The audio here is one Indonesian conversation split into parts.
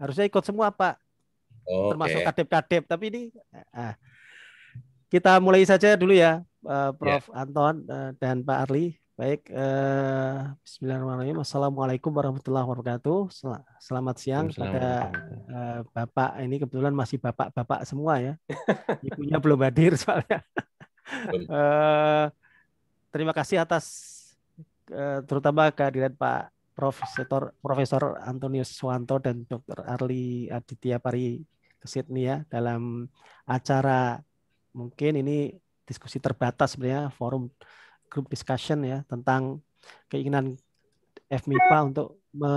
Harusnya ikut semua Pak. Okay. Termasuk kadep-kadep. Tapi ini ah, kita mulai saja dulu ya eh, Prof. Yeah. Anton dan Pak Arli. Baik, uh, Bismillahirrahmanirrahim. Assalamualaikum warahmatullahi wabarakatuh. Sel selamat siang pada uh, Bapak. Ini kebetulan masih Bapak-bapak semua ya. Ibunya belum hadir soalnya. uh, terima kasih atas uh, terutama kehadiran Pak Profesor Profesor Antonius Suwanto dan Dr. Arli Aditya Pari ke Sydney ya dalam acara mungkin ini diskusi terbatas sebenarnya forum group discussion ya tentang keinginan FMIPA untuk me,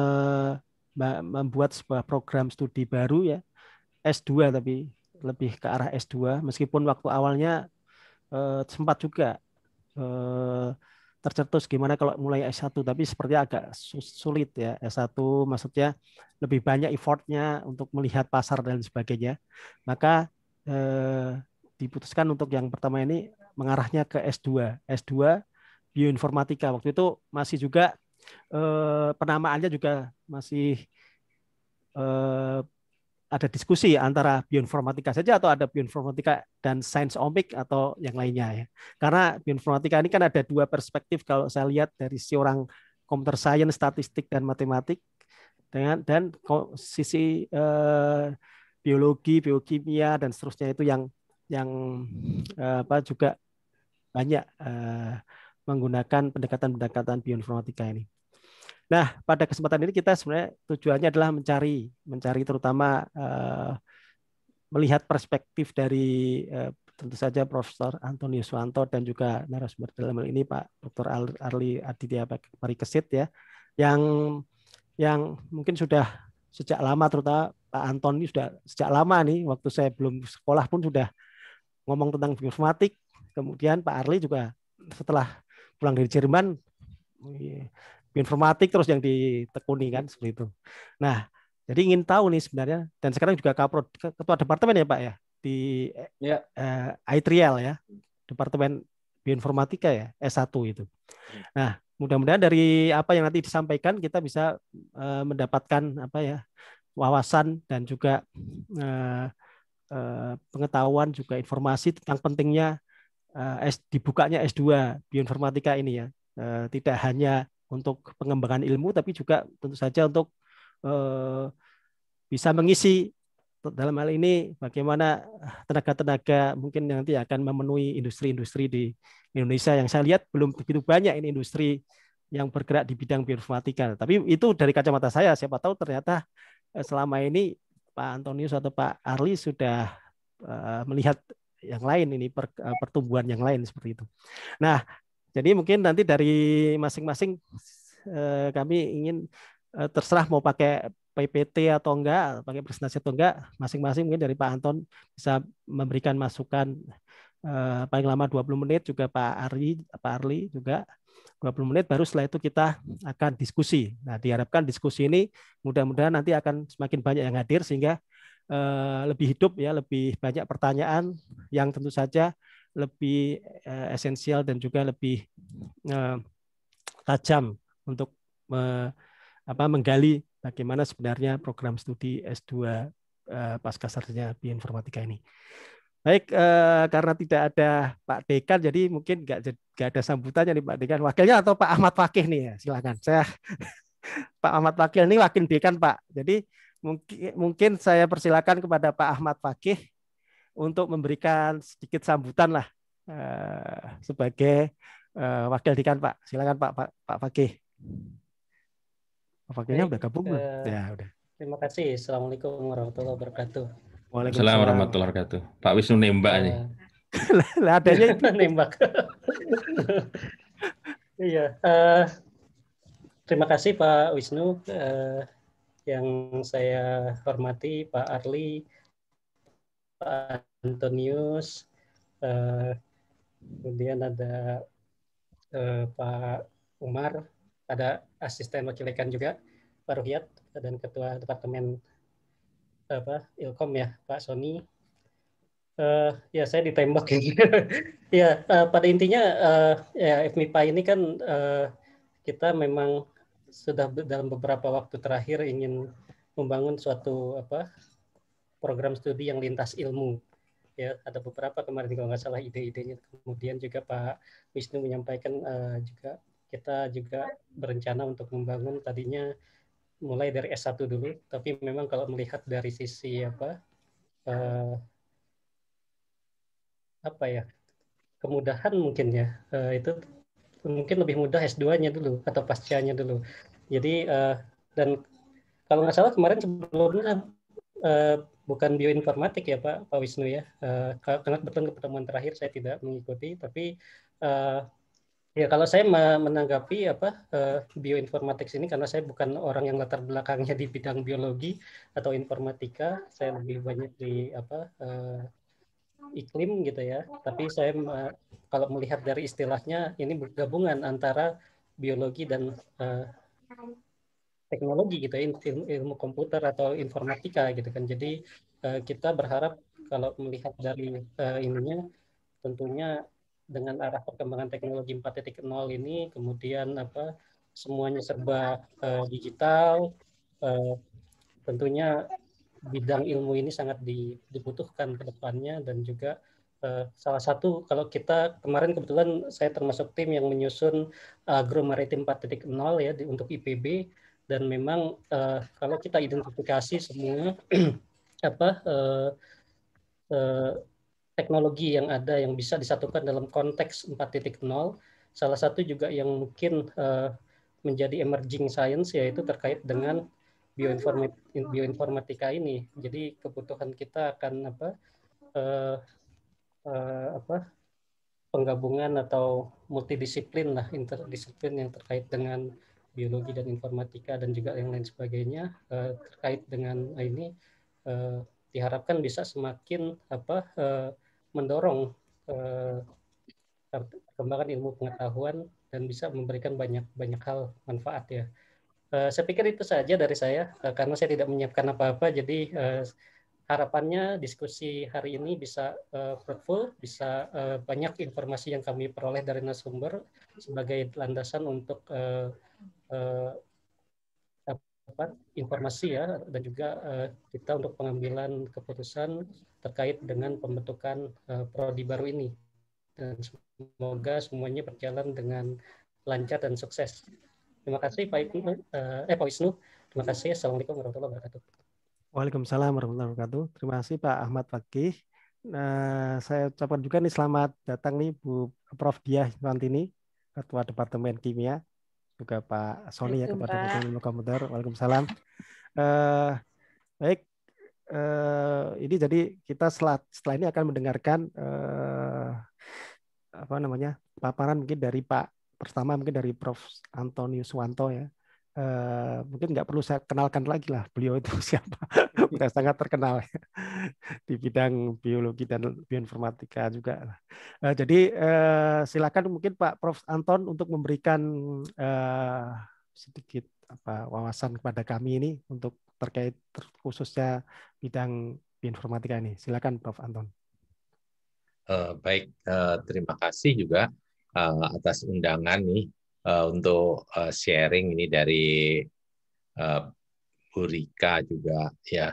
membuat sebuah program studi baru ya S2 tapi lebih ke arah S2 meskipun waktu awalnya eh, sempat juga eh, tercetus gimana kalau mulai S1 tapi sepertinya agak sulit ya S1 maksudnya lebih banyak effortnya untuk melihat pasar dan sebagainya maka eh, diputuskan untuk yang pertama ini mengarahnya ke S2 S2 bioinformatika waktu itu masih juga eh, penamaannya juga masih eh, ada diskusi antara bioinformatika saja atau ada bioinformatika dan sains omik atau yang lainnya ya. Karena bioinformatika ini kan ada dua perspektif kalau saya lihat dari si orang komputer, science, statistik dan matematik dengan dan sisi eh, biologi, biokimia dan seterusnya itu yang yang eh, apa juga banyak eh, menggunakan pendekatan-pendekatan bioinformatika ini. Nah, pada kesempatan ini kita sebenarnya tujuannya adalah mencari, mencari terutama eh, melihat perspektif dari eh, tentu saja Profesor Antonius Suwanto dan juga narasumber dalam hal ini Pak Dr. Arli Aditya Parikesit ya, yang yang mungkin sudah sejak lama terutama Pak Anton ini sudah sejak lama nih waktu saya belum sekolah pun sudah ngomong tentang bioinformatik. Kemudian Pak Arli juga setelah pulang dari Jerman informatik terus yang ditekuni kan hmm. seperti itu. Nah, jadi ingin tahu nih sebenarnya dan sekarang juga kapro ketua departemen ya Pak ya di ya. uh, eh, ITRIAL ya, Departemen Bioinformatika ya, S1 itu. Hmm. Nah, mudah-mudahan dari apa yang nanti disampaikan kita bisa uh, mendapatkan apa ya wawasan dan juga uh, uh, pengetahuan juga informasi tentang pentingnya uh, S, dibukanya S2 bioinformatika ini ya. tidak hanya untuk pengembangan ilmu tapi juga tentu saja untuk eh, bisa mengisi dalam hal ini bagaimana tenaga-tenaga mungkin nanti akan memenuhi industri-industri di Indonesia yang saya lihat belum begitu banyak ini industri yang bergerak di bidang bioinformatika. Tapi itu dari kacamata saya, siapa tahu ternyata eh, selama ini Pak Antonius atau Pak Arli sudah eh, melihat yang lain ini pertumbuhan yang lain seperti itu. Nah, jadi mungkin nanti dari masing-masing eh, kami ingin eh, terserah mau pakai PPT atau enggak, pakai presentasi atau enggak, masing-masing mungkin dari Pak Anton bisa memberikan masukan eh, paling lama 20 menit juga Pak Ari, Pak Arli juga 20 menit baru setelah itu kita akan diskusi. Nah, diharapkan diskusi ini mudah-mudahan nanti akan semakin banyak yang hadir sehingga lebih hidup ya, lebih banyak pertanyaan yang tentu saja lebih uh, esensial dan juga lebih uh, tajam untuk me, apa, menggali bagaimana sebenarnya program studi S2 uh, eh, pasca sarjana bioinformatika ini. Baik, uh, karena tidak ada Pak Dekan, jadi mungkin nggak ada sambutannya nih Pak Dekan. Wakilnya atau Pak Ahmad Fakih nih ya, silakan. Saya Pak Ahmad Fakih ini Wakil Dekan Pak. Jadi mungkin mungkin saya persilakan kepada Pak Ahmad Fakih untuk memberikan sedikit sambutan lah uh, sebagai uh, wakil dikan Pak. Silakan Pak Pak Pak Fakih. Pak Fakihnya udah gabung belum? Uh, ya udah. Terima kasih. Assalamualaikum warahmatullahi wabarakatuh. Waalaikumsalam warahmatullahi wabarakatuh. Pak Wisnu nembak uh, nih. lah adanya itu nembak. iya. Uh, terima kasih Pak Wisnu uh, yang saya hormati Pak Arli, Pak Antonius, uh, kemudian ada uh, Pak Umar, ada asisten wakil juga, Pak Ruhyat, dan ketua departemen apa Ilkom ya, Pak Sony. Uh, ya saya ditembak gitu. ya. ya uh, pada intinya uh, ya FMIPA ini kan uh, kita memang sudah dalam beberapa waktu terakhir ingin membangun suatu apa program studi yang lintas ilmu ya ada beberapa kemarin kalau nggak salah ide-idenya kemudian juga Pak Wisnu menyampaikan uh, juga kita juga berencana untuk membangun tadinya mulai dari S1 dulu tapi memang kalau melihat dari sisi apa uh, apa ya kemudahan mungkin ya uh, itu mungkin lebih mudah S2-nya dulu atau pasca nya dulu jadi uh, dan kalau nggak salah kemarin sebelumnya Eh, bukan bioinformatik ya Pak Pak Wisnu ya. Uh, karena kebetulan pertemuan terakhir saya tidak mengikuti, tapi eh, ya kalau saya menanggapi apa eh, bioinformatik ini karena saya bukan orang yang latar belakangnya di bidang biologi atau informatika, saya lebih banyak di apa iklim gitu ya. Tapi saya kalau melihat dari istilahnya ini bergabungan antara biologi dan teknologi gitu ya, ilmu, ilmu komputer atau informatika gitu kan jadi uh, kita berharap kalau melihat dari uh, ininya tentunya dengan arah perkembangan teknologi 4.0 ini kemudian apa semuanya serba uh, digital uh, tentunya bidang ilmu ini sangat dibutuhkan ke depannya dan juga uh, salah satu kalau kita kemarin kebetulan saya termasuk tim yang menyusun agro maritim 4.0 ya di, untuk IPB dan memang uh, kalau kita identifikasi semua apa uh, uh, teknologi yang ada yang bisa disatukan dalam konteks 4.0 salah satu juga yang mungkin uh, menjadi emerging science yaitu terkait dengan bioinformatika, bioinformatika ini jadi kebutuhan kita akan apa uh, uh, apa penggabungan atau multidisiplin lah interdisiplin yang terkait dengan biologi dan informatika dan juga yang lain sebagainya uh, terkait dengan eh, ini uh, diharapkan bisa semakin apa uh, mendorong uh, perkembangan ilmu pengetahuan dan bisa memberikan banyak banyak hal manfaat ya. Uh, saya pikir itu saja dari saya uh, karena saya tidak menyiapkan apa-apa jadi uh, harapannya diskusi hari ini bisa uh, fruitful, bisa uh, banyak informasi yang kami peroleh dari nasumber sebagai landasan untuk uh, uh, apa, informasi ya dan juga uh, kita untuk pengambilan keputusan terkait dengan pembentukan uh, prodi baru ini. Dan semoga semuanya berjalan dengan lancar dan sukses. Terima kasih Pak Ibnu, uh, eh Pak Wisnu. Terima kasih. Assalamualaikum warahmatullahi wabarakatuh. Waalaikumsalam warahmatullahi wabarakatuh. Terima kasih Pak Ahmad Fakih. Nah, saya ucapkan juga nih selamat datang nih Bu Prof. Diah Nantini, Ketua Departemen Kimia, juga Pak Sony ya gitu, kepada Departemen Ilmu Komputer. Waalaikumsalam. Eh, baik, Uh, ini jadi kita setelah, setelah ini akan mendengarkan eh, apa namanya paparan mungkin dari Pak pertama mungkin dari Prof. Antonius Wanto ya Eh, mungkin nggak perlu saya kenalkan lagi lah beliau itu siapa sudah sangat terkenal ya di bidang biologi dan bioinformatika juga uh, jadi uh, silakan mungkin Pak Prof Anton untuk memberikan sedikit apa wawasan kepada kami ini untuk terkait khususnya bidang bioinformatika ini silakan Prof Anton baik terima kasih juga atas undangan nih uh, untuk uh, sharing ini dari uh, Burika juga ya.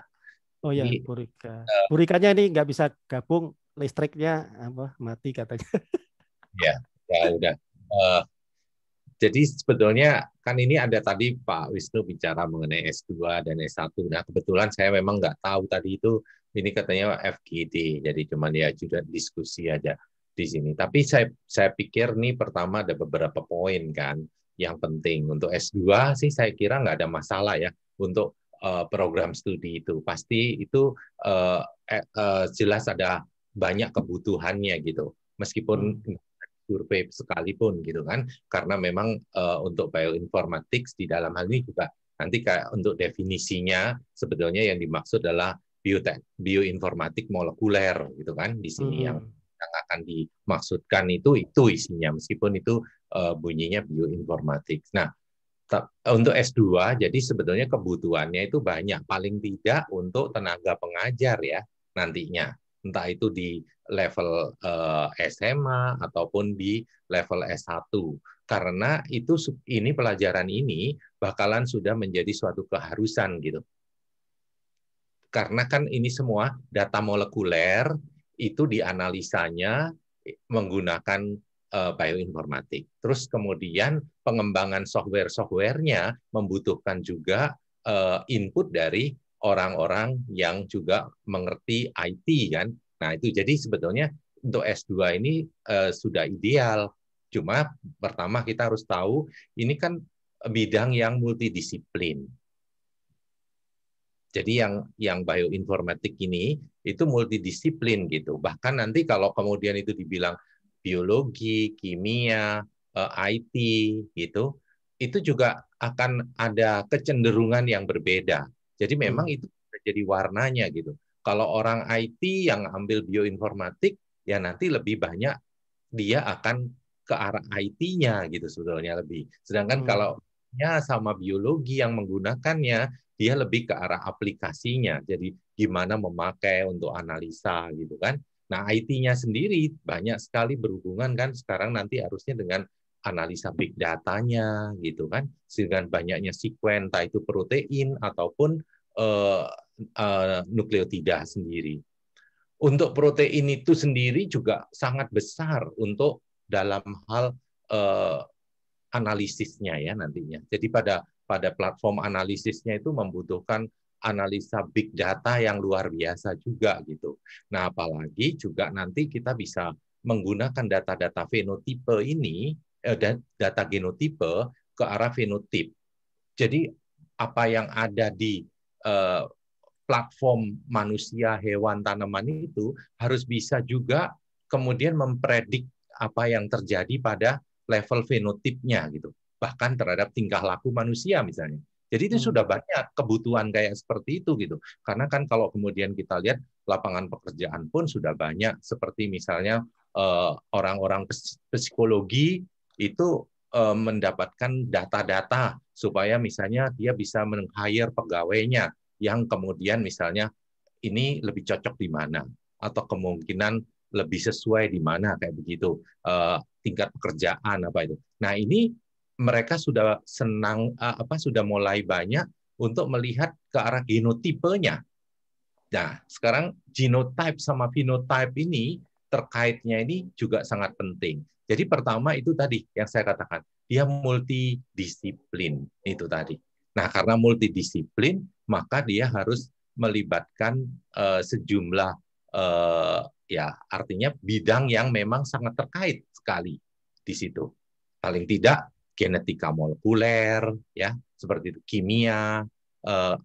Oh ya, Burika. Uh, Burikanya ini nggak bisa gabung listriknya apa mati katanya. ya, ya udah. Uh, jadi sebetulnya kan ini ada tadi Pak Wisnu bicara mengenai S2 dan S1. Nah, kebetulan saya memang nggak tahu tadi itu ini katanya FGD. Jadi cuman ya sudah diskusi aja di sini. Tapi saya saya pikir nih pertama ada beberapa poin kan yang penting untuk S2 sih saya kira nggak ada masalah ya untuk uh, program studi itu pasti itu uh, uh, jelas ada banyak kebutuhannya gitu meskipun hmm. survei sekalipun gitu kan karena memang uh, untuk bioinformatics di dalam hal ini juga nanti kayak untuk definisinya sebetulnya yang dimaksud adalah biotek bioinformatik molekuler gitu kan di sini hmm. yang yang akan dimaksudkan itu itu isinya meskipun itu uh, bunyinya bioinformatik. Nah, untuk S2 jadi sebetulnya kebutuhannya itu banyak paling tidak untuk tenaga pengajar ya nantinya entah itu di level uh, eh, SMA ataupun di level S1 karena itu ini pelajaran ini bakalan sudah menjadi suatu keharusan gitu. Karena kan ini semua data molekuler itu dianalisanya menggunakan uh, bioinformatik. Terus kemudian pengembangan software-softwarenya membutuhkan juga uh, input dari orang-orang yang juga mengerti IT kan. Nah, itu jadi sebetulnya untuk S2 ini uh, sudah ideal. Cuma pertama kita harus tahu ini kan bidang yang multidisiplin. Jadi yang yang bioinformatik ini itu multidisiplin gitu. Bahkan nanti kalau kemudian itu dibilang biologi, kimia, eh, IT gitu, itu juga akan ada kecenderungan yang berbeda. Jadi hmm. memang itu jadi warnanya gitu. Kalau orang IT yang ambil bioinformatik ya nanti lebih banyak dia akan ke arah IT-nya gitu sebetulnya lebih. Sedangkan hmm. kalau ya sama biologi yang menggunakannya dia lebih ke arah aplikasinya. Jadi gimana memakai untuk analisa gitu kan. Nah, IT-nya sendiri banyak sekali berhubungan kan sekarang nanti harusnya dengan analisa big datanya gitu kan. Dengan banyaknya sekuen entah itu protein ataupun uh, uh, nukleotida sendiri. Untuk protein itu sendiri juga sangat besar untuk dalam hal uh, analisisnya ya nantinya. Jadi pada pada platform analisisnya itu membutuhkan analisa big data yang luar biasa juga gitu. Nah, apalagi juga nanti kita bisa menggunakan data-data fenotipe ini eh, data genotipe ke arah fenotip. Jadi apa yang ada di eh, platform manusia, hewan, tanaman itu harus bisa juga kemudian mempredik apa yang terjadi pada level fenotipnya gitu bahkan terhadap tingkah laku manusia misalnya. Jadi itu hmm. sudah banyak kebutuhan kayak seperti itu gitu. Karena kan kalau kemudian kita lihat lapangan pekerjaan pun sudah banyak seperti misalnya eh, orang-orang psikologi itu eh, mendapatkan data-data supaya misalnya dia bisa meng-hire pegawainya yang kemudian misalnya ini lebih cocok di mana atau kemungkinan lebih sesuai di mana kayak begitu eh, tingkat pekerjaan apa itu. Nah, ini mereka sudah senang ah, apa sudah mulai banyak untuk melihat ke arah genotipenya. Nah, sekarang genotype sama phenotype ini terkaitnya ini juga sangat penting. Jadi pertama itu tadi yang saya katakan, dia multidisiplin itu tadi. Nah, karena multidisiplin, maka dia harus melibatkan uh, sejumlah uh, ya artinya bidang yang memang sangat terkait sekali di situ. Paling tidak genetika molekuler, ya seperti itu, kimia, eh,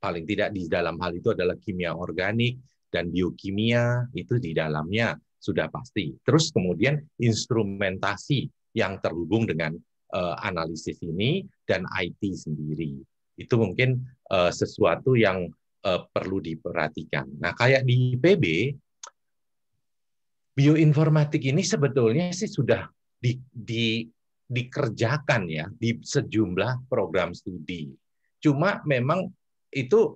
paling tidak di dalam hal itu adalah kimia organik dan biokimia itu di dalamnya sudah pasti. Terus kemudian instrumentasi yang terhubung dengan eh, analisis ini dan IT sendiri itu mungkin eh, sesuatu yang eh, perlu diperhatikan. Nah kayak di PB bioinformatik ini sebetulnya sih sudah di, di dikerjakan ya di sejumlah program studi. Cuma memang itu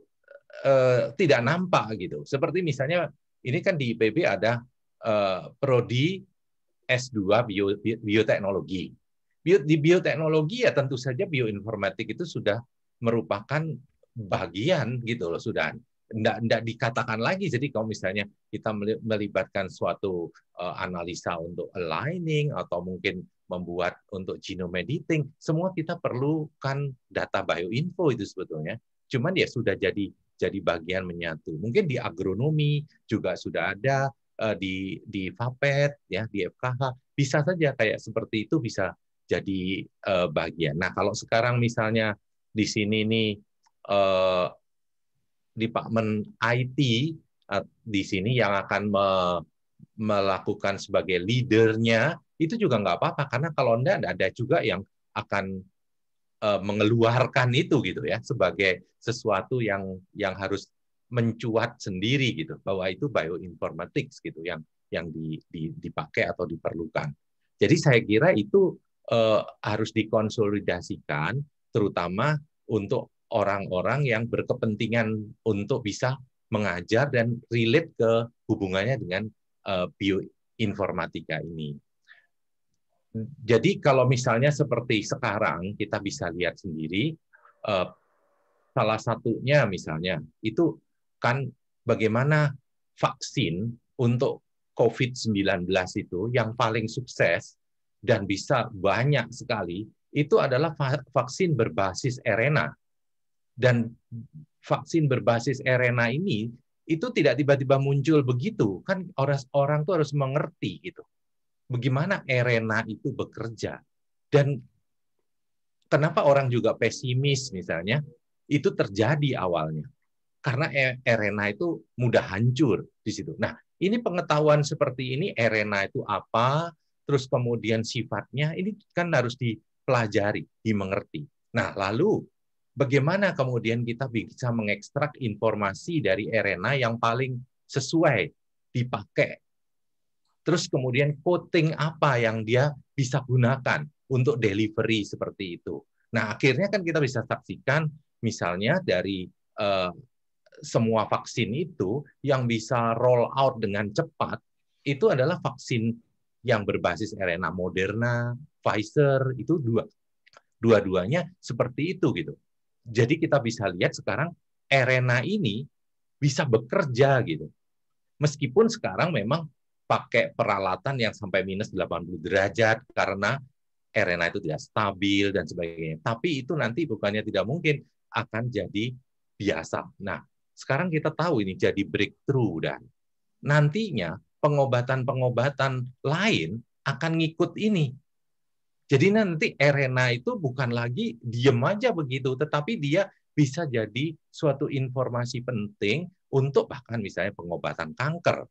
eh, tidak nampak gitu. Seperti misalnya ini kan di IPB ada eh, prodi S2 bio, bioteknologi. Bio, di bioteknologi ya tentu saja bioinformatik itu sudah merupakan bagian gitu loh sudah enggak, enggak dikatakan lagi. Jadi kalau misalnya kita melibatkan suatu uh, analisa untuk aligning atau mungkin membuat untuk genome editing, semua kita perlukan data bioinfo itu sebetulnya. Cuman ya sudah jadi jadi bagian menyatu. Mungkin di agronomi juga sudah ada uh, di di FAPET ya, di FKH bisa saja kayak seperti itu bisa jadi uh, bagian. Nah, kalau sekarang misalnya di sini nih uh, di pakmen IT eh, di sini yang akan me melakukan sebagai leadernya itu juga nggak apa-apa karena kalau anda ada juga yang akan eh, mengeluarkan itu gitu ya sebagai sesuatu yang yang harus mencuat sendiri gitu bahwa itu bioinformatics gitu yang yang di, di, dipakai atau diperlukan. Jadi saya kira itu uh, harus dikonsolidasikan terutama untuk orang-orang yang berkepentingan untuk bisa mengajar dan relate ke hubungannya dengan uh, bioinformatika ini. Jadi kalau misalnya seperti sekarang kita bisa lihat sendiri uh, salah satunya misalnya itu kan bagaimana vaksin untuk COVID-19 itu yang paling sukses dan bisa banyak sekali itu adalah vaksin berbasis RNA dan vaksin berbasis RNA ini itu tidak tiba-tiba muncul begitu kan orang orang tuh harus mengerti gitu bagaimana RNA itu bekerja dan kenapa orang juga pesimis misalnya itu terjadi awalnya karena RNA itu mudah hancur di situ nah ini pengetahuan seperti ini RNA itu apa terus kemudian sifatnya ini kan harus dipelajari dimengerti nah lalu bagaimana kemudian kita bisa mengekstrak informasi dari arena yang paling sesuai dipakai. Terus kemudian coating apa yang dia bisa gunakan untuk delivery seperti itu. Nah, akhirnya kan kita bisa saksikan misalnya dari eh, semua vaksin itu yang bisa roll out dengan cepat itu adalah vaksin yang berbasis RNA Moderna, Pfizer itu dua dua-duanya seperti itu gitu. Jadi kita bisa lihat sekarang arena ini bisa bekerja gitu. Meskipun sekarang memang pakai peralatan yang sampai minus 80 derajat karena arena itu tidak stabil dan sebagainya. Tapi itu nanti bukannya tidak mungkin akan jadi biasa. Nah, sekarang kita tahu ini jadi breakthrough dan nantinya pengobatan-pengobatan lain akan ngikut ini jadi nanti RNA itu bukan lagi diem aja begitu, tetapi dia bisa jadi suatu informasi penting untuk bahkan misalnya pengobatan kanker.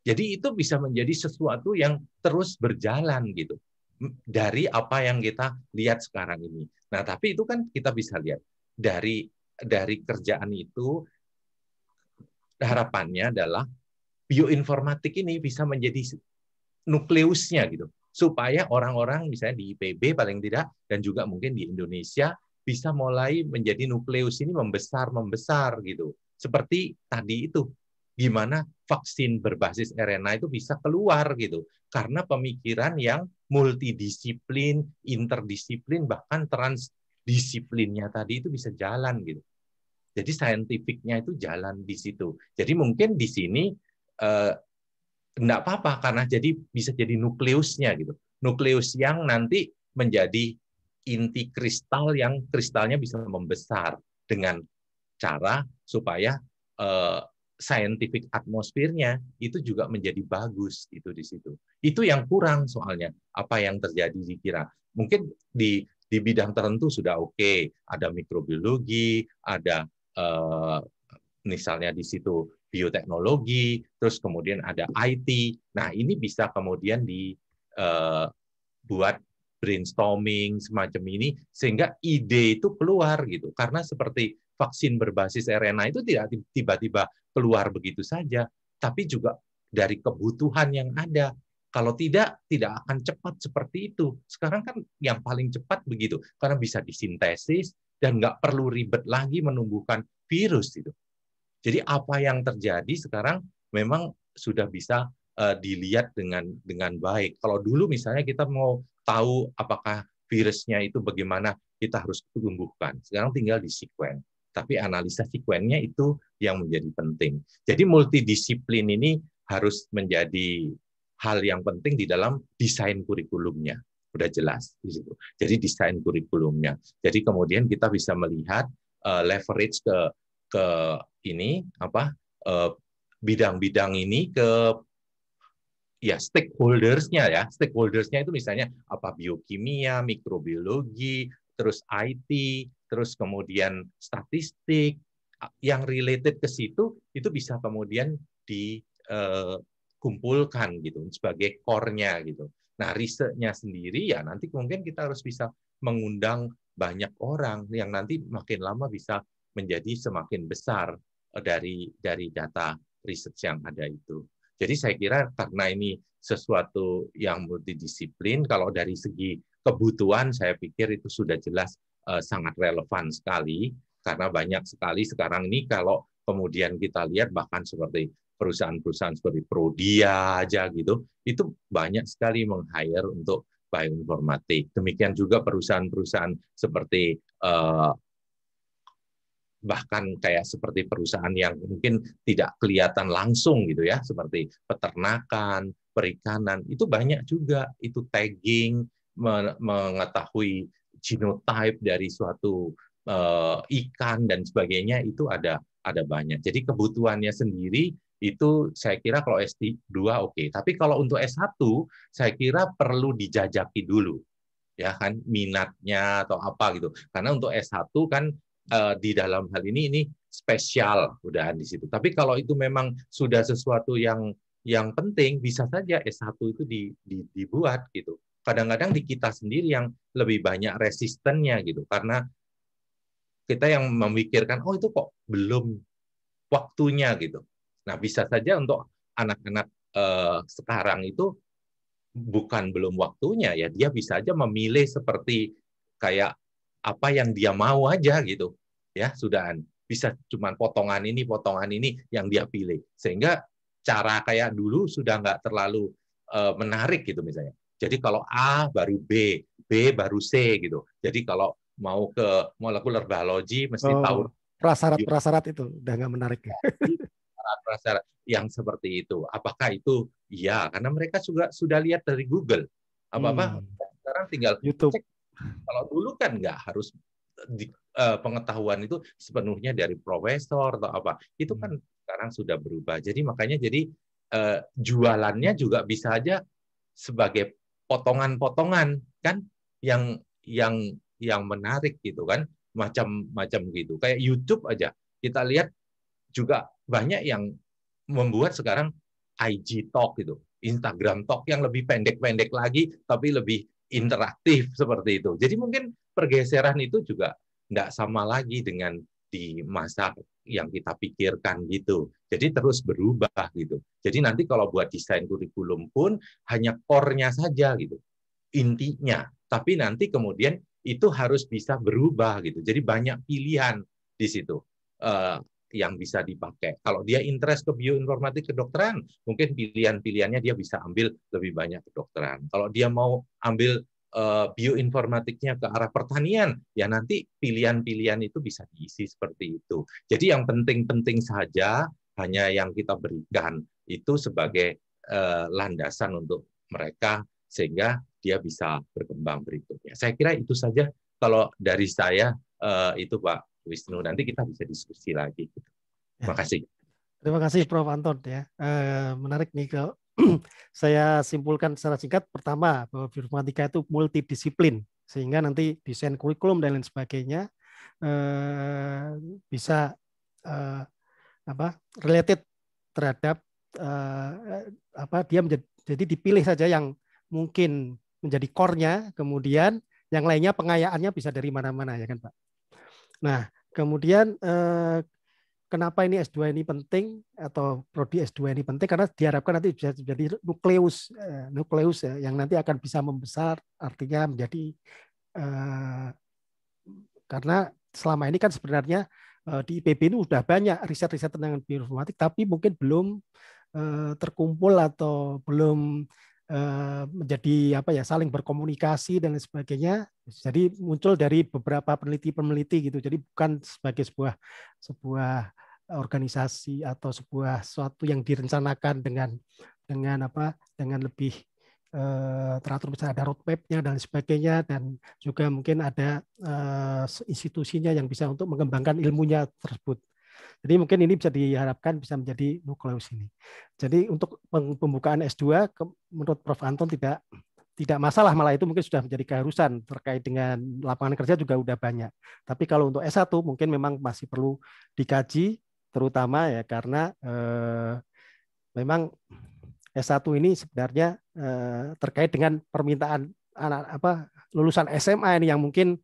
Jadi itu bisa menjadi sesuatu yang terus berjalan gitu dari apa yang kita lihat sekarang ini. Nah, tapi itu kan kita bisa lihat dari dari kerjaan itu harapannya adalah bioinformatik ini bisa menjadi nukleusnya gitu supaya orang-orang misalnya di IPB paling tidak dan juga mungkin di Indonesia bisa mulai menjadi nukleus ini membesar membesar gitu. Seperti tadi itu gimana vaksin berbasis RNA itu bisa keluar gitu. Karena pemikiran yang multidisiplin, interdisiplin bahkan transdisiplinnya tadi itu bisa jalan gitu. Jadi saintifiknya itu jalan di situ. Jadi mungkin di sini eh, nggak apa-apa karena jadi bisa jadi nukleusnya gitu. Nukleus yang nanti menjadi inti kristal yang kristalnya bisa membesar dengan cara supaya uh, scientific atmosfernya itu juga menjadi bagus itu di situ. Itu yang kurang soalnya apa yang terjadi di kira. Mungkin di di bidang tertentu sudah oke, okay. ada mikrobiologi, ada uh, misalnya di situ bioteknologi, terus kemudian ada IT. Nah, ini bisa kemudian dibuat eh, brainstorming semacam ini sehingga ide itu keluar gitu. Karena seperti vaksin berbasis RNA itu tidak tiba-tiba keluar begitu saja, tapi juga dari kebutuhan yang ada. Kalau tidak, tidak akan cepat seperti itu. Sekarang kan yang paling cepat begitu, karena bisa disintesis dan nggak perlu ribet lagi menumbuhkan virus gitu. Jadi apa yang terjadi sekarang memang sudah bisa uh, dilihat dengan dengan baik. Kalau dulu misalnya kita mau tahu apakah virusnya itu bagaimana kita harus tumbuhkan. Sekarang tinggal di sekuen. Tapi analisa sekuennya itu yang menjadi penting. Jadi multidisiplin ini harus menjadi hal yang penting di dalam desain kurikulumnya. sudah jelas di situ. Jadi desain kurikulumnya. Jadi kemudian kita bisa melihat uh, leverage ke ke ini apa eh, bidang-bidang ini ke ya stakeholdersnya ya stakeholdersnya itu misalnya apa biokimia mikrobiologi terus IT terus kemudian statistik yang related ke situ itu bisa kemudian dikumpulkan eh, gitu sebagai core-nya gitu nah risetnya sendiri ya nanti mungkin kita harus bisa mengundang banyak orang yang nanti makin lama bisa menjadi semakin besar eh, dari dari data riset yang ada itu. Jadi saya kira karena ini sesuatu yang multidisiplin, kalau dari segi kebutuhan saya pikir itu sudah jelas eh, sangat relevan sekali karena banyak sekali sekarang ini kalau kemudian kita lihat bahkan seperti perusahaan-perusahaan seperti Prodia aja gitu, itu banyak sekali meng-hire untuk bioinformatik. Demikian juga perusahaan-perusahaan seperti uh, bahkan kayak seperti perusahaan yang mungkin tidak kelihatan langsung gitu ya seperti peternakan perikanan itu banyak juga itu tagging mengetahui genotype dari suatu uh, ikan dan sebagainya itu ada ada banyak jadi kebutuhannya sendiri itu saya kira kalau S2 oke okay. tapi kalau untuk S1 saya kira perlu dijajaki dulu ya kan minatnya atau apa gitu. Karena untuk S1 kan uh, di dalam hal ini ini spesial udahan di situ. Tapi kalau itu memang sudah sesuatu yang yang penting bisa saja S1 itu di, di, dibuat gitu. Kadang-kadang di kita sendiri yang lebih banyak resistennya gitu karena kita yang memikirkan oh itu kok belum waktunya gitu. Nah, bisa saja untuk anak-anak eh, sekarang itu bukan belum waktunya ya dia bisa aja memilih seperti kayak apa yang dia mau aja gitu ya sudahan bisa cuma potongan ini potongan ini yang dia pilih sehingga cara kayak dulu sudah nggak terlalu uh, menarik gitu misalnya jadi kalau A baru B B baru C gitu jadi kalau mau ke molekuler biologi mesti oh, tahu prasarat-prasarat itu udah nggak menarik ya. prasarat-prasarat yang seperti itu apakah itu ya karena mereka juga sudah lihat dari Google apa apa hmm. sekarang tinggal YouTube cek. kalau dulu kan nggak harus di, Eh, pengetahuan itu sepenuhnya dari profesor atau apa. Itu hmm. kan sekarang sudah berubah. Jadi makanya jadi uh, jualannya juga bisa aja sebagai potongan-potongan kan yang yang yang menarik gitu kan macam-macam gitu. Kayak YouTube aja kita lihat juga banyak yang membuat sekarang IG Talk gitu, Instagram Talk yang lebih pendek-pendek lagi tapi lebih interaktif seperti itu. Jadi mungkin pergeseran itu juga nggak sama lagi dengan di masa yang kita pikirkan gitu. Jadi terus berubah gitu. Jadi nanti kalau buat desain kurikulum pun hanya core-nya saja gitu. Intinya. Tapi nanti kemudian itu harus bisa berubah gitu. Jadi banyak pilihan di situ uh, yang bisa dipakai. Kalau dia interest ke bioinformatik kedokteran, mungkin pilihan-pilihannya dia bisa ambil lebih banyak kedokteran. Kalau dia mau ambil Eh, bioinformatiknya ke arah pertanian, ya nanti pilihan-pilihan itu bisa diisi seperti itu. Jadi yang penting-penting saja hanya yang kita berikan itu sebagai eh, landasan untuk mereka sehingga dia bisa berkembang berikutnya. Saya kira itu saja kalau dari saya eh, itu Pak Wisnu. Nanti kita bisa diskusi lagi. Terima ya. kasih. Terima kasih Prof Anton ya. menarik nih kalau saya simpulkan secara singkat pertama bahwa bioinformatika itu multidisiplin sehingga nanti desain kurikulum dan lain sebagainya eh, bisa eh, apa related terhadap eh, apa dia menjadi jadi dipilih saja yang mungkin menjadi core-nya kemudian yang lainnya pengayaannya bisa dari mana-mana ya kan Pak. Nah, kemudian eh, kenapa ini S2 ini penting atau prodi S2 ini penting karena diharapkan nanti bisa menjadi nukleus eh, nukleus ya, yang nanti akan bisa membesar artinya menjadi eh, karena selama ini kan sebenarnya eh, di IPB ini sudah banyak riset-riset tentang bioinformatik tapi mungkin belum terkumpul atau belum Eh, menjadi apa ya saling berkomunikasi dan sebagainya. Jadi muncul dari beberapa peneliti-peneliti gitu. Jadi bukan sebagai sebuah sebuah organisasi atau sebuah sesuatu yang direncanakan dengan dengan apa dengan lebih eh, teratur bisa ada roadmapnya dan sebagainya dan juga mungkin ada eh, institusinya yang bisa untuk mengembangkan ilmunya tersebut. Jadi mungkin ini bisa diharapkan bisa menjadi nukleus ini. Jadi untuk pembukaan S2 menurut Prof Anton tidak tidak masalah malah itu mungkin sudah menjadi keharusan terkait dengan lapangan kerja juga udah banyak. Tapi kalau untuk S1 mungkin memang masih perlu dikaji terutama ya karena eh, memang S1 ini sebenarnya eh, terkait dengan permintaan anak apa lulusan SMA ini yang mungkin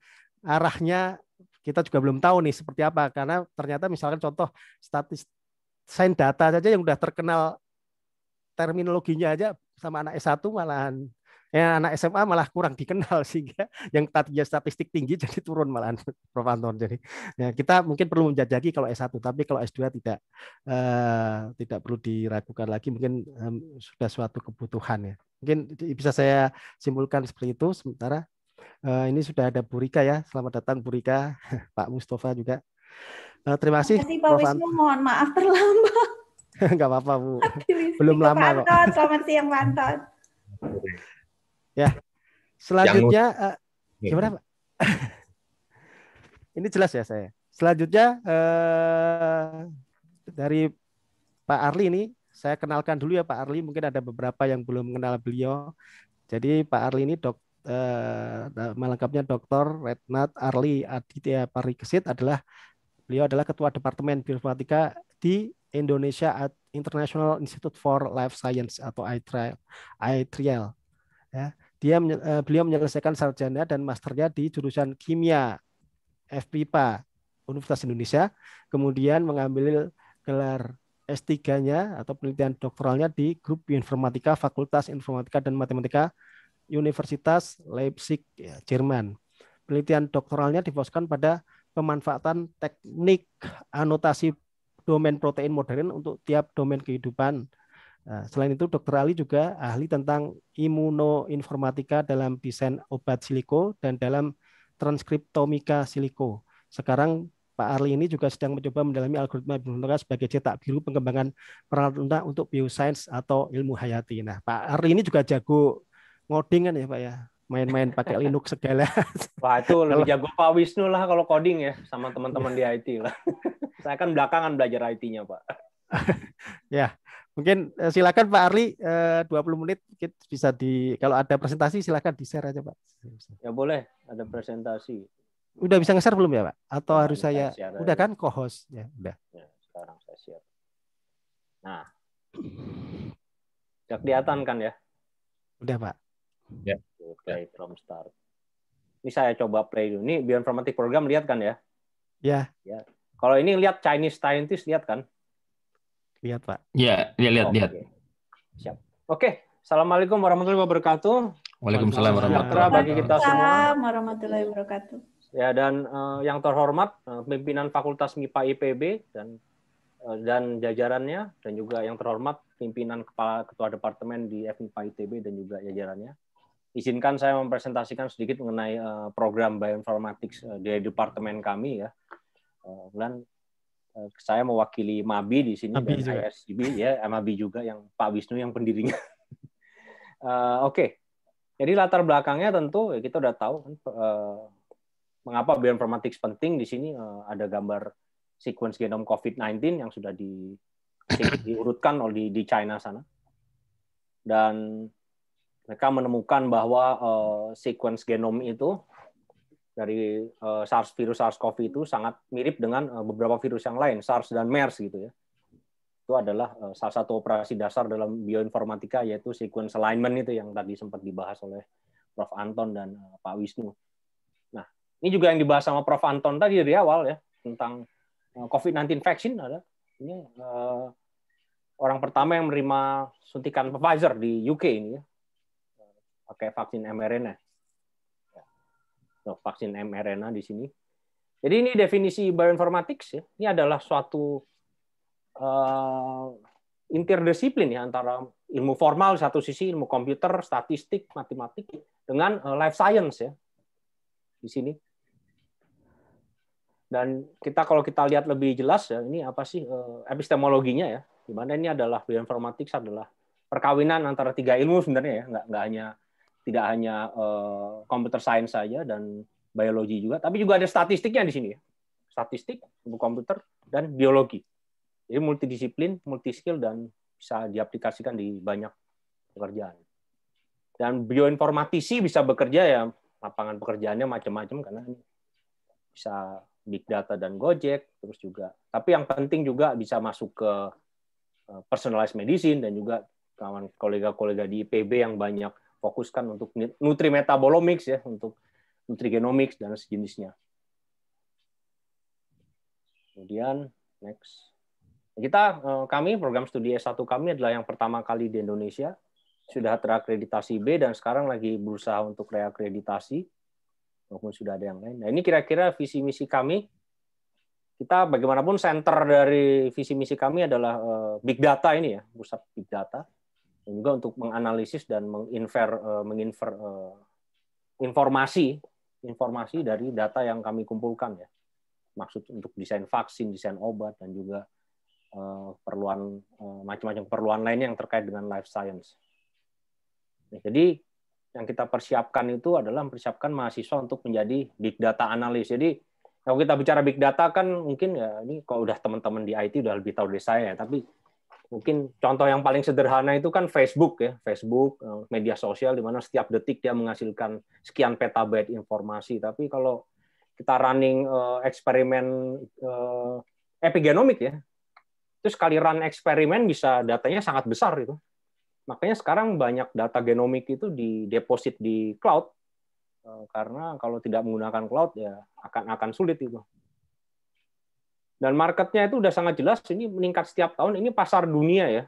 arahnya kita juga belum tahu nih seperti apa karena ternyata misalkan contoh statistik, sain data saja yang udah terkenal terminologinya aja sama anak S1 malahan ya anak SMA malah kurang dikenal sehingga yang tadinya statistik tinggi jadi turun malahan Prof Anton. Jadi ya kita mungkin perlu menjajaki kalau S1 tapi kalau S2 tidak eh, tidak perlu diragukan lagi mungkin eh, sudah suatu kebutuhan ya. Mungkin bisa saya simpulkan seperti itu sementara Uh, ini sudah ada Burika ya. Selamat datang Burika, Pak Mustafa juga. Uh, terima kasih. Terima kasih Pak Prof. Wisnu, mohon maaf terlambat. Enggak apa-apa, Bu. Belum lama kok. Selamat siang Pak Anton. Ya. Selanjutnya uh, gimana, Pak? ini jelas ya saya. Selanjutnya uh, dari Pak Arli ini saya kenalkan dulu ya Pak Arli, mungkin ada beberapa yang belum mengenal beliau. Jadi Pak Arli ini dok, eh, nah, Doktor lengkapnya Dr. Retnat Arli Aditya Parikesit adalah beliau adalah ketua Departemen Bioinformatika di Indonesia at International Institute for Life Science atau ITRIAL. Ya, dia uh, beliau menyelesaikan sarjana dan masternya di jurusan kimia FPIPA Universitas Indonesia, kemudian mengambil gelar S3-nya atau penelitian doktoralnya di Grup Informatika Fakultas Informatika dan Matematika Universitas Leipzig, ya, Jerman. Penelitian doktoralnya difokuskan pada pemanfaatan teknik anotasi domain protein modern untuk tiap domain kehidupan. Nah, selain itu, Dr. Ali juga ahli tentang imunoinformatika dalam desain obat siliko dan dalam transkriptomika siliko. Sekarang Pak Arli ini juga sedang mencoba mendalami algoritma biologi sebagai cetak biru pengembangan peralatan untuk bioscience atau ilmu hayati. Nah, Pak Arli ini juga jago ngoding kan ya Pak ya? Main-main pakai Linux segala. Wah itu lebih jago Pak Wisnu lah kalau coding ya sama teman-teman di IT lah. Saya kan belakangan belajar IT-nya Pak. ya, mungkin eh, silakan Pak Arli 20 eh, menit kita bisa di kalau ada presentasi silakan di-share aja Pak. Ya boleh, ada presentasi. Udah bisa nge-share belum ya, Pak? Atau harus saya Udah aja. kan co-host ya, udah. Ya, sekarang saya siap. Nah. Sudah kelihatan kan ya? Udah, Pak. Yeah. Gitu, you ya. play from start. Ini saya coba play dulu. Ini Beyond Program lihat kan ya? Ya. Yeah. Ya. Kalau ini lihat Chinese scientist lihat kan? Lihat pak. Ya, yeah, lihat oh, lihat. Okay. Siap. Oke. Okay. Assalamualaikum warahmatullahi wabarakatuh. Waalaikumsalam warahmatullahi wabarakatuh. bagi kita semua. warahmatullahi wabarakatuh. Ya dan uh, yang terhormat uh, pimpinan Fakultas MIPA IPB dan uh, dan jajarannya dan juga yang terhormat pimpinan kepala ketua departemen di FMIPA ITB dan juga jajarannya izinkan saya mempresentasikan sedikit mengenai uh, program bioinformatics uh, di departemen kami ya. Uh, eh, dan uh, saya mewakili Mabi di sini Mabi dan juga. ISCB ya, Mabi juga yang Pak Wisnu yang pendirinya. uh, Oke, okay. jadi latar belakangnya tentu ya kita udah tahu kan uh, mengapa bioinformatics penting di sini uh, ada gambar sequence genom COVID-19 yang sudah di diurutkan oleh di China sana. Dan mereka menemukan bahwa uh, sequence genom itu dari uh, SARS virus SARS-CoV itu sangat mirip dengan uh, beberapa virus yang lain, SARS dan MERS gitu ya. Itu adalah uh, salah satu operasi dasar dalam bioinformatika yaitu sequence alignment itu yang tadi sempat dibahas oleh Prof Anton dan uh, Pak Wisnu. Nah, ini juga yang dibahas sama Prof Anton tadi dari awal ya tentang uh, COVID-19 vaksin ada ini uh, orang pertama yang menerima suntikan Pfizer di UK ini ya pakai vaksin mRNA. Ya. So, vaksin mRNA di sini. Jadi ini definisi bioinformatics ya. Ini adalah suatu uh, interdisiplin ya antara ilmu formal di satu sisi, ilmu komputer, statistik, matematik dengan uh, life science ya di sini. Dan kita kalau kita lihat lebih jelas ya ini apa sih uh, epistemologinya ya. Di mana ini adalah bioinformatics adalah perkawinan antara tiga ilmu sebenarnya ya, nggak, nggak hanya tidak hanya uh, computer science saja dan biologi juga, tapi juga ada statistiknya di sini ya. Statistik, ilmu komputer dan biologi. Jadi multidisiplin, multiskill dan bisa diaplikasikan di banyak pekerjaan. Dan bioinformatisi bisa bekerja ya lapangan pekerjaannya macam-macam karena bisa big data dan Gojek terus juga. Tapi yang penting juga bisa masuk ke eh, personalized medicine dan juga kawan kolega-kolega di IPB yang banyak fokuskan untuk nutri metabolomics ya, untuk nutri genomics dan sejenisnya. Kemudian next. Kita eh, kami program studi S1 kami adalah yang pertama kali di Indonesia sudah terakreditasi B dan sekarang lagi berusaha untuk reakreditasi maupun sudah ada yang lain. Nah, ini kira-kira visi misi kami. Kita bagaimanapun center dari visi misi kami adalah eh, big data ini ya, pusat big data dan juga untuk menganalisis dan menginfer eh, menginfer eh, informasi informasi dari data yang kami kumpulkan ya maksud untuk desain vaksin desain obat dan juga eh, perluan macam-macam perluan lainnya yang terkait dengan life science nah, jadi yang kita persiapkan itu adalah mempersiapkan mahasiswa untuk menjadi big data analis jadi kalau kita bicara big data kan mungkin ya ini kalau udah teman-teman di IT udah lebih tahu dari saya ya tapi mungkin contoh yang paling sederhana itu kan Facebook ya, Facebook eh, media sosial di mana setiap detik dia menghasilkan sekian petabyte informasi. Tapi kalau kita running uh, eksperimen uh, epigenomik ya, itu sekali run eksperimen bisa datanya sangat besar itu. Makanya sekarang banyak data genomik itu di deposit di cloud karena kalau tidak menggunakan cloud ya akan akan sulit itu dan marketnya itu udah sangat jelas, ini meningkat setiap tahun, ini pasar dunia ya.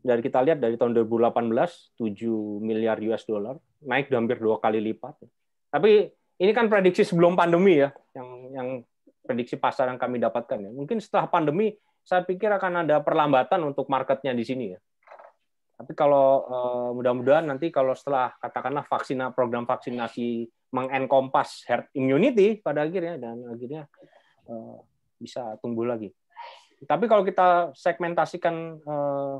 Dari kita lihat dari tahun 2018, 7 miliar US dollar, naik hampir dua kali lipat. Tapi ini kan prediksi sebelum pandemi ya, yang yang prediksi pasar yang kami dapatkan ya. Mungkin setelah pandemi, saya pikir akan ada perlambatan untuk marketnya di sini ya. Tapi kalau eh, mudah-mudahan nanti kalau setelah katakanlah vaksin program vaksinasi mengenkompas herd immunity pada akhirnya dan akhirnya eh, bisa tumbuh lagi. Tapi kalau kita segmentasikan eh,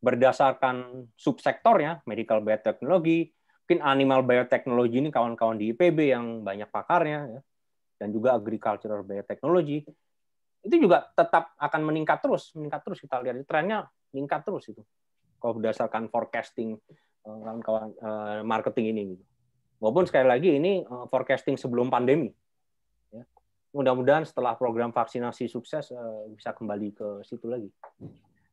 berdasarkan subsektornya, medical biotechnology, mungkin animal biotechnology ini kawan-kawan di IPB yang banyak pakarnya, ya, dan juga agricultural biotechnology, itu juga tetap akan meningkat terus, meningkat terus kita lihat trennya meningkat terus itu. Kalau berdasarkan forecasting eh, kawan-kawan eh, marketing ini gitu. Walaupun sekali lagi ini eh, forecasting sebelum pandemi mudah-mudahan setelah program vaksinasi sukses eh, bisa kembali ke situ lagi.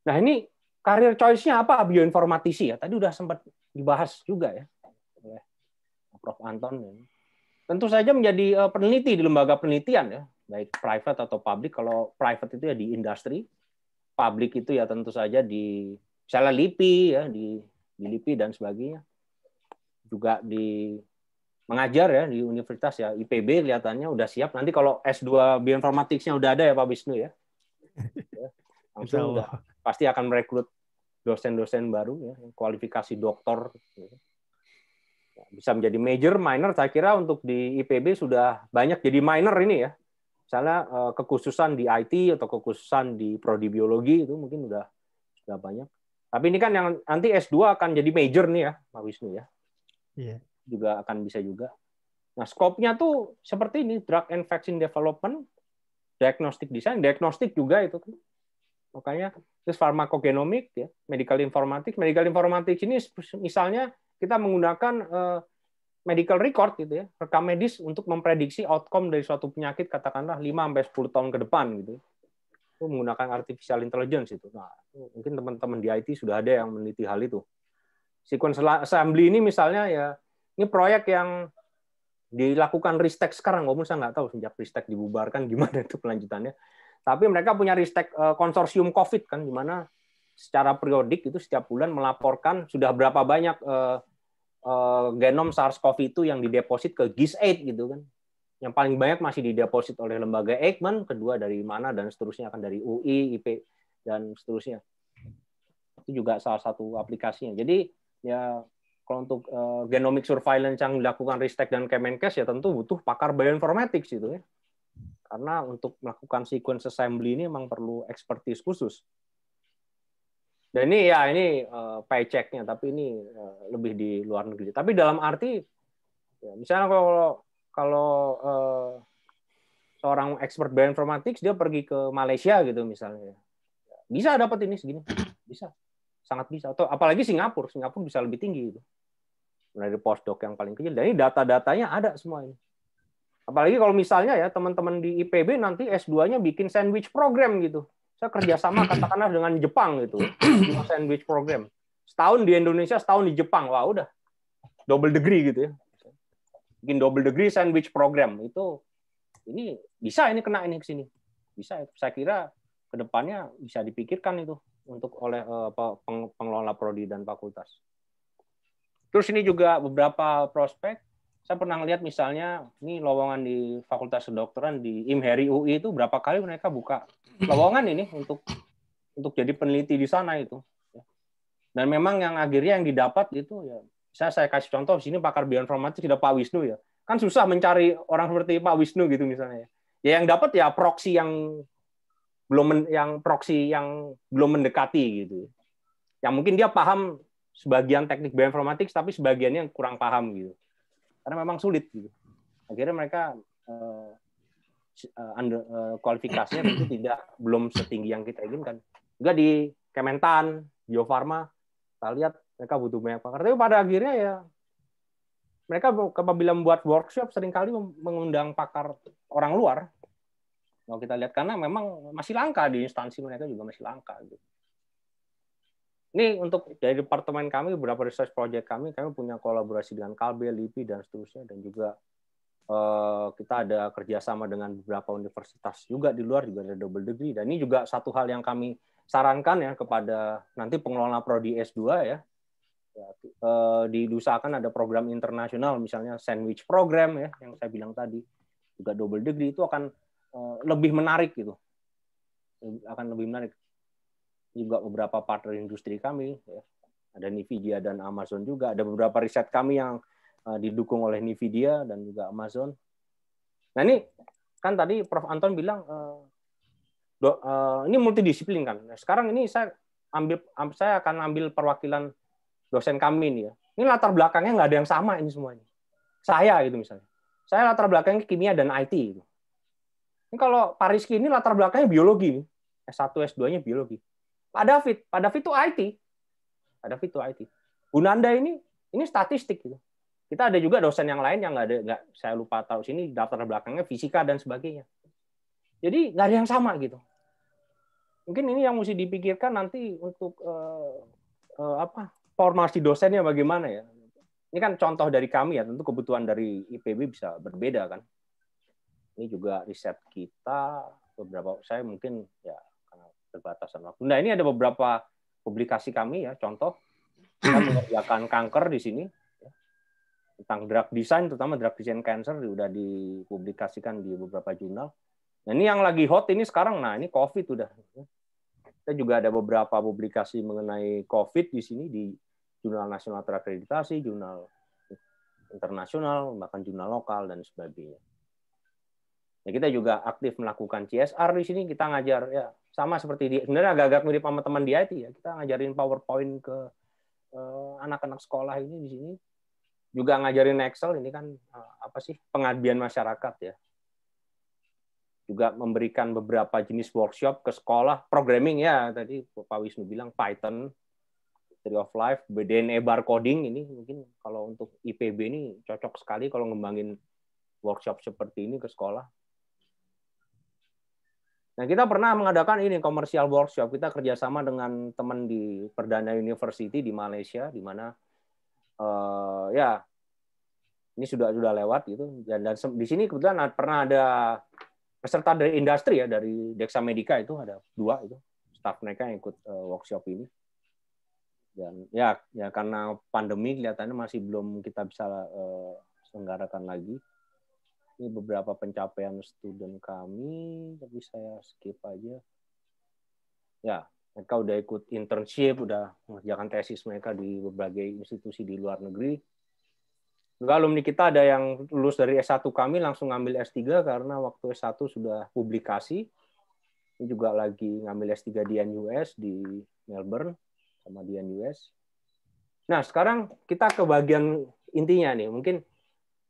Nah ini karir choice-nya apa bioinformatisi ya? Tadi udah sempat dibahas juga ya oleh Prof. Anton. Tentu saja menjadi eh, peneliti di lembaga penelitian ya, baik private atau publik. Kalau private itu ya di industri, publik itu ya tentu saja di misalnya LIPI ya di, di LIPI dan sebagainya. Juga di mengajar ya di universitas ya IPB kelihatannya udah siap nanti kalau S2 bioinformatiknya udah ada ya Pak Wisnu ya, ya langsung udah pasti akan merekrut dosen-dosen baru ya kualifikasi doktor ya, bisa menjadi major minor saya kira untuk di IPB sudah banyak jadi minor ini ya misalnya eh, kekhususan di IT atau kekhususan di prodi biologi itu mungkin udah sudah banyak tapi ini kan yang nanti S2 akan jadi major nih ya Pak Wisnu ya yeah juga akan bisa juga. Nah, skopnya tuh seperti ini, drug and vaccine development, diagnostic design, diagnostic juga itu kan. Makanya terus farmakogenomik ya, medical informatics. Medical informatics ini misalnya kita menggunakan uh, medical record gitu ya, rekam medis untuk memprediksi outcome dari suatu penyakit katakanlah 5 sampai 10 tahun ke depan gitu. Ya. Itu menggunakan artificial intelligence itu. Nah, mungkin teman-teman di IT sudah ada yang meneliti hal itu. Sequence assembly ini misalnya ya ini proyek yang dilakukan Ristek sekarang, walaupun saya nggak tahu sejak Ristek dibubarkan gimana itu kelanjutannya. Tapi mereka punya Ristek eh, konsorsium COVID kan, gimana secara periodik itu setiap bulan melaporkan sudah berapa banyak eh, eh, genom SARS-CoV itu yang dideposit ke GIS8 gitu kan. Yang paling banyak masih dideposit oleh lembaga Eijkman, kedua dari mana dan seterusnya akan dari UI, IP dan seterusnya. Itu juga salah satu aplikasinya. Jadi ya kalau untuk uh, genomic surveillance yang dilakukan Ristek dan Kemenkes ya tentu butuh pakar bioinformatics itu ya. Karena untuk melakukan sequence assembly ini memang perlu expertise khusus. Dan ini ya ini uh, paycheck-nya tapi ini uh, lebih di luar negeri. Tapi dalam arti ya, misalnya kalau kalau uh, seorang expert bioinformatics dia pergi ke Malaysia gitu misalnya. Ya, bisa dapat ini segini. Bisa sangat bisa atau apalagi Singapura Singapura bisa lebih tinggi gitu dari postdoc yang paling kecil dan data-datanya ada semua ini apalagi kalau misalnya ya teman-teman di IPB nanti S2-nya bikin sandwich program gitu saya kerjasama katakanlah dengan Jepang gitu sandwich program setahun di Indonesia setahun di Jepang wah udah double degree gitu ya bikin double degree sandwich program itu ini bisa ini kena ini ke sini bisa saya kira kedepannya bisa dipikirkan itu untuk oleh uh, peng pengelola prodi dan fakultas. Terus ini juga beberapa prospek saya pernah lihat misalnya ini lowongan di Fakultas Kedokteran di IMHERI UI itu berapa kali mereka buka lowongan ini untuk untuk jadi peneliti di sana itu. Dan memang yang akhirnya yang didapat itu ya saya saya kasih contoh di sini pakar bioinformatik sudah Pak Wisnu ya. Kan susah mencari orang seperti Pak Wisnu gitu misalnya ya. ya yang dapat ya proksi yang belum men, yang proxy yang belum mendekati gitu. Yang mungkin dia paham sebagian teknik bioinformatik tapi sebagiannya kurang paham gitu. Karena memang sulit gitu. Akhirnya mereka uh, under, uh, kualifikasinya itu tidak belum setinggi yang kita inginkan. Juga di Kementan, Bio Farma, kita lihat mereka butuh banyak pakar. Tapi pada akhirnya ya mereka apabila membuat workshop seringkali mengundang pakar orang luar kalau kita lihat karena memang masih langka di instansi mereka juga masih langka gitu. Ini untuk dari departemen kami beberapa research project kami kami punya kolaborasi dengan Kalbe, LIPI dan seterusnya dan juga eh, kita ada kerjasama dengan beberapa universitas juga di luar juga ada double degree dan ini juga satu hal yang kami sarankan ya kepada nanti pengelola prodi S2 ya ya, eh, diusahakan ada program internasional misalnya sandwich program ya yang saya bilang tadi juga double degree itu akan Eh, lebih menarik gitu akan lebih menarik juga beberapa partner industri kami ya. ada Nvidia dan Amazon juga ada beberapa riset kami yang eh, didukung oleh Nvidia dan juga Amazon nah ini kan tadi Prof Anton bilang eh, ini multidisiplin kan nah, sekarang ini saya ambil saya akan ambil perwakilan dosen kami nih ya ini latar belakangnya nggak ada yang sama ini semuanya saya gitu misalnya saya latar belakangnya kimia dan IT gitu ini kalau Pak Rizky ini latar belakangnya biologi nih. S1, S2-nya biologi. Pak David, Pak David itu IT. Pak David itu IT. Bu Nanda ini ini statistik gitu. Kita ada juga dosen yang lain yang nggak ada nggak saya lupa tahu sini daftar belakangnya fisika dan sebagainya. Jadi nggak ada yang sama gitu. Mungkin ini yang mesti dipikirkan nanti untuk uh, uh, apa formasi dosennya bagaimana ya. Ini kan contoh dari kami ya, tentu kebutuhan dari IPB bisa berbeda kan ini juga riset kita beberapa saya mungkin ya karena terbatasan waktu. Nah, ini ada beberapa publikasi kami ya, contoh kita hmm. mengerjakan kanker di sini ya. tentang drug design terutama drug design cancer sudah dipublikasikan di beberapa jurnal. Nah, ini yang lagi hot ini sekarang nah ini COVID sudah. Ya. Kita juga ada beberapa publikasi mengenai COVID di sini di jurnal nasional terakreditasi, jurnal internasional, bahkan jurnal lokal dan sebagainya. Ya, kita juga aktif melakukan CSR di sini, kita ngajar ya sama seperti di sebenarnya agak-agak mirip sama teman di IT ya. Kita ngajarin PowerPoint ke eh, anak-anak uh, sekolah ini di sini. Juga ngajarin Excel ini kan uh, apa sih pengabdian masyarakat ya. Juga memberikan beberapa jenis workshop ke sekolah programming ya tadi Pak Wisnu bilang Python History of Life, DNA e barcoding ini mungkin kalau untuk IPB ini cocok sekali kalau ngembangin workshop seperti ini ke sekolah. Nah, kita pernah mengadakan ini komersial workshop. Kita kerjasama dengan teman di Perdana University di Malaysia, di mana uh, ya ini sudah sudah lewat gitu. Dan, dan di sini kebetulan pernah ada peserta dari industri ya dari Dexa Medica itu ada dua itu staff mereka yang ikut uh, workshop ini. Dan ya ya karena pandemi kelihatannya masih belum kita bisa uh, selenggarakan lagi ini beberapa pencapaian student kami, tapi saya skip aja. Ya, mereka udah ikut internship, udah mengerjakan tesis mereka di berbagai institusi di luar negeri. Juga alumni kita ada yang lulus dari S1 kami langsung ngambil S3 karena waktu S1 sudah publikasi. Ini juga lagi ngambil S3 di NUS di Melbourne sama di NUS. Nah, sekarang kita ke bagian intinya nih. Mungkin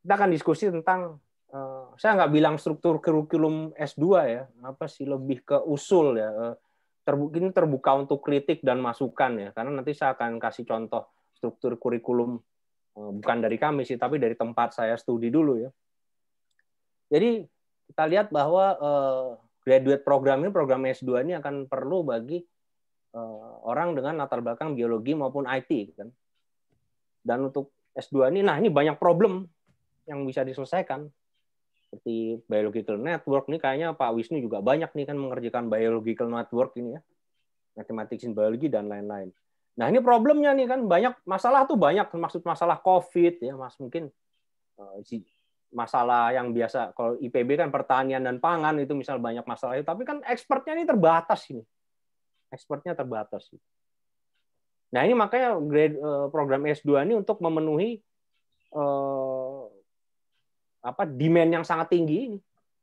kita akan diskusi tentang saya nggak bilang struktur kurikulum S2 ya, apa sih lebih ke usul ya. Eh, terbuka, ini terbuka untuk kritik dan masukan ya, karena nanti saya akan kasih contoh struktur kurikulum eh, bukan dari kami sih, tapi dari tempat saya studi dulu ya. Jadi kita lihat bahwa eh, graduate program ini, program S2 ini akan perlu bagi orang dengan latar belakang biologi maupun IT kan. Dan untuk S2 ini, nah ini banyak problem yang bisa diselesaikan seperti biological network nih kayaknya Pak Wisnu juga banyak nih kan mengerjakan biological network ini ya mathematics in biology dan lain-lain. Nah ini problemnya nih kan banyak masalah tuh banyak maksud masalah COVID ya mas mungkin eh, masalah yang biasa kalau IPB kan pertanian dan pangan itu misal banyak masalah itu tapi kan expertnya ini terbatas ini expertnya terbatas. Nah ini makanya grade, eh, program S2 ini untuk memenuhi eh, apa demand yang sangat tinggi ini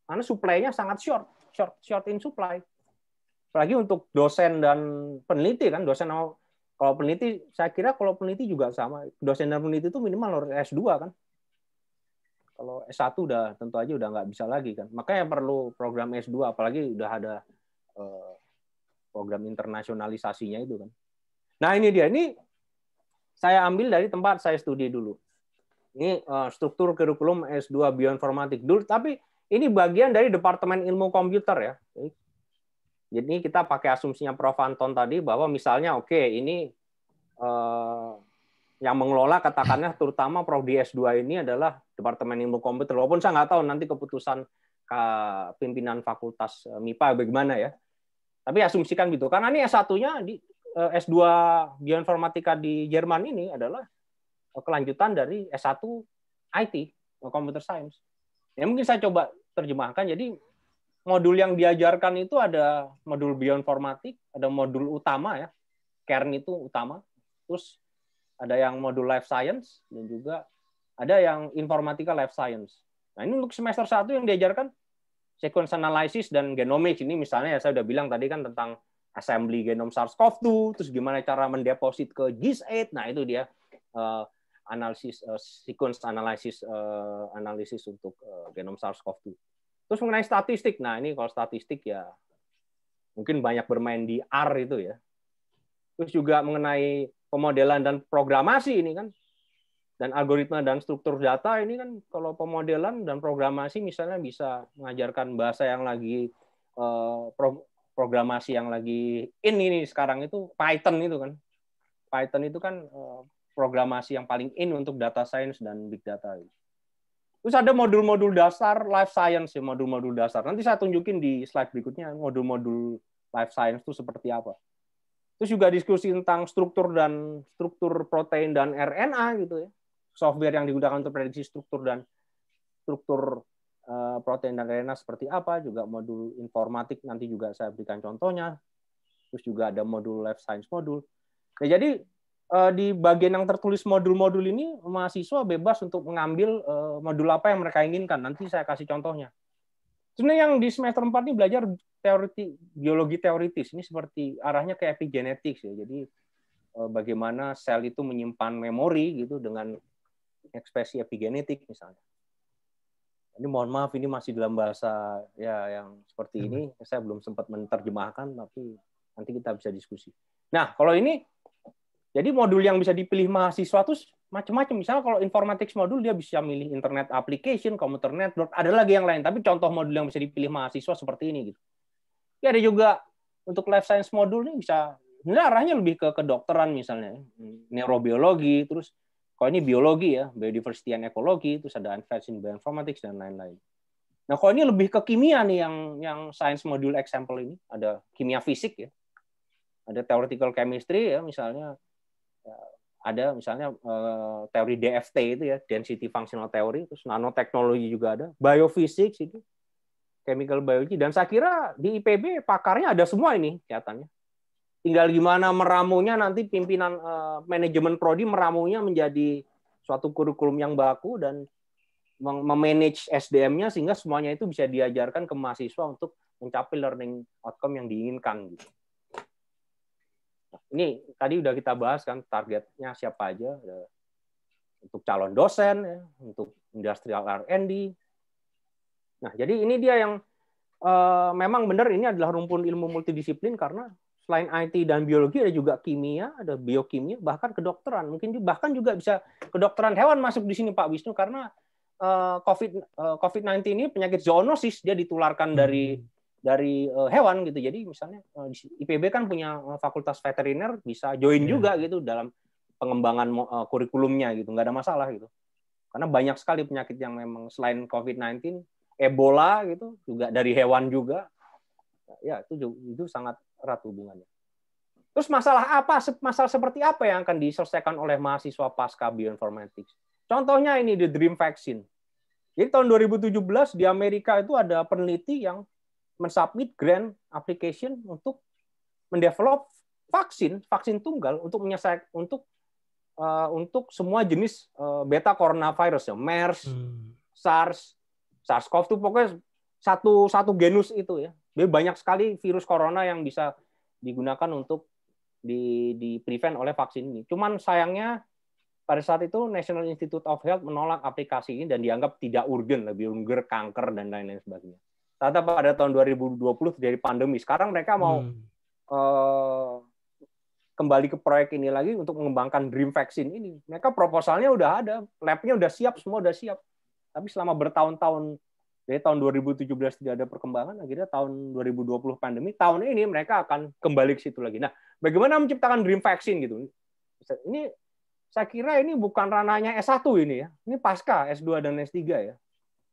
karena supply-nya sangat short short short in supply apalagi untuk dosen dan peneliti kan dosen kalau peneliti saya kira kalau peneliti juga sama dosen dan peneliti itu minimal harus S2 kan kalau S1 udah tentu aja udah nggak bisa lagi kan makanya perlu program S2 apalagi udah ada eh, program internasionalisasinya itu kan nah ini dia ini saya ambil dari tempat saya studi dulu ini eh, struktur kurikulum S2 bioinformatik dulu, tapi ini bagian dari Departemen Ilmu Komputer ya. Jadi kita pakai asumsinya Prof. Anton tadi bahwa misalnya oke okay, ini eh, yang mengelola katakannya terutama Prof. di S2 ini adalah Departemen Ilmu Komputer. Walaupun saya nggak tahu nanti keputusan ke eh, pimpinan fakultas eh, MIPA bagaimana ya. Tapi asumsikan gitu. Karena ini S1-nya di S2 Bioinformatika di Jerman ini adalah Eh, kelanjutan dari S1 IT, eh, Computer Science. Ya mungkin saya coba terjemahkan. Jadi modul yang diajarkan itu ada modul bioinformatik, ada modul utama ya. Kern itu utama. Terus ada yang modul life science dan juga ada yang informatika life science. Nah, ini untuk semester satu yang diajarkan sequence analysis dan genomics ini misalnya ya saya sudah bilang tadi kan tentang assembly genom SARS-CoV-2, terus gimana cara mendeposit ke GIS8. Nah, itu dia eh, analisis uh, sequence analysis uh, analisis untuk uh, genom SARS-CoV-2. Terus mengenai statistik, nah ini kalau statistik ya mungkin banyak bermain di R itu ya. Terus juga mengenai pemodelan dan programasi ini kan dan algoritma dan struktur data ini kan kalau pemodelan dan programasi misalnya bisa mengajarkan bahasa yang lagi eh, programasi yang lagi in ini sekarang itu Python itu kan Python itu kan programasi yang paling in untuk data science dan big data. Terus ada modul-modul dasar life science ya, modul-modul dasar. Nanti saya tunjukin di slide berikutnya modul-modul life science itu seperti apa. Terus juga diskusi tentang struktur dan struktur protein dan RNA gitu ya. Software yang digunakan untuk prediksi struktur dan struktur eh, protein dan RNA seperti apa, juga modul informatik nanti juga saya berikan contohnya. Terus juga ada modul life science modul. Nah, jadi Eh, di bagian yang tertulis modul-modul ini mahasiswa bebas untuk mengambil eh, modul apa yang mereka inginkan. Nanti saya kasih contohnya. Sebenarnya yang di semester 4 ini belajar teori biologi teoritis. Ini seperti arahnya ke epigenetik, ya. Jadi eh, bagaimana sel itu menyimpan memori gitu dengan ekspresi epigenetik misalnya. Ini mohon maaf ini masih dalam bahasa ya yang seperti ini hmm. saya belum sempat menerjemahkan tapi nanti kita bisa diskusi. Nah, kalau ini jadi modul yang bisa dipilih mahasiswa itu macam-macam. Misalnya kalau informatics modul dia bisa milih internet application, computer network, ada lagi yang lain. Tapi contoh modul yang bisa dipilih mahasiswa seperti ini gitu. Ya ada juga untuk life science modul ini bisa sebenarnya arahnya lebih ke kedokteran misalnya, neurobiologi, terus kalau ini biologi ya, biodiversity and ekologi, terus ada advanced in bioinformatics dan lain-lain. Nah, kalau ini lebih ke kimia nih yang yang science modul example ini, ada kimia fisik ya. Ada theoretical chemistry ya misalnya, ada misalnya eh, teori DFT itu ya density functional theory terus nanoteknologi juga ada biofisik itu chemical biology dan saya kira di IPB pakarnya ada semua ini kelihatannya tinggal gimana meramunya nanti pimpinan eh, manajemen prodi meramunya menjadi suatu kurikulum yang baku dan memanage SDM-nya sehingga semuanya itu bisa diajarkan ke mahasiswa untuk mencapai learning outcome yang diinginkan gitu ini tadi udah kita bahas kan targetnya siapa aja untuk calon dosen ya, untuk industrial R&D nah jadi ini dia yang eh, memang benar ini adalah rumpun ilmu multidisiplin karena selain IT dan biologi ada juga kimia ada biokimia bahkan kedokteran mungkin juga, bahkan juga bisa kedokteran hewan masuk di sini Pak Wisnu karena eh, COVID eh, COVID-19 ini penyakit zoonosis dia ditularkan hmm. dari dari uh, hewan gitu. Jadi misalnya uh, eh, IPB kan punya uh, fakultas veteriner bisa join yeah. juga gitu dalam pengembangan uh, kurikulumnya gitu. nggak ada masalah gitu. Karena banyak sekali penyakit yang memang selain COVID-19, Ebola gitu juga dari hewan juga. Ya itu itu sangat erat hubungannya. Terus masalah apa? Masalah seperti apa yang akan diselesaikan oleh mahasiswa pasca bioinformatics? Contohnya ini the dream vaccine. Jadi tahun 2017 di Amerika itu ada peneliti yang mensubmit grant application untuk mendevelop vaksin vaksin tunggal untuk menyelesaikan untuk uh, untuk semua jenis uh, beta coronavirus ya MERS, hmm. SARS, SARS-CoV-2 pokoknya satu satu genus itu ya. Jadi banyak sekali virus corona yang bisa digunakan untuk di di prevent oleh vaksin ini. Cuman sayangnya pada saat itu National Institute of Health menolak aplikasi ini dan dianggap tidak urgen, lebih unger kanker dan lain-lain sebagainya ternyata pada tahun 2020 terjadi pandemi. Sekarang mereka mau hmm. uh, kembali ke proyek ini lagi untuk mengembangkan dream vaksin ini. Mereka proposalnya udah ada, labnya udah siap, semua udah siap. Tapi selama bertahun-tahun dari tahun 2017 tidak ada perkembangan, akhirnya tahun 2020 pandemi, tahun ini mereka akan kembali ke situ lagi. Nah, bagaimana menciptakan dream vaksin gitu? Ini saya kira ini bukan ranahnya S1 ini ya. Ini pasca S2 dan S3 ya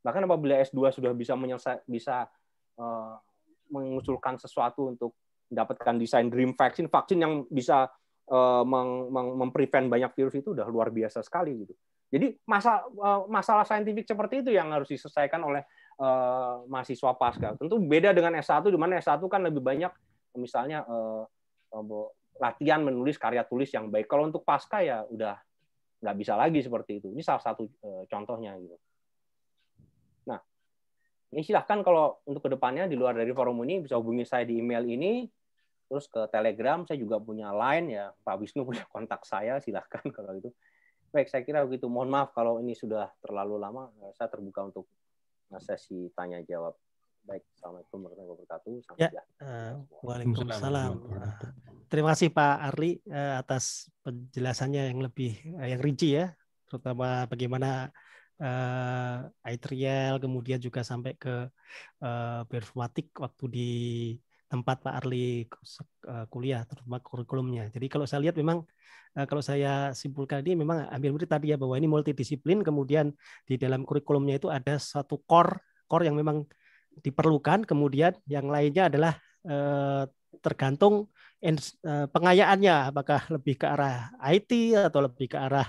bahkan apabila S2 sudah bisa menyelesaikan bisa uh, mengusulkan sesuatu untuk mendapatkan desain dream vaksin vaksin yang bisa uh, meng, meng, memprevent banyak virus itu udah luar biasa sekali gitu jadi masa, uh, masalah saintifik seperti itu yang harus diselesaikan oleh uh, mahasiswa pasca tentu beda dengan S1 di mana S1 kan lebih banyak misalnya uh, latihan menulis karya tulis yang baik kalau untuk pasca ya udah nggak bisa lagi seperti itu ini salah satu uh, contohnya gitu ini ya silahkan kalau untuk kedepannya di luar dari forum ini bisa hubungi saya di email ini terus ke telegram saya juga punya line ya Pak Wisnu punya kontak saya silahkan kalau itu baik saya kira begitu mohon maaf kalau ini sudah terlalu lama saya terbuka untuk sesi tanya jawab baik assalamualaikum warahmatullahi wabarakatuh Sampai ya, uh, waalaikumsalam ah, terima kasih Pak Arli eh, atas penjelasannya yang lebih eh, yang rinci ya terutama bagaimana uh, eh, Aitriel, kemudian juga sampai ke uh, eh, Berfumatik waktu di tempat Pak Arli eh, kuliah, terutama kurikulumnya. Jadi kalau saya lihat memang kalau saya simpulkan ini memang ambil murid tadi ya bahwa ini multidisiplin, kemudian di dalam kurikulumnya itu ada satu core core yang memang diperlukan, kemudian yang lainnya adalah tergantung pengayaannya apakah lebih ke arah IT atau lebih ke arah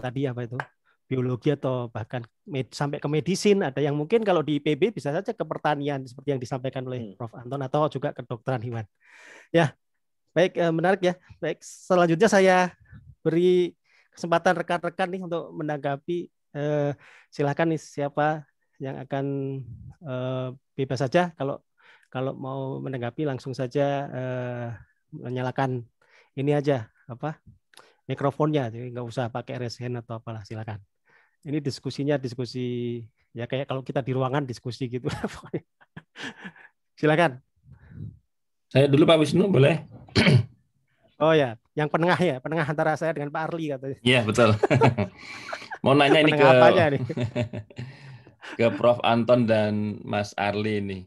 tadi apa itu biologi atau bahkan med, sampai ke medisin ada yang mungkin kalau di IPB bisa saja ke pertanian seperti yang disampaikan oleh hmm. Prof Anton atau juga ke dokteran hewan. Ya. Baik eh, menarik ya. Baik, selanjutnya saya beri kesempatan rekan-rekan nih untuk menanggapi eh, silakan nih siapa yang akan eh, bebas saja kalau kalau mau menanggapi langsung saja eh, menyalakan ini aja apa mikrofonnya jadi nggak usah pakai resen atau apalah silakan ini diskusinya diskusi ya kayak kalau kita di ruangan diskusi gitu. Silakan. Saya dulu Pak Wisnu boleh? oh ya, yang penengah ya, penengah antara saya dengan Pak Arli katanya. Iya betul. Mau nanya ini ke nih? ke Prof Anton dan Mas Arli ini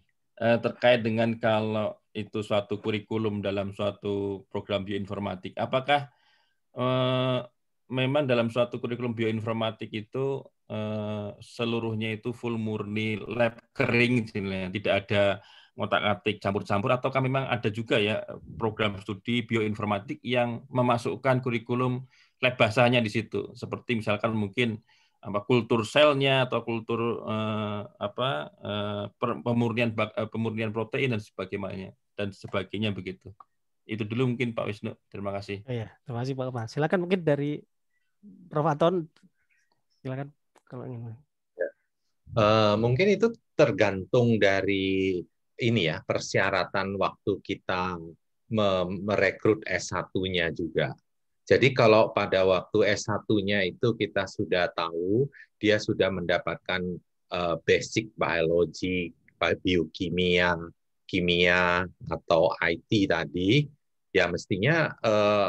eh, terkait dengan kalau itu suatu kurikulum dalam suatu program bioinformatik, apakah eh, memang dalam suatu kurikulum bioinformatik itu eh, seluruhnya itu full murni lab kering tidak ada ngotak-atik campur-campur ataukah memang ada juga ya program studi bioinformatik yang memasukkan kurikulum lab bahasanya di situ seperti misalkan mungkin apa kultur selnya atau kultur eh, apa eh, pemurnian eh, pemurnian protein dan sebagainya dan sebagainya begitu itu dulu mungkin Pak Wisnu terima kasih oh, ya terima kasih Pak Mas silakan mungkin dari Prof Anton silakan kalau ingin. Uh, mungkin itu tergantung dari ini ya persyaratan waktu kita merekrut S1-nya juga. Jadi kalau pada waktu S1-nya itu kita sudah tahu dia sudah mendapatkan uh, basic biologi, biokimia, kimia atau IT tadi, ya mestinya uh,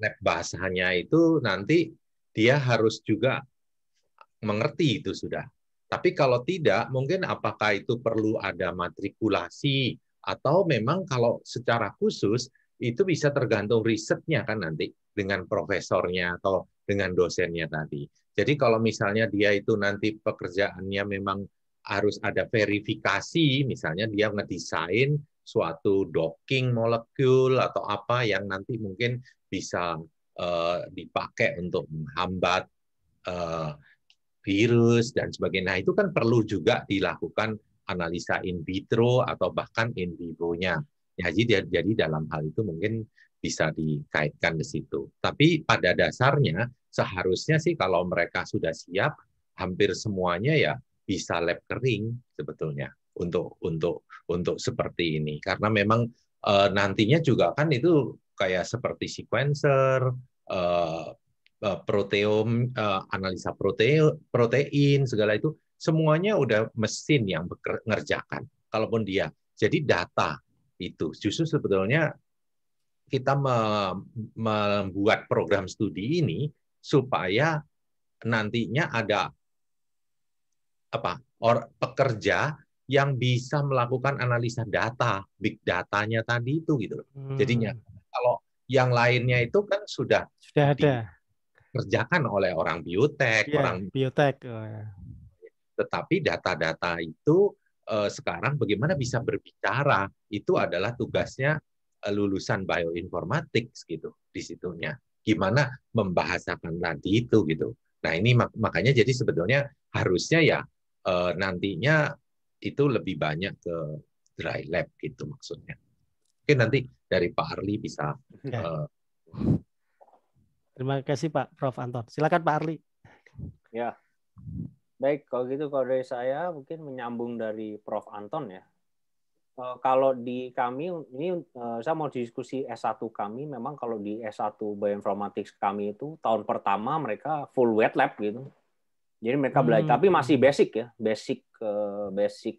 lab bahasanya itu nanti dia harus juga mengerti itu sudah. Tapi kalau tidak, mungkin apakah itu perlu ada matrikulasi atau memang kalau secara khusus itu bisa tergantung risetnya kan nanti dengan profesornya atau dengan dosennya tadi. Jadi kalau misalnya dia itu nanti pekerjaannya memang harus ada verifikasi, misalnya dia ngedesain suatu docking molekul atau apa yang nanti mungkin bisa uh, dipakai untuk menghambat uh, virus dan sebagainya. Nah, itu kan perlu juga dilakukan analisa in vitro atau bahkan in vivo-nya. Ya, jadi, jadi dalam hal itu mungkin bisa dikaitkan ke situ. Tapi pada dasarnya seharusnya sih kalau mereka sudah siap, hampir semuanya ya bisa lab kering sebetulnya untuk untuk untuk seperti ini karena memang uh, nantinya juga kan itu kayak seperti sequencer uh, proteom uh, analisa protein protein segala itu semuanya udah mesin yang mengerjakan kalaupun dia jadi data itu justru sebetulnya kita me membuat program studi ini supaya nantinya ada apa or pekerja yang bisa melakukan analisa data, big datanya tadi itu gitu Hmm. Jadinya kalau yang lainnya itu kan sudah sudah ada kerjakan oleh orang biotek, yeah, iya, orang biotek. Oh, ya. Tetapi data-data itu eh, sekarang bagaimana bisa berbicara itu adalah tugasnya eh, lulusan bioinformatik gitu di situnya. Gimana membahasakan nanti itu gitu. Nah, ini mak makanya jadi sebetulnya harusnya ya uh, nantinya itu lebih banyak ke dry lab gitu maksudnya. Oke nanti dari Pak Arli bisa. Ya. Uh, Terima kasih Pak Prof Anton. Silakan Pak Arli. Ya, baik kalau gitu kalau dari saya mungkin menyambung dari Prof Anton ya. Eh, kalau di kami ini eh, saya mau diskusi S1 kami memang kalau di S1 bioinformatics kami itu tahun pertama mereka full wet lab gitu. Jadi mereka belajar hmm. tapi masih basic ya, basic ke basic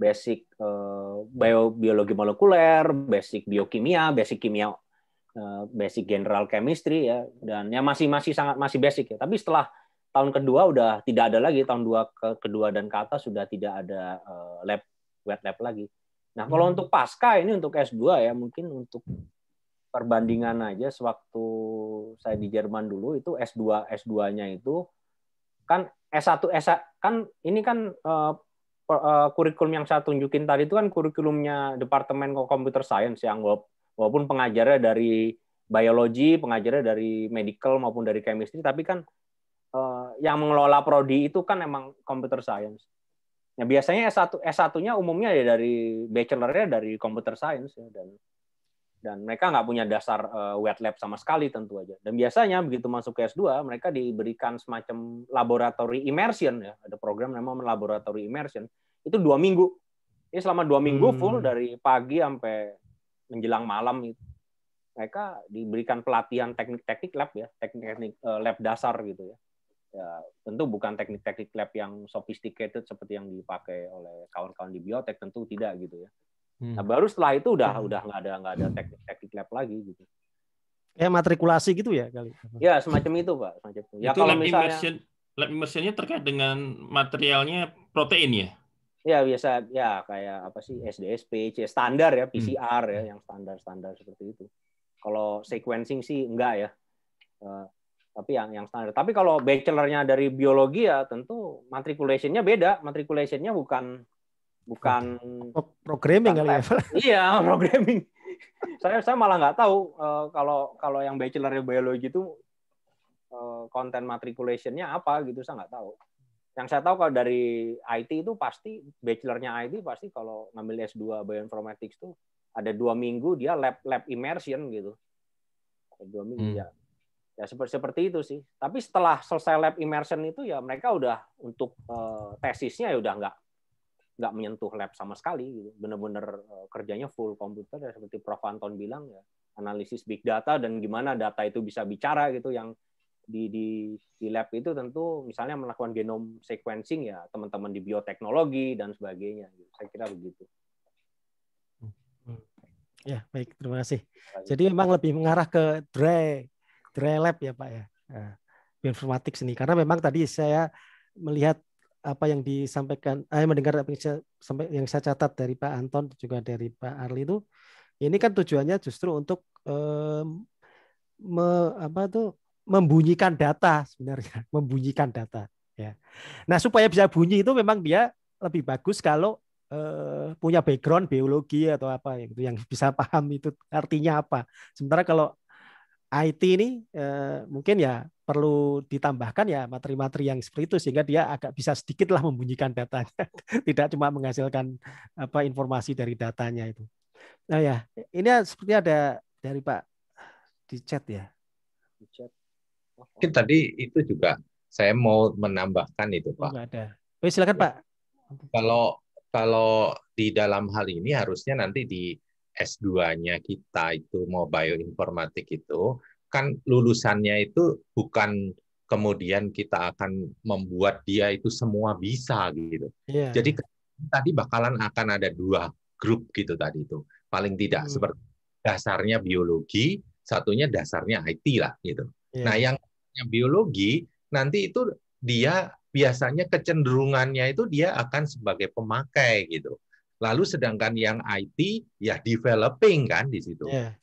basic uh, eh, bio, biologi molekuler, basic biokimia, basic kimia, uh, basic general chemistry ya dan ya masih masih sangat masih basic ya. Tapi setelah tahun kedua udah tidak ada lagi tahun dua ke kedua dan ke atas sudah tidak ada uh, lab wet lab lagi. Nah, kalau hmm. untuk pasca ini untuk S2 ya mungkin untuk perbandingan aja sewaktu saya di Jerman dulu itu S2 S2-nya itu kan S1 S kan ini kan uh, uh, kurikulum yang saya tunjukin tadi itu kan kurikulumnya Departemen Computer Science yang walaupun pengajarnya dari biologi, pengajarnya dari medical maupun dari chemistry, tapi kan uh, yang mengelola prodi itu kan emang computer science. Nah, biasanya S1 S1-nya umumnya ya dari bachelor-nya dari computer science ya dan dan mereka nggak punya dasar uh, wet lab sama sekali tentu aja. Dan biasanya begitu masuk ke S2 mereka diberikan semacam laboratory immersion ya, ada program namanya laboratory immersion. Itu dua minggu. Ini selama dua minggu hmm. full dari pagi sampai menjelang malam itu. Mereka diberikan pelatihan teknik-teknik lab ya, teknik-teknik uh, lab dasar gitu ya. Ya, tentu bukan teknik-teknik lab yang sophisticated seperti yang dipakai oleh kawan-kawan di biotek tentu tidak gitu ya Hmm. Nah baru setelah itu udah hmm. udah nggak ada nggak ada teknik teknik lab lagi gitu. ya matrikulasi gitu ya kali? Ya semacam itu pak, semacam itu. Ya itu kalau lab misalnya immersion, lab immersionnya terkait dengan materialnya protein ya? Ya biasa ya kayak apa sih SDSP, standar ya PCR hmm. ya yang standar standar seperti itu. Kalau sequencing sih enggak ya. Uh, tapi yang yang standar. Tapi kalau bachelornya dari biologi ya tentu matriculationnya beda. Matriculationnya bukan bukan programming kali ya. Iya, programming. saya saya malah nggak tahu uh, kalau kalau yang bachelor biologi itu uh, eh, matriculation matriculationnya apa gitu saya nggak tahu. Yang saya tahu kalau dari IT itu pasti bachelornya IT pasti kalau ngambil S2 bioinformatics itu ada dua minggu dia lab lab immersion gitu. Dua minggu hmm. ya. Ya seperti seperti itu sih. Tapi setelah selesai lab immersion itu ya mereka udah untuk uh, tesisnya ya udah nggak nggak menyentuh lab sama sekali gitu bener-bener eh, kerjanya full komputer ya seperti Prof Anton bilang ya analisis big data dan gimana data itu bisa bicara gitu yang di di di lab itu tentu misalnya melakukan genom sequencing ya teman-teman di bioteknologi dan sebagainya gitu. saya kira begitu hmm. ya baik terima kasih jadi memang lebih mengarah ke dry dry lab ya pak ya nah, bioinformatik sini karena memang tadi saya melihat apa yang disampaikan, saya eh, mendengar apa yang saya, sampai yang saya catat dari Pak Anton juga dari Pak Arli itu, ini kan tujuannya justru untuk um, me, apa tuh membunyikan data sebenarnya, membunyikan data. Ya. Nah supaya bisa bunyi itu memang dia lebih bagus kalau uh, punya background biologi atau apa ya, gitu yang bisa paham itu artinya apa. Sementara kalau IT ini uh, mungkin ya perlu ditambahkan ya materi-materi yang seperti itu sehingga dia agak bisa sedikitlah membunyikan datanya tidak cuma menghasilkan apa informasi dari datanya itu nah ya ini sepertinya ada dari pak di chat ya di chat oh, mungkin oh. tadi itu juga saya mau menambahkan itu oh, pak oh, ada silakan pak kalau kalau di dalam hal ini harusnya nanti di S2-nya kita itu mau bioinformatik itu kan lulusannya itu bukan kemudian kita akan membuat dia itu semua bisa gitu. Yeah. Jadi kan tadi bakalan akan ada dua grup gitu tadi itu. Paling tidak hmm. seperti dasarnya biologi, satunya dasarnya IT lah gitu. Yeah. Nah, yang biologi nanti itu dia biasanya kecenderungannya itu dia akan sebagai pemakai gitu. Lalu sedangkan yang IT ya developing kan di situ. Yeah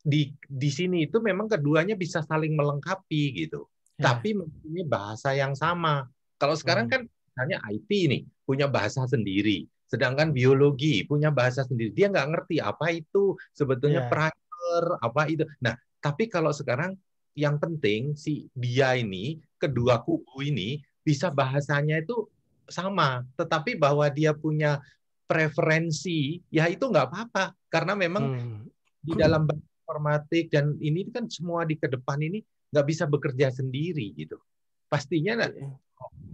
di di sini itu memang keduanya bisa saling melengkapi gitu. Ya. Tapi mempunyai bahasa yang sama. Kalau sekarang hmm. kan misalnya IT ini punya bahasa sendiri, sedangkan biologi punya bahasa sendiri. Dia nggak ngerti apa itu sebetulnya ya. primer apa itu. Nah, tapi kalau sekarang yang penting si dia ini kedua kubu ini bisa bahasanya itu sama, tetapi bahwa dia punya preferensi ya itu nggak apa-apa karena memang hmm. di dalam bahasa informatik dan ini kan semua di ke depan ini nggak bisa bekerja sendiri gitu. Pastinya iya.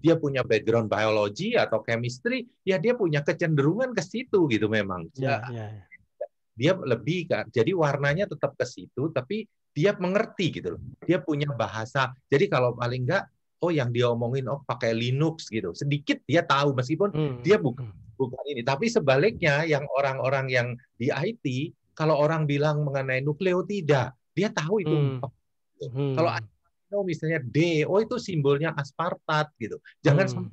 dia punya background biologi atau chemistry, ya dia punya kecenderungan ke situ gitu memang. Iya, ya, ya. Dia lebih kan, jadi warnanya tetap ke situ, tapi dia mengerti gitu loh. Dia punya bahasa. Jadi kalau paling nggak, oh yang dia omongin oh pakai Linux gitu. Sedikit dia tahu meskipun hmm. dia bukan hmm. bukan ini. Tapi sebaliknya yang orang-orang yang di IT kalau orang bilang mengenai nukleotida, dia tahu itu. Hmm. Hmm. Kalau aspartame misalnya D, oh itu simbolnya aspartat gitu. Jangan hmm.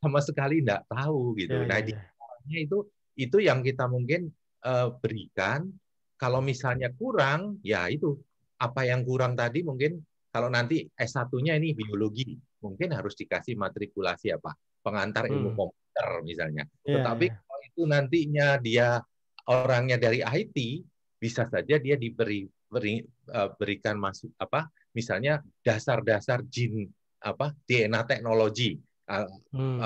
sama sekali tidak tahu gitu. Ya, nah, ya. ya. itu itu yang kita mungkin uh, berikan. Kalau misalnya kurang, ya itu apa yang kurang tadi mungkin kalau nanti S1-nya ini biologi, mungkin harus dikasih matrikulasi apa? Pengantar ilmu hmm. komputer misalnya. Ya, Tetapi ya. kalau itu nantinya dia orangnya dari IT bisa saja dia diberi beri, e, berikan masuk apa misalnya dasar-dasar jin apa DNA teknologi hmm.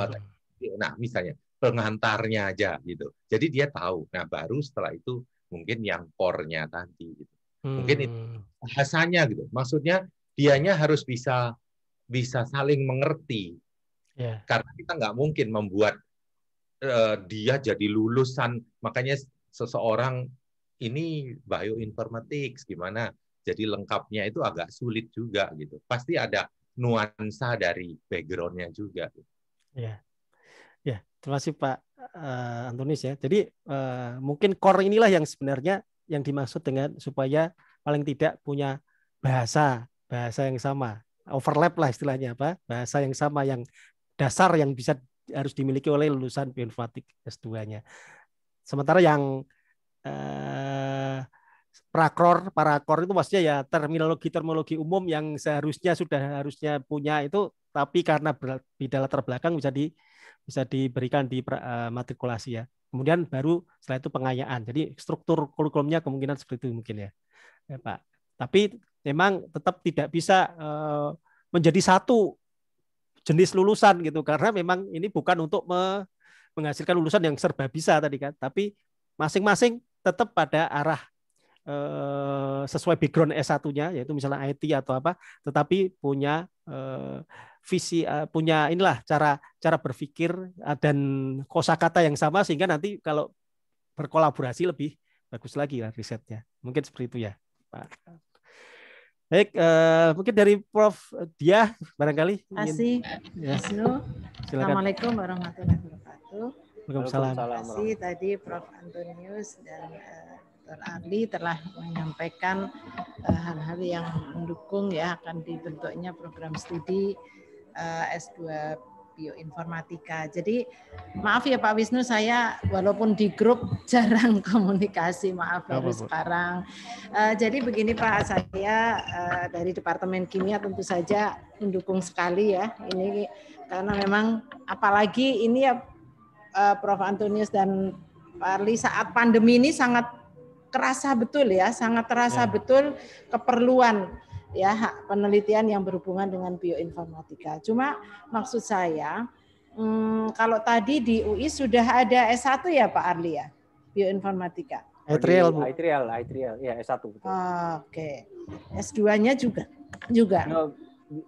nah misalnya pengantarnya aja gitu jadi dia tahu nah baru setelah itu mungkin yang core-nya tadi gitu hmm. mungkin itu hmm. bahasanya gitu maksudnya dianya harus bisa bisa saling mengerti yeah. karena kita nggak mungkin membuat uh, dia jadi lulusan makanya seseorang ini bioinformatics gimana jadi lengkapnya itu agak sulit juga gitu pasti ada nuansa dari backgroundnya juga ya ya terima kasih Pak uh, Antonis ya jadi uh, mungkin core inilah yang sebenarnya yang dimaksud dengan supaya paling tidak punya bahasa bahasa yang sama overlap lah istilahnya apa bahasa yang sama yang dasar yang bisa harus dimiliki oleh lulusan bioinformatik S2-nya. Sementara yang eh, prakor, kor itu maksudnya ya terminologi-terminologi umum yang seharusnya sudah harusnya punya itu, tapi karena beda latar belakang bisa di bisa diberikan di pra, eh, matrikulasi ya. Kemudian baru setelah itu pengayaan. Jadi struktur kurikulumnya kemungkinan seperti itu mungkin ya, ya Pak. Tapi memang tetap tidak bisa eh, menjadi satu jenis lulusan gitu karena memang ini bukan untuk menghasilkan lulusan yang serba bisa tadi kan, tapi masing-masing tetap pada arah eh, sesuai background S1-nya yaitu misalnya IT atau apa, tetapi punya eh, visi eh, punya inilah cara cara berpikir dan kosakata yang sama sehingga nanti kalau berkolaborasi lebih bagus lagi lah risetnya. Mungkin seperti itu ya, Pak. Baik, mungkin dari Prof. Dia barangkali Terima kasih. Ya. Assalamualaikum warahmatullahi wabarakatuh. Gitu. Waalaikumsalam. Terima kasih tadi Prof. Antonius dan uh, eh, Dr. telah menyampaikan eh, hal-hal yang mendukung ya akan dibentuknya program studi eh, S2 bioinformatika. Jadi maaf ya Pak Wisnu, saya walaupun di grup jarang komunikasi, maaf baru ya, sekarang. Uh, jadi begini Pak, saya uh, dari Departemen Kimia tentu saja mendukung sekali ya ini karena memang apalagi ini ya uh, Prof. Antonius dan Pak Arli saat pandemi ini sangat kerasa betul ya, sangat terasa ya. betul keperluan ya penelitian yang berhubungan dengan bioinformatika. Cuma maksud saya hmm, kalau tadi di UI sudah ada S1 ya Pak Arli ya, bioinformatika. Itrial, Bu. Itrial, Itrial, ya S1 Oke. Okay. S2-nya juga juga. No,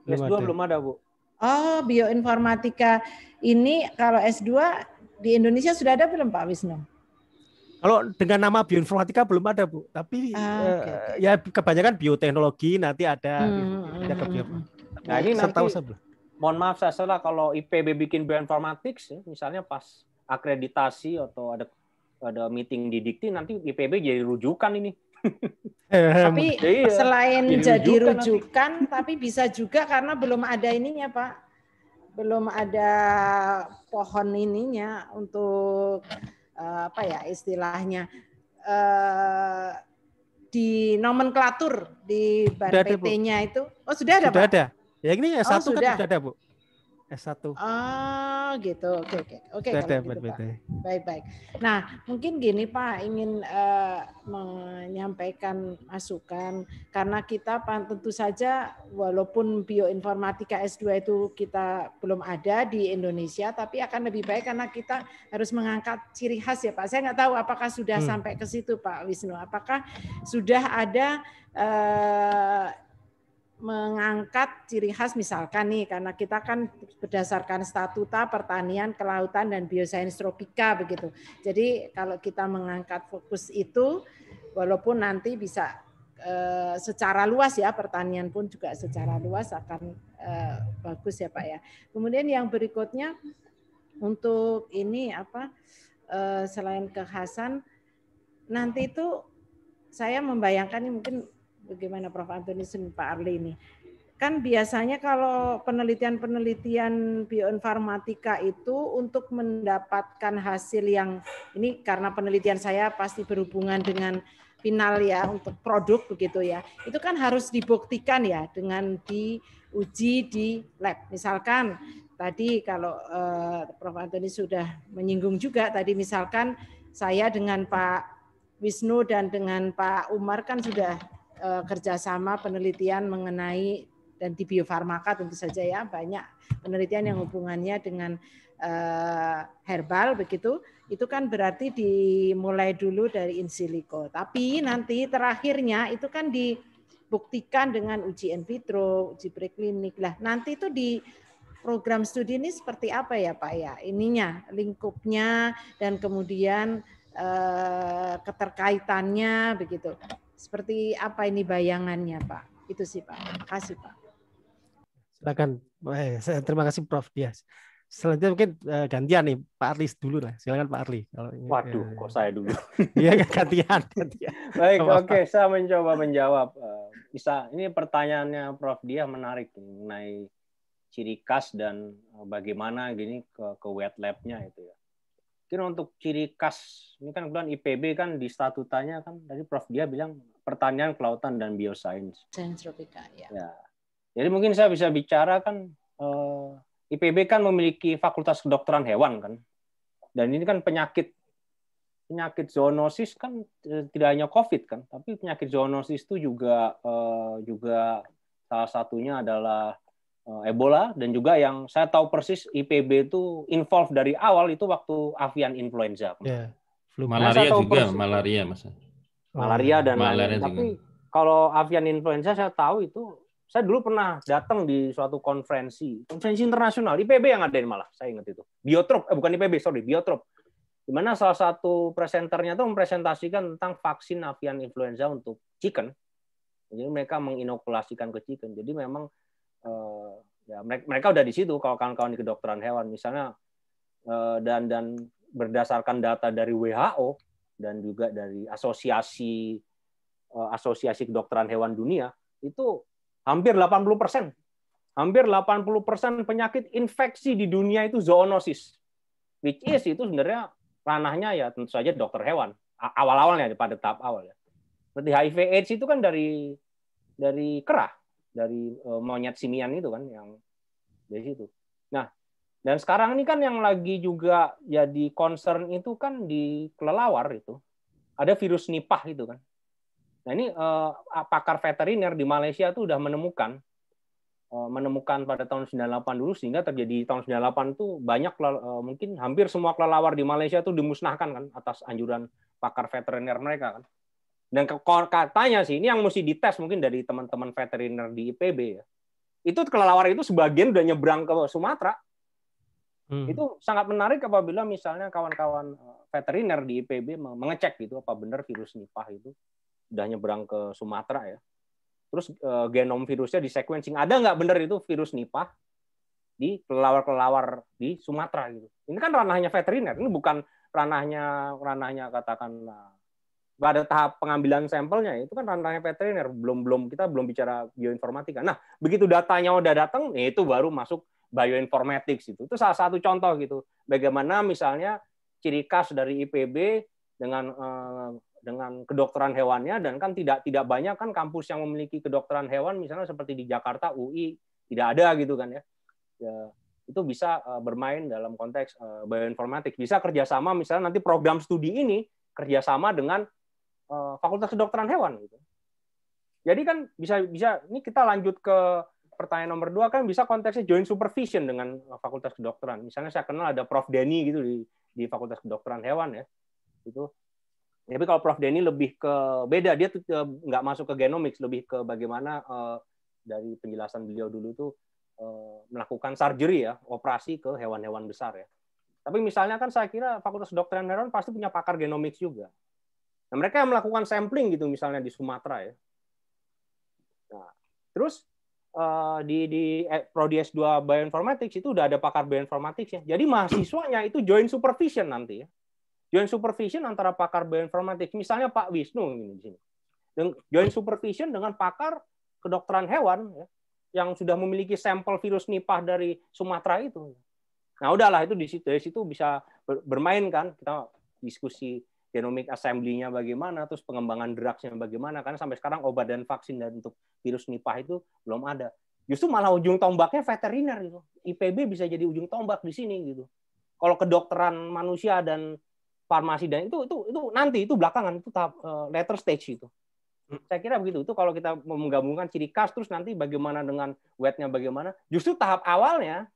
S2 belum ada, Bu. Oh, bioinformatika ini kalau S2 di Indonesia sudah ada belum Pak Wisnu? Kalau dengan nama bioinformatika belum ada Bu, tapi ah, okay, eh, okay. ya kebanyakan bioteknologi nanti ada. Hmm, gitu. hmm ada hmm, ke bio. Hmm. Nah ini nanti, tahu saya mohon maaf saya salah kalau IPB bikin bioinformatik, ya, misalnya pas akreditasi atau ada ada meeting di Dikti, nanti IPB jadi rujukan ini. Eh, tapi iya. selain jadi, jadi rujukan, rujukan tapi bisa juga karena belum ada ininya Pak belum ada pohon ininya untuk uh, apa ya istilahnya uh, di nomenklatur di ban nya itu. Oh sudah ada sudah Pak? ada. Ya ini ya oh, satu kan sudah. kan sudah ada Bu. S1. Oh, ah, gitu. Oke, oke. Oke, gitu, Baik-baik. Nah, mungkin gini Pak ingin uh, menyampaikan masukan karena kita tentu saja walaupun bioinformatika S2 itu kita belum ada di Indonesia tapi akan lebih baik karena kita harus mengangkat ciri khas ya Pak. Saya nggak tahu apakah sudah hmm. sampai ke situ Pak Wisnu. Apakah sudah ada uh, mengangkat ciri khas misalkan nih karena kita kan berdasarkan statuta pertanian, kelautan dan biosains tropika begitu. Jadi kalau kita mengangkat fokus itu walaupun nanti bisa e, secara luas ya pertanian pun juga secara luas akan e, bagus ya Pak ya. Kemudian yang berikutnya untuk ini apa e, selain kekhasan nanti itu saya membayangkan ini mungkin bagaimana Prof Antoni dan Pak Arli ini. Kan biasanya kalau penelitian-penelitian bioinformatika itu untuk mendapatkan hasil yang ini karena penelitian saya pasti berhubungan dengan final ya untuk produk begitu ya. Itu kan harus dibuktikan ya dengan diuji di lab. Misalkan tadi kalau eh, Prof Antoni sudah menyinggung juga tadi misalkan saya dengan Pak Wisnu dan dengan Pak Umar kan sudah Eh, kerjasama penelitian mengenai dan di biofarmaka tentu saja ya banyak penelitian yang hubungannya dengan eh, herbal begitu itu kan berarti dimulai dulu dari in silico tapi nanti terakhirnya itu kan dibuktikan dengan uji in vitro uji preklinik lah nanti itu di program studi ini seperti apa ya Pak ya ininya lingkupnya dan kemudian eh, keterkaitannya begitu seperti apa ini bayangannya, Pak? Itu sih, Pak. Terima kasih, Pak. Silakan. Eh, terima kasih, Prof. Dias. Selanjutnya mungkin eh, gantian nih Pak Arli dulu lah. Silakan Pak Arli. Kalau Waduh, ya. kok saya dulu? Iya kan, gantian, gantian. Baik, oke, okay, saya mencoba menjawab. Bisa ini pertanyaannya Prof. Dias menarik mengenai ciri khas dan bagaimana gini ke ke wet labnya itu ya mungkin untuk ciri khas ini kan kebetulan IPB kan di statutanya kan tadi Prof dia bilang pertanian, kelautan dan bioscience. Sains tropika ya. ya. Jadi mungkin saya bisa bicara kan eh, IPB kan memiliki fakultas kedokteran hewan kan. Dan ini kan penyakit penyakit zoonosis kan eh, tidak hanya COVID kan, tapi penyakit zoonosis itu juga eh, juga salah satunya adalah Eh, Ebola dan juga yang saya tahu persis IPB itu involved dari awal itu waktu avian influenza. Yeah. flu malaria juga, persis, malaria mas. Malaria oh, iya. dan malaria lain. Tapi kalau avian influenza saya tahu itu saya dulu pernah datang di suatu konferensi, konferensi internasional IPB yang ada di malah, saya ingat itu. Biotrop, eh bukan IPB, sorry, Biotrop. Di mana salah satu presenternya itu mempresentasikan tentang vaksin avian influenza untuk chicken. Jadi mereka menginokulasikan ke chicken. Jadi memang Eh, ya mereka, udah di situ kalau kawan-kawan di kedokteran hewan misalnya eh, dan dan berdasarkan data dari WHO dan juga dari asosiasi eh, asosiasi kedokteran hewan dunia itu hampir 80 persen hampir 80 persen penyakit infeksi di dunia itu zoonosis which is itu sebenarnya ranahnya ya tentu saja dokter hewan awal-awalnya pada tahap awal ya seperti HIV AIDS itu kan dari dari kerah dari uh, monyet simian itu kan yang dari situ. Nah, dan sekarang ini kan yang lagi juga jadi concern itu kan di kelelawar itu. Ada virus nipah itu kan. Nah, ini e, pakar veteriner di Malaysia tuh udah menemukan eh, menemukan pada tahun 98 dulu sehingga terjadi tahun 98 itu banyak mungkin hampir semua kelelawar di Malaysia tuh dimusnahkan kan atas anjuran pakar veteriner mereka kan. Dan katanya sih, ini yang mesti dites mungkin dari teman-teman veteriner di IPB ya. Itu kelelawar itu sebagian udah nyebrang ke Sumatera. Hmm. Itu sangat menarik apabila misalnya kawan-kawan eh, veteriner di IPB mengecek gitu apa benar virus Nipah itu udah nyebrang ke Sumatera ya. Terus eh, genom virusnya di sequencing. Ada nggak benar itu virus Nipah di kelelawar-kelelawar di Sumatera gitu. Ini kan ranahnya veteriner, ini bukan ranahnya ranahnya katakanlah eh, pada tahap pengambilan sampelnya itu kan rantangnya veteriner belum belum kita belum bicara bioinformatika nah begitu datanya udah datang ya itu baru masuk bioinformatics itu itu salah satu contoh gitu bagaimana misalnya ciri khas dari IPB dengan eh, dengan kedokteran hewannya dan kan tidak tidak banyak kan kampus yang memiliki kedokteran hewan misalnya seperti di Jakarta UI tidak ada gitu kan ya, ya itu bisa eh, bermain dalam konteks eh, bioinformatik bisa kerjasama misalnya nanti program studi ini kerjasama dengan Eh, Fakultas Kedokteran Hewan gitu. Jadi kan bisa bisa ini kita lanjut ke pertanyaan nomor dua kan bisa konteksnya joint supervision dengan Fakultas Kedokteran. Misalnya saya kenal ada Prof Denny gitu di di Fakultas Kedokteran Hewan ya. Itu tapi kalau Prof Denny lebih ke beda dia tuh eh, nggak masuk ke genomics lebih ke bagaimana uh, dari penjelasan beliau dulu tuh melakukan surgery ya operasi ke hewan-hewan besar ya. Tapi misalnya kan saya kira Fakultas Kedokteran Hewan pasti punya pakar genomics juga. Nah, mereka yang melakukan sampling gitu misalnya di Sumatera ya. Nah, terus uh, di di eh, prodi S2 bioinformatics itu udah ada pakar bioinformatics ya. Jadi mahasiswanya itu join supervision nanti ya. Join supervision antara pakar bioinformatics misalnya Pak Wisnu ini di sini. Join supervision dengan pakar kedokteran hewan ya, yang sudah memiliki sampel virus nipah dari Sumatera itu. Nah, udahlah itu di situ, dari situ bisa bermain kan kita diskusi genomic assembly-nya bagaimana, terus pengembangan drugsnya bagaimana, karena sampai sekarang obat dan vaksin dan untuk virus nipah itu belum ada. Justru malah ujung tombaknya veteriner gitu. IPB bisa jadi ujung tombak di sini gitu. Kalau kedokteran manusia dan farmasi dan itu itu itu nanti itu belakangan itu tahap uh, later stage itu. Hmm. Saya kira begitu. Itu kalau kita menggabungkan ciri khas terus nanti bagaimana dengan wetnya bagaimana. Justru tahap awalnya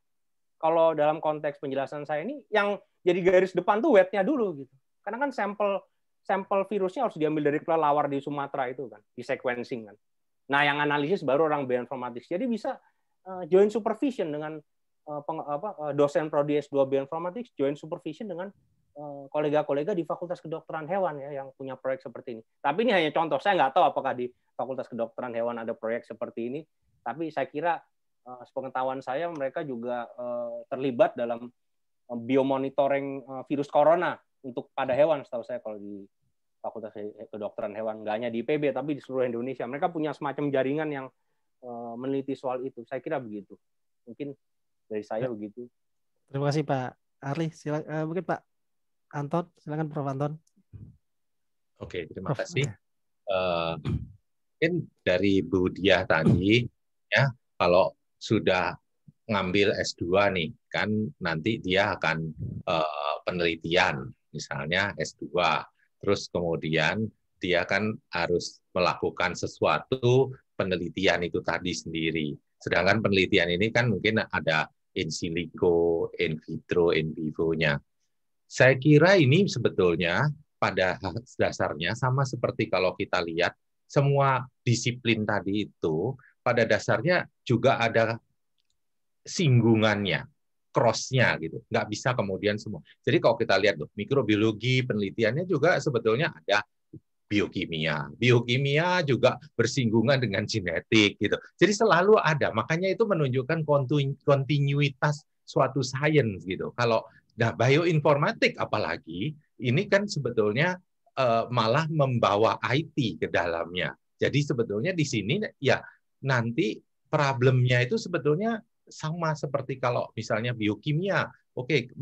kalau dalam konteks penjelasan saya ini yang jadi garis depan tuh wetnya dulu gitu. Karena kan sampel sampel virusnya harus diambil dari kelelawar di Sumatera itu kan, di sequencing kan. Nah, yang analisis baru orang bioinformatik. Jadi bisa uh, eh, join supervision dengan uh, peng, apa, uh, dosen prodi S2 bioinformatik, join supervision dengan kolega-kolega di Fakultas Kedokteran Hewan ya yang punya proyek seperti ini. Tapi ini hanya contoh. Saya nggak tahu apakah di Fakultas Kedokteran Hewan ada proyek seperti ini. Tapi saya kira sepengetahuan saya mereka juga terlibat dalam biomonitoring virus corona untuk pada hewan setahu saya kalau di Fakultas Kedokteran Hewan nggak hanya di IPB tapi di seluruh Indonesia mereka punya semacam jaringan yang eh, meneliti soal itu saya kira begitu mungkin dari saya begitu terima kasih Pak Arli sila uh, mungkin Pak Anton silakan Prof Anton oke terima Prof. kasih uh, mungkin dari Bu Diah tadi ya kalau sudah ngambil S2 nih kan nanti dia akan uh, penelitian misalnya S2. Terus kemudian dia kan harus melakukan sesuatu penelitian itu tadi sendiri. Sedangkan penelitian ini kan mungkin ada in silico, in vitro, in vivo-nya. Saya kira ini sebetulnya pada dasarnya sama seperti kalau kita lihat semua disiplin tadi itu pada dasarnya juga ada singgungannya crossnya gitu nggak bisa kemudian semua jadi kalau kita lihat tuh mikrobiologi penelitiannya juga sebetulnya ada biokimia biokimia juga bersinggungan dengan genetik gitu jadi selalu ada makanya itu menunjukkan kontinuitas suatu sains gitu kalau nah bioinformatik apalagi ini kan sebetulnya uh, malah membawa IT ke dalamnya jadi sebetulnya di sini ya nanti problemnya itu sebetulnya sama seperti kalau misalnya biokimia, oke,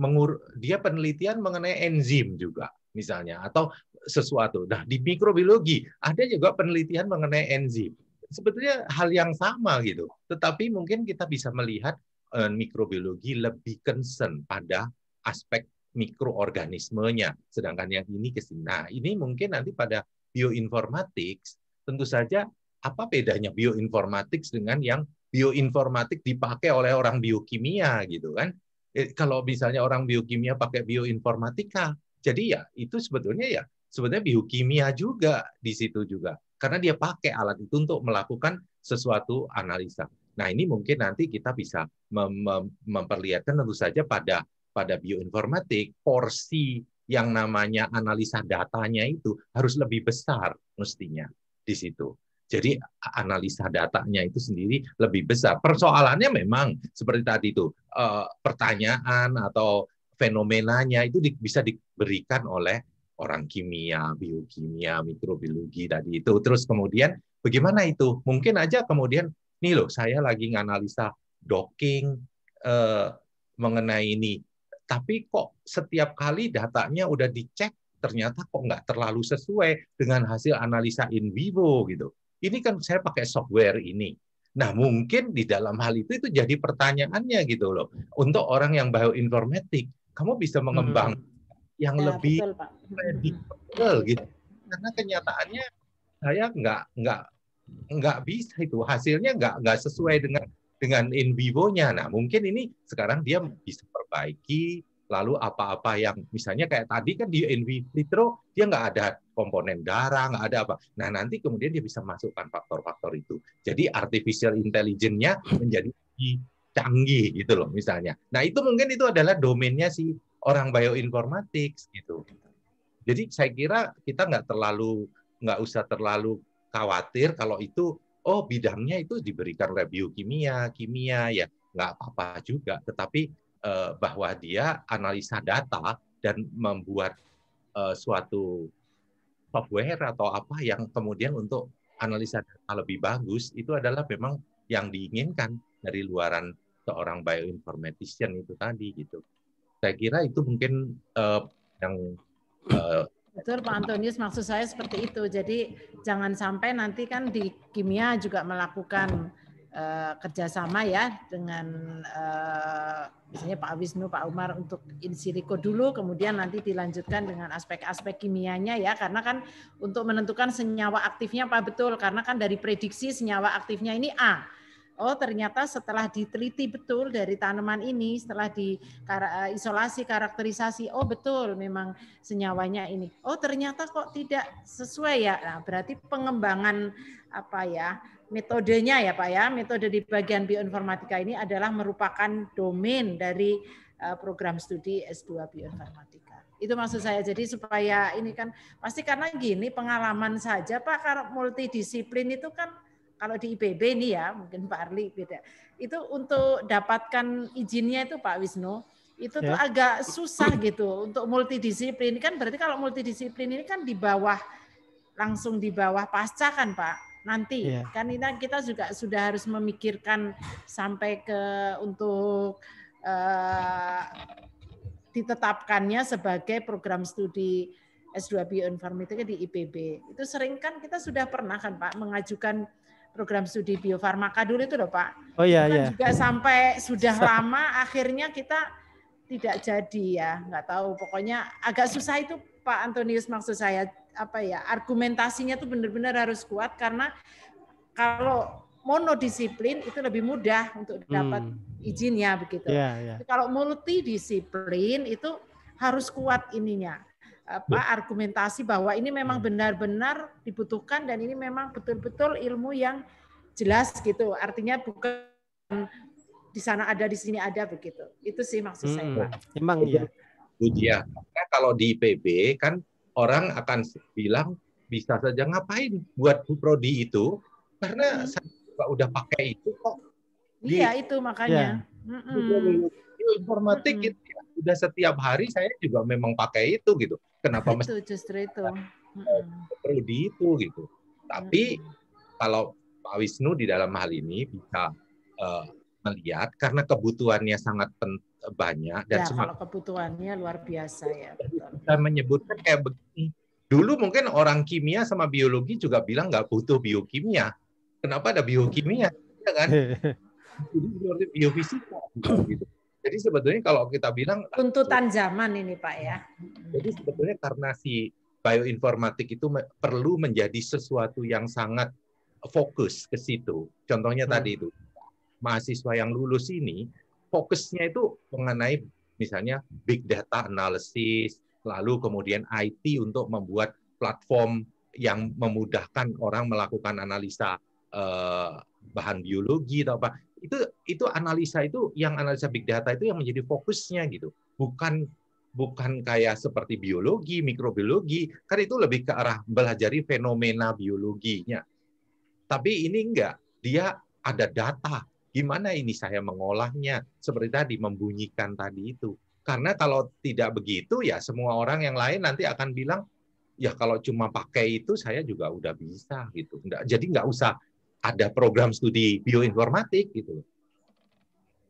dia penelitian mengenai enzim juga misalnya atau sesuatu. Nah, di mikrobiologi ada juga penelitian mengenai enzim. Sebetulnya hal yang sama gitu. Tetapi mungkin kita bisa melihat eh, mikrobiologi lebih concern pada aspek mikroorganismenya, sedangkan yang ini ke sini. Nah, ini mungkin nanti pada bioinformatics tentu saja apa bedanya bioinformatics dengan yang bioinformatik dipakai oleh orang biokimia gitu kan. Eh, kalau misalnya orang biokimia pakai bioinformatika, jadi ya itu sebetulnya ya sebetulnya biokimia juga di situ juga karena dia pakai alat itu untuk melakukan sesuatu analisa. Nah ini mungkin nanti kita bisa mem mem memperlihatkan tentu saja pada pada bioinformatik porsi yang namanya analisa datanya itu harus lebih besar mestinya di situ. Jadi analisa datanya itu sendiri lebih besar. Persoalannya memang seperti tadi itu e, pertanyaan atau fenomenanya itu bisa diberikan oleh orang kimia, biokimia, mikrobiologi tadi itu. Terus kemudian bagaimana itu? Mungkin aja kemudian nih loh saya lagi nganalisa docking eh, mengenai ini. Tapi kok setiap kali datanya udah dicek ternyata kok nggak terlalu sesuai dengan hasil analisa in vivo gitu ini kan saya pakai software ini. Nah, mungkin di dalam hal itu itu jadi pertanyaannya gitu loh. Untuk orang yang bioinformatik, kamu bisa mengembang hmm. yang ya, lebih predictable hmm. gitu. Karena kenyataannya saya nggak nggak nggak bisa itu hasilnya nggak nggak sesuai dengan dengan in vivo-nya. Nah, mungkin ini sekarang dia bisa perbaiki lalu apa-apa yang misalnya kayak tadi kan di in vitro dia nggak ada komponen darah, nggak ada apa. Nah nanti kemudian dia bisa masukkan faktor-faktor itu. Jadi artificial intelligence-nya menjadi canggih gitu loh misalnya. Nah itu mungkin itu adalah domainnya si orang bioinformatik gitu. Jadi saya kira kita nggak terlalu nggak usah terlalu khawatir kalau itu oh bidangnya itu diberikan oleh biokimia, kimia ya nggak apa-apa juga. Tetapi eh, bahwa dia analisa data dan membuat eh, suatu software atau apa yang kemudian untuk analisa data lebih bagus itu adalah memang yang diinginkan dari luaran seorang bioinformatician itu tadi gitu. Saya kira itu mungkin uh, yang uh, Betul Pak Antonius, maksud saya seperti itu. Jadi jangan sampai nanti kan di kimia juga melakukan Eh, kerjasama ya dengan eh, misalnya Pak Wisnu, Pak Umar untuk insiliko dulu, kemudian nanti dilanjutkan dengan aspek-aspek kimianya ya, karena kan untuk menentukan senyawa aktifnya Pak betul, karena kan dari prediksi senyawa aktifnya ini A. Oh ternyata setelah diteliti betul dari tanaman ini, setelah di eh, isolasi karakterisasi, oh betul memang senyawanya ini. Oh ternyata kok tidak sesuai ya. Nah berarti pengembangan apa ya metodenya ya Pak ya, metode di bagian bioinformatika ini adalah merupakan domain dari eh, program studi S2 bioinformatika. Itu maksud saya. Jadi supaya ini kan pasti karena gini pengalaman saja Pak kalau multidisiplin itu kan kalau di IPB ini ya, mungkin Pak Arli beda. Itu untuk dapatkan izinnya itu Pak Wisnu, itu ya. tuh agak susah gitu untuk multidisiplin. Ini Kan berarti kalau multidisiplin ini kan di bawah langsung di bawah pasca kan Pak nanti yeah. kan kita kita juga sudah harus memikirkan sampai ke untuk uh, ditetapkannya sebagai program studi S2 bioinformatika di IPB. Itu sering kan kita sudah pernah kan Pak mengajukan program studi biofarmaka dulu itu loh Pak. Oh iya kan iya. Yeah. juga sampai sudah lama akhirnya kita tidak jadi ya, nggak tahu. Pokoknya agak susah itu Pak Antonius maksud saya apa ya argumentasinya tuh benar-benar harus kuat karena kalau monodisiplin itu lebih mudah untuk hmm. dapat hmm. izinnya begitu. Yeah, yeah. Kalau multidisiplin itu harus kuat ininya apa yeah. argumentasi bahwa ini memang hmm. benar-benar dibutuhkan dan ini memang betul-betul ilmu yang jelas gitu. Artinya bukan di sana ada di sini ada begitu. Itu sih maksud hmm. saya, memang ya. Iya. Ujian. kalau di IPB kan orang akan bilang bisa saja ngapain buat prodi itu karena hmm. saya juga udah pakai itu kok. Iya gitu. itu makanya. Ya. Mm -mm. Informatik mm -mm. Gitu ya. Udah setiap hari saya juga memang pakai itu gitu. Kenapa itu justru itu. Prodi itu gitu. Tapi mm kalau Pak Wisnu di dalam hal ini bisa uh, melihat karena kebutuhannya sangat penting banyak dan ya, kalau kebutuhannya luar biasa ya. dan menyebutkan kayak begini. Dulu mungkin orang kimia sama biologi juga bilang nggak butuh biokimia. Kenapa ada biokimia? Ya kan? Biofisika. Gitu. Jadi sebetulnya kalau kita bilang tuntutan zaman ini Pak ya. Jadi sebetulnya karena si bioinformatik itu perlu menjadi sesuatu yang sangat fokus ke situ. Contohnya hmm. tadi itu mahasiswa yang lulus ini fokusnya itu mengenai misalnya big data analysis, lalu kemudian IT untuk membuat platform yang memudahkan orang melakukan analisa eh, bahan biologi atau apa. Itu itu analisa itu yang analisa big data itu yang menjadi fokusnya gitu. Bukan bukan kayak seperti biologi, mikrobiologi, karena itu lebih ke arah belajar fenomena biologinya. Tapi ini enggak, dia ada data Gimana ini saya mengolahnya? Seperti tadi membunyikan tadi itu. Karena kalau tidak begitu ya semua orang yang lain nanti akan bilang ya kalau cuma pakai itu saya juga udah bisa gitu. Nggak, jadi nggak usah ada program studi bioinformatik gitu.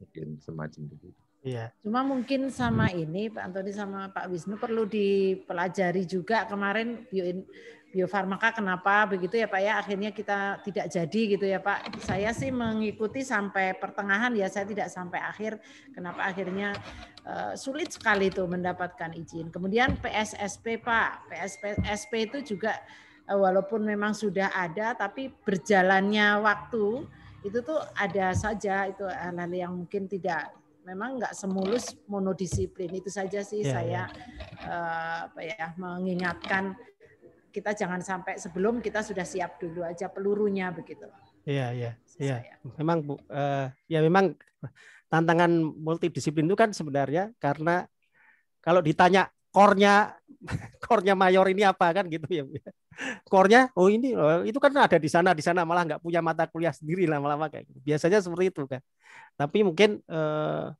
Mungkin semacam itu. Iya. Cuma mungkin sama hmm. ini Pak Antoni sama Pak Wisnu perlu dipelajari juga kemarin bioin biofarmaka kenapa begitu ya Pak ya akhirnya kita tidak jadi gitu ya Pak. Saya sih mengikuti sampai pertengahan ya saya tidak sampai akhir. Kenapa akhirnya eh, sulit sekali itu mendapatkan izin. Kemudian PSSP Pak, PSSP itu juga eh, walaupun memang sudah ada tapi berjalannya waktu itu tuh ada saja itu hal-hal yang mungkin tidak memang nggak semulus monodisiplin itu saja sih yeah, saya yeah. Iya. Uh, apa ya mengingatkan kita jangan sampai sebelum kita sudah siap dulu aja pelurunya begitu. Iya, iya, iya. Memang Bu, uh, ya memang tantangan multidisiplin itu kan sebenarnya karena kalau ditanya kornya kornya mayor ini apa kan gitu ya kornya ya. oh ini oh, itu kan ada di sana di sana malah nggak punya mata kuliah sendiri lama-lama kayak gitu. biasanya seperti itu kan tapi mungkin uh,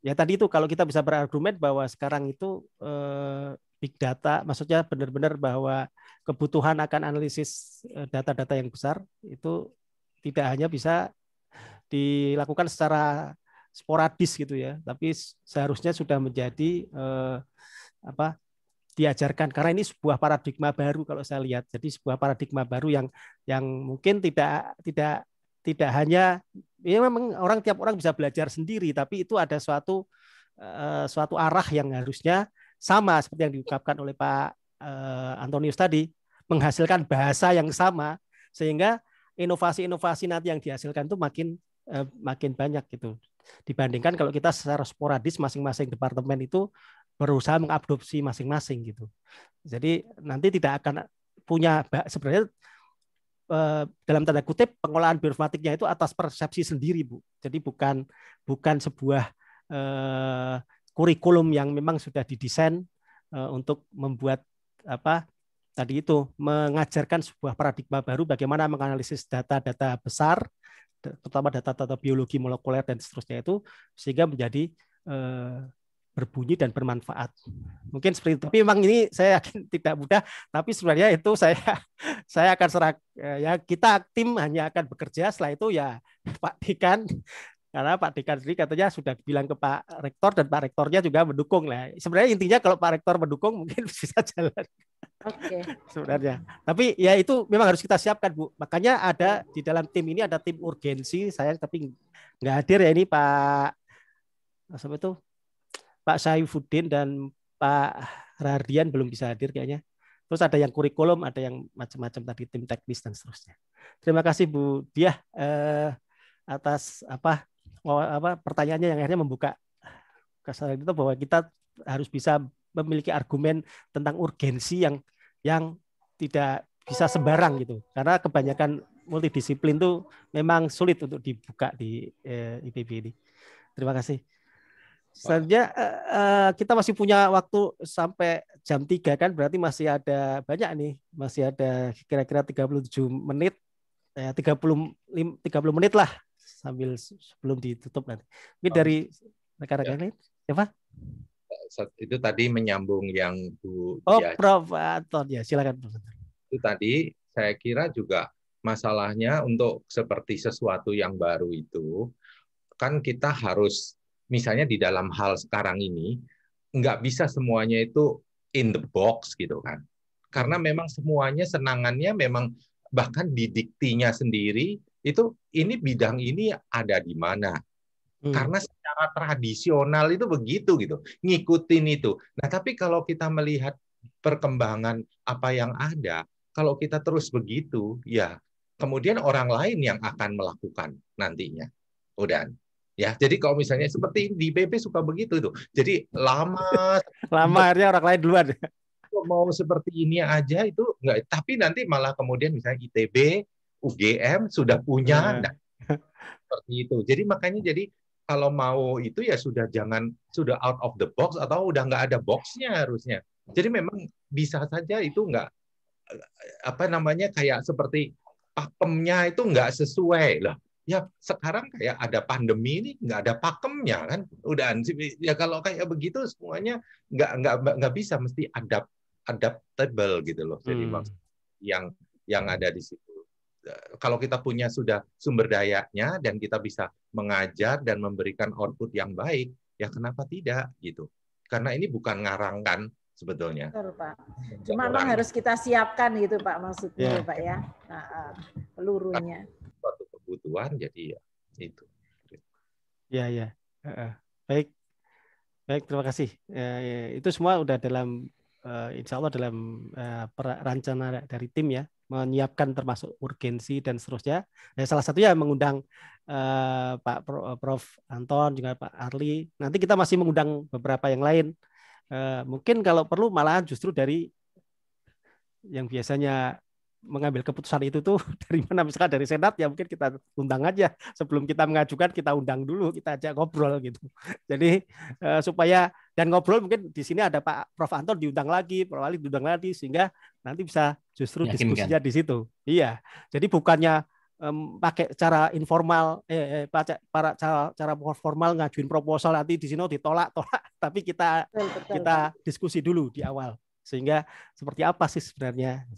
ya tadi itu kalau kita bisa berargumen bahwa sekarang itu uh, big data, maksudnya benar-benar bahwa kebutuhan akan analisis eh, data-data yang besar itu tidak hanya bisa dilakukan secara sporadis gitu ya, tapi seharusnya sudah menjadi eh, apa diajarkan karena ini sebuah paradigma baru kalau saya lihat. Jadi sebuah paradigma baru yang yang mungkin tidak tidak tidak hanya ya memang orang tiap orang bisa belajar sendiri, tapi itu ada suatu eh, suatu arah yang harusnya sama seperti yang diungkapkan oleh Pak eh, Antonius tadi, menghasilkan bahasa yang sama sehingga inovasi-inovasi nanti yang dihasilkan itu makin eh, makin banyak gitu. Dibandingkan kalau kita secara sporadis masing-masing departemen itu berusaha mengadopsi masing-masing gitu. Jadi nanti tidak akan punya sebenarnya eh, dalam tanda kutip pengolahan bioinformatiknya itu atas persepsi sendiri bu jadi bukan bukan sebuah eh, kurikulum yang memang sudah didesain eh, untuk membuat apa tadi itu mengajarkan sebuah paradigma baru bagaimana menganalisis data-data besar terutama data-data biologi molekuler dan seterusnya itu sehingga menjadi eh, berbunyi dan bermanfaat. Mungkin seperti itu. Tapi memang ini saya yakin tidak mudah, tapi sebenarnya itu saya saya akan serak eh, ya kita tim hanya akan bekerja setelah itu ya pastikan karena Pak Dekan sendiri katanya sudah bilang ke Pak Rektor dan Pak Rektornya juga mendukung lah. Sebenarnya intinya kalau Pak Rektor mendukung mungkin bisa jalan. Oke. Sebenarnya. Tapi ya itu memang harus kita siapkan Bu. Makanya ada di dalam tim ini ada tim urgensi. Saya tapi nggak hadir ya ini Pak. apa itu? Pak Saifuddin dan Pak Rardian belum bisa hadir kayaknya. Terus ada yang kurikulum, ada yang macam-macam tadi tim teknis dan seterusnya. Terima kasih Bu Diah eh, atas apa apa pertanyaannya yang akhirnya membuka kesadaran itu bahwa kita harus bisa memiliki argumen tentang urgensi yang yang tidak bisa sembarang gitu karena kebanyakan multidisiplin itu memang sulit untuk dibuka di eh, IPB ini. Terima kasih. Selanjutnya eh, eh, kita masih punya waktu sampai jam 3 kan berarti masih ada banyak nih, masih ada kira-kira 37 menit eh, 30 30 menit lah sambil sebelum ditutup nanti. Mungkin dari rekan-rekan ya. lain, siapa? Itu tadi menyambung yang Bu Oh, ya. Prof. Anton ya, silakan Prof. Itu tadi saya kira juga masalahnya untuk seperti sesuatu yang baru itu kan kita harus misalnya di dalam hal sekarang ini nggak bisa semuanya itu in the box gitu kan karena memang semuanya senangannya memang bahkan didiktinya sendiri itu ini bidang ini ada di mana hmm. karena secara tradisional itu begitu gitu ngikutin itu nah tapi kalau kita melihat perkembangan apa yang ada kalau kita terus begitu ya kemudian orang lain yang akan melakukan nantinya udah oh, ya jadi kalau misalnya seperti di BP suka begitu tuh jadi lama lama akhirnya orang lain duluan mau seperti ini aja itu enggak tapi nanti malah kemudian misalnya ITB UGM sudah punya. Nah, seperti itu. Jadi makanya jadi kalau mau itu ya sudah jangan sudah out of the box atau udah nggak ada boxnya harusnya. Jadi memang bisa saja itu nggak apa namanya kayak seperti pakemnya itu nggak sesuai lah. Ya sekarang kayak ada pandemi ini nggak ada pakemnya kan. Udah ya kalau kayak begitu semuanya nggak nggak nggak bisa mesti adapt adaptable gitu loh. Jadi hmm. yang yang ada di situ. Eh, kalau kita punya sudah sumber dayanya dan kita bisa mengajar dan memberikan output yang baik, ya kenapa tidak gitu? Karena ini bukan ngarangkan sebetulnya. Betul, Pak. Cuma memang harus kita siapkan gitu Pak maksudnya iya. ya. Pak ya. Nah, eh, pelurunya. Suatu kebutuhan jadi ya itu. Ya ya. baik. Baik, terima kasih. Uh, itu semua udah dalam insya Allah dalam uh, rencana dari tim ya menyiapkan termasuk urgensi dan seterusnya. Nah, salah satunya mengundang uh, Pak eh, Prof Anton juga Pak Arli. Nanti kita masih mengundang beberapa yang lain. Uh, mungkin kalau perlu malah justru dari yang biasanya mengambil keputusan itu tuh dari mana misalkan dari senat ya mungkin kita undang aja sebelum kita mengajukan kita undang dulu kita ajak ngobrol gitu jadi eh, supaya dan ngobrol mungkin di sini ada Pak Prof Anton diundang lagi Prof Ali diundang lagi sehingga nanti bisa justru Yakin, diskusinya di situ iya jadi bukannya pakai cara informal eh, eh pakai para cara cara formal ngajuin proposal nanti di sini oh, ditolak tolak tapi kita kita diskusi dulu di awal sehingga seperti apa sih sebenarnya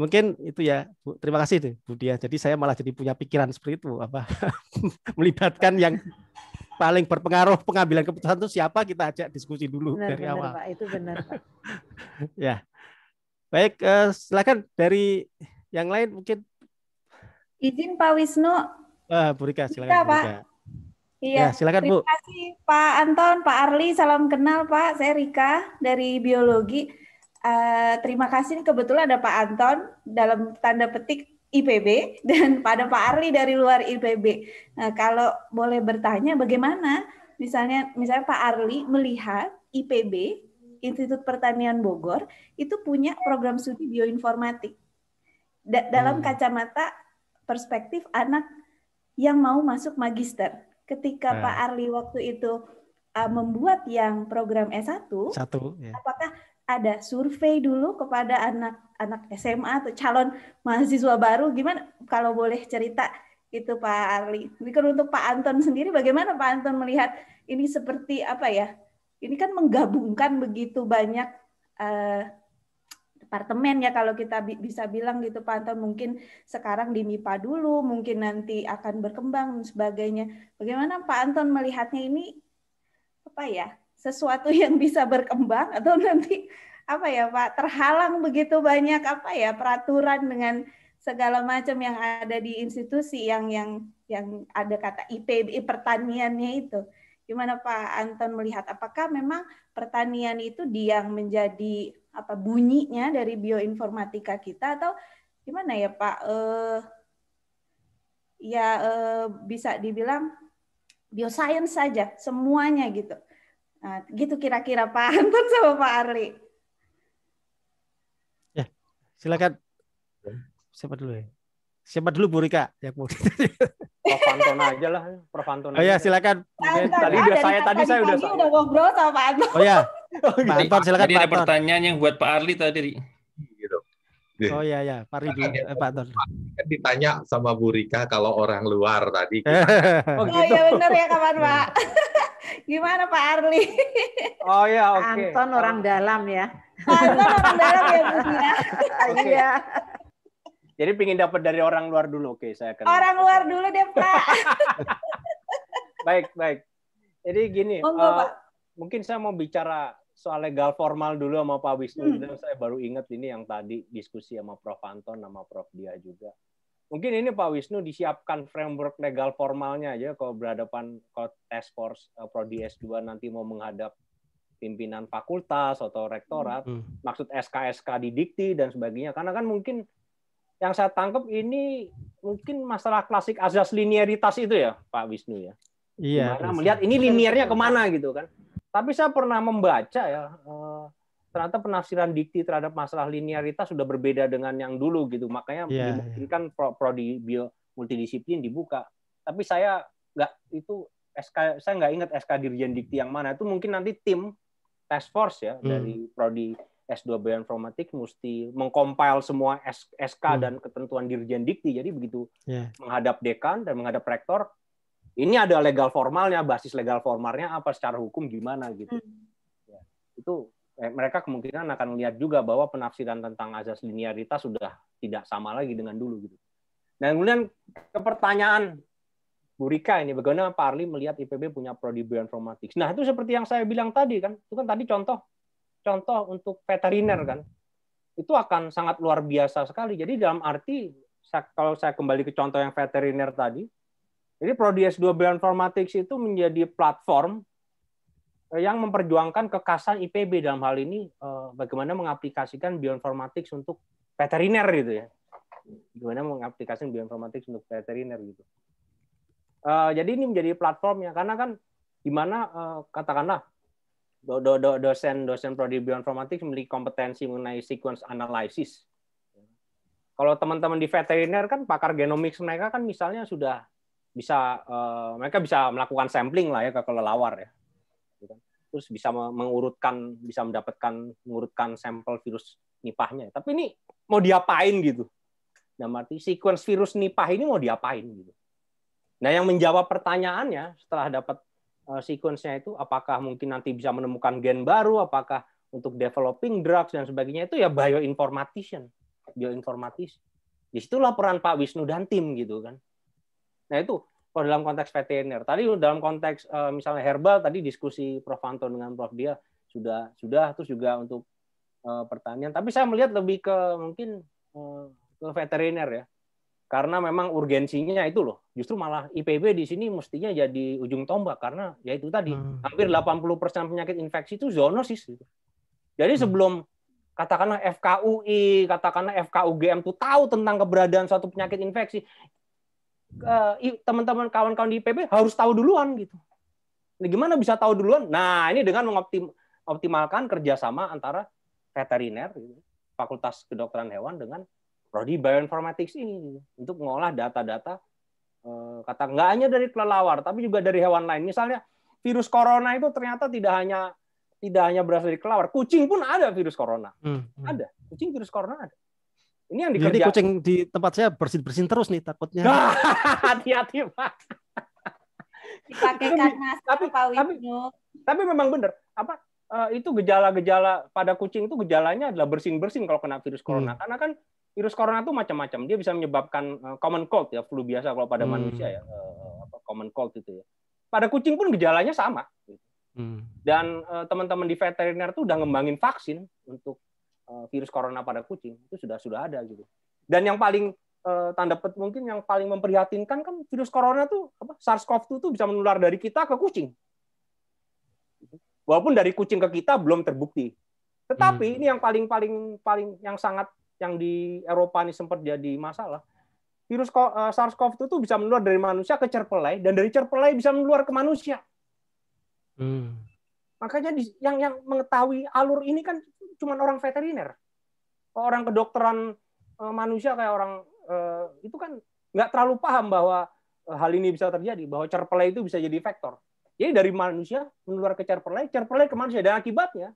mungkin itu ya Bu, terima kasih tuh Bu Dia ya. jadi saya malah jadi punya pikiran seperti itu apa melibatkan yang paling berpengaruh pengambilan keputusan itu siapa kita ajak diskusi dulu benar, dari benar, awal Pak. itu benar Pak ya baik uh, silakan dari yang lain mungkin izin Pak Wisnu uh, eh, Bu Rika silakan Bu Rika. Iya, ya, silakan Bu. Terima kasih Pak Anton, Pak Arli, salam kenal Pak. Saya Rika dari Biologi. Uh, terima kasih kebetulan ada Pak Anton dalam tanda petik IPB dan pada Pak Arli dari luar IPB. Nah, kalau boleh bertanya bagaimana misalnya misalnya Pak Arli melihat IPB Institut Pertanian Bogor itu punya program studi bioinformatik da dalam hmm. kacamata perspektif anak yang mau masuk magister. Ketika hmm. Pak Arli waktu itu uh, membuat yang program S1, Satu, ya. apakah ada survei dulu kepada anak-anak SMA atau calon mahasiswa baru. Gimana kalau boleh cerita itu Pak Arli? Mungkin kan untuk Pak Anton sendiri, bagaimana Pak Anton melihat ini seperti apa ya? Ini kan menggabungkan begitu banyak eh, departemen ya kalau kita bi bisa bilang gitu Pak Anton mungkin sekarang di MIPA dulu, mungkin nanti akan berkembang dan sebagainya. Bagaimana Pak Anton melihatnya ini apa ya? sesuatu yang bisa berkembang atau nanti apa ya Pak terhalang begitu banyak apa ya peraturan dengan segala macam yang ada di institusi yang yang yang ada kata IPB pertaniannya itu. Gimana Pak Anton melihat apakah memang pertanian itu di yang menjadi apa bunyinya dari bioinformatika kita atau gimana ya Pak eh ya eh, bisa dibilang bioscience saja semuanya gitu Nah, gitu kira-kira Pak Anton sama Pak Arli. Ya, silakan. Siapa dulu ya? Siapa dulu Bu Rika? Ya, Bu. Prof Anton aja lah, Prof Anton. Oh ya, silakan. tadi udah saya tadi saya udah udah ngobrol sama Pak Anton. Oh ya. Pak Anton silakan. Tadi ada pertanyaan yang buat Pak Arli tadi. Gitu. Oh ya ya, Pak Arli eh, Pak Anton. Kan ditanya sama Bu Rika kalau orang luar tadi. oh, gitu. oh ya benar ya kawan Pak. Iya. Gimana Pak Arli? Oh ya, oke. Okay. Anton oh. orang oh. dalam ya. Anton orang dalam ya, Bu. Okay. Iya. iya. Jadi pingin dapat dari orang luar dulu, oke saya akan. Orang luar dulu deh Pak. baik baik. Jadi gini, Monggo, uh, mungkin saya mau bicara soal legal formal dulu sama Pak Wisnu. Hmm. Saya baru ingat ini yang tadi diskusi sama Prof Anton sama Prof Dia juga mungkin ini Pak Wisnu disiapkan framework legal formalnya aja kalau berhadapan kalau task force eh, prodi S2 nanti mau menghadap pimpinan fakultas atau rektorat, hmm. maksud SKSK didikti dan sebagainya. Karena kan mungkin yang saya tangkap ini mungkin masalah klasik asas linearitas itu ya, Pak Wisnu ya. Iya. karena iya. melihat ini liniernya kemana gitu kan. Tapi saya pernah membaca ya, eh, ternyata penafsiran dikti terhadap masalah linearitas sudah berbeda dengan yang dulu gitu. Makanya yeah, dimungkinkan yeah. Pro, prodi bio multidisiplin dibuka. Tapi saya nggak itu SK saya nggak ingat SK Dirjen Dikti yang mana. Itu mungkin nanti tim task force ya hmm. dari prodi S2 Bioinformatik mesti mengcompile semua SK hmm. dan ketentuan Dirjen Dikti. Jadi begitu yeah. menghadap dekan dan menghadap rektor, ini ada legal formalnya, basis legal formalnya apa secara hukum gimana gitu. Hmm. Ya, itu Eh, mereka kemungkinan akan melihat juga bahwa penafsiran tentang azas linearitas sudah tidak sama lagi dengan dulu gitu. Dan kemudian ke pertanyaan Bu Rika ini bagaimana Pak Arli melihat IPB punya prodi bioinformatik. Nah, itu seperti yang saya bilang tadi kan. Itu kan tadi contoh contoh untuk veteriner kan. Itu akan sangat luar biasa sekali. Jadi dalam arti kalau saya kembali ke contoh yang veteriner tadi, jadi prodi S2 bioinformatik itu menjadi platform Eh, yang memperjuangkan kekasan IPB dalam hal ini eh, bagaimana mengaplikasikan bioinformatics untuk veteriner gitu ya. Gimana mengaplikasikan bioinformatics untuk veteriner gitu. Eh, jadi ini menjadi platformnya karena kan gimana katakanlah dosen-dosen prodi bioinformatics memiliki kompetensi mengenai sequence analysis. Kalau teman-teman di veteriner kan pakar genomics mereka kan misalnya sudah bisa mereka bisa melakukan sampling lah ya ke kelelawar ya terus bisa mengurutkan bisa mendapatkan mengurutkan sampel virus nipahnya tapi ini mau diapain gitu nah arti sequence virus nipah ini mau diapain gitu nah yang menjawab pertanyaannya setelah dapat eh, sequence-nya itu apakah mungkin nanti bisa menemukan gen baru apakah untuk developing drugs dan sebagainya itu ya bioinformatician bioinformatis disitulah peran Pak Wisnu dan tim gitu kan nah itu kalau dalam konteks veteriner. Tadi dalam konteks uh, misalnya herbal tadi diskusi Prof Anton dengan Prof dia sudah sudah terus juga untuk uh, pertanian. Tapi saya melihat lebih ke mungkin uh, ke veteriner ya. Karena memang urgensinya itu loh. Justru malah IPB di sini mestinya jadi ujung tombak karena ya itu tadi hmm. hampir 80% penyakit infeksi itu zoonosis gitu. Jadi hmm. sebelum katakanlah FKUI, katakanlah FKUGM itu tahu tentang keberadaan suatu penyakit infeksi, uh, teman-teman kawan-kawan di IPB harus tahu duluan gitu. Nah, gimana bisa tahu duluan? Nah, ini dengan mengoptimalkan kerjasama antara veteriner, gitu, Fakultas Kedokteran Hewan dengan Prodi Bioinformatics ini gitu, untuk mengolah data-data eh, kata nggak hanya dari kelelawar tapi juga dari hewan lain. Misalnya virus corona itu ternyata tidak hanya tidak hanya berasal dari kelelawar, kucing pun ada virus corona. Hmm, hmm. Ada, kucing virus corona ada. Ini yang dikerja. Jadi kucing di tempat saya bersin-bersin terus nih takutnya. Hati-hati Pak. Dipakai tapi, Pak Tapi, tapi memang benar. Apa uh, itu gejala-gejala pada kucing itu gejalanya adalah bersin-bersin kalau kena virus corona. Hmm. Karena kan virus corona itu macam-macam. Dia bisa menyebabkan uh, common cold ya, flu biasa kalau pada hmm. manusia ya, uh, apa common cold itu ya. Pada kucing pun gejalanya sama. Hmm. Dan teman-teman uh, di veteriner tuh udah ngembangin vaksin untuk Eh, virus corona pada kucing itu sudah sudah ada gitu. Dan yang paling uh, tanda pet mungkin yang paling memprihatinkan kan virus corona tuh apa SARS-CoV-2 tuh bisa menular dari kita ke kucing. Walaupun dari kucing ke kita belum terbukti. Tetapi hmm. ini yang paling paling paling yang sangat yang di Eropa ini sempat jadi masalah. Virus eh, SARS-CoV-2 tuh bisa menular dari manusia ke cerpelai dan dari cerpelai bisa menular ke manusia. Hmm. Makanya yang yang mengetahui alur ini kan cuma orang veteriner. orang kedokteran eh, manusia kayak orang eh, itu kan nggak terlalu paham bahwa eh, hal ini bisa terjadi, bahwa cerpelai itu bisa jadi vektor. Jadi dari manusia menular ke cerpelai, cerpelai ke manusia dan akibatnya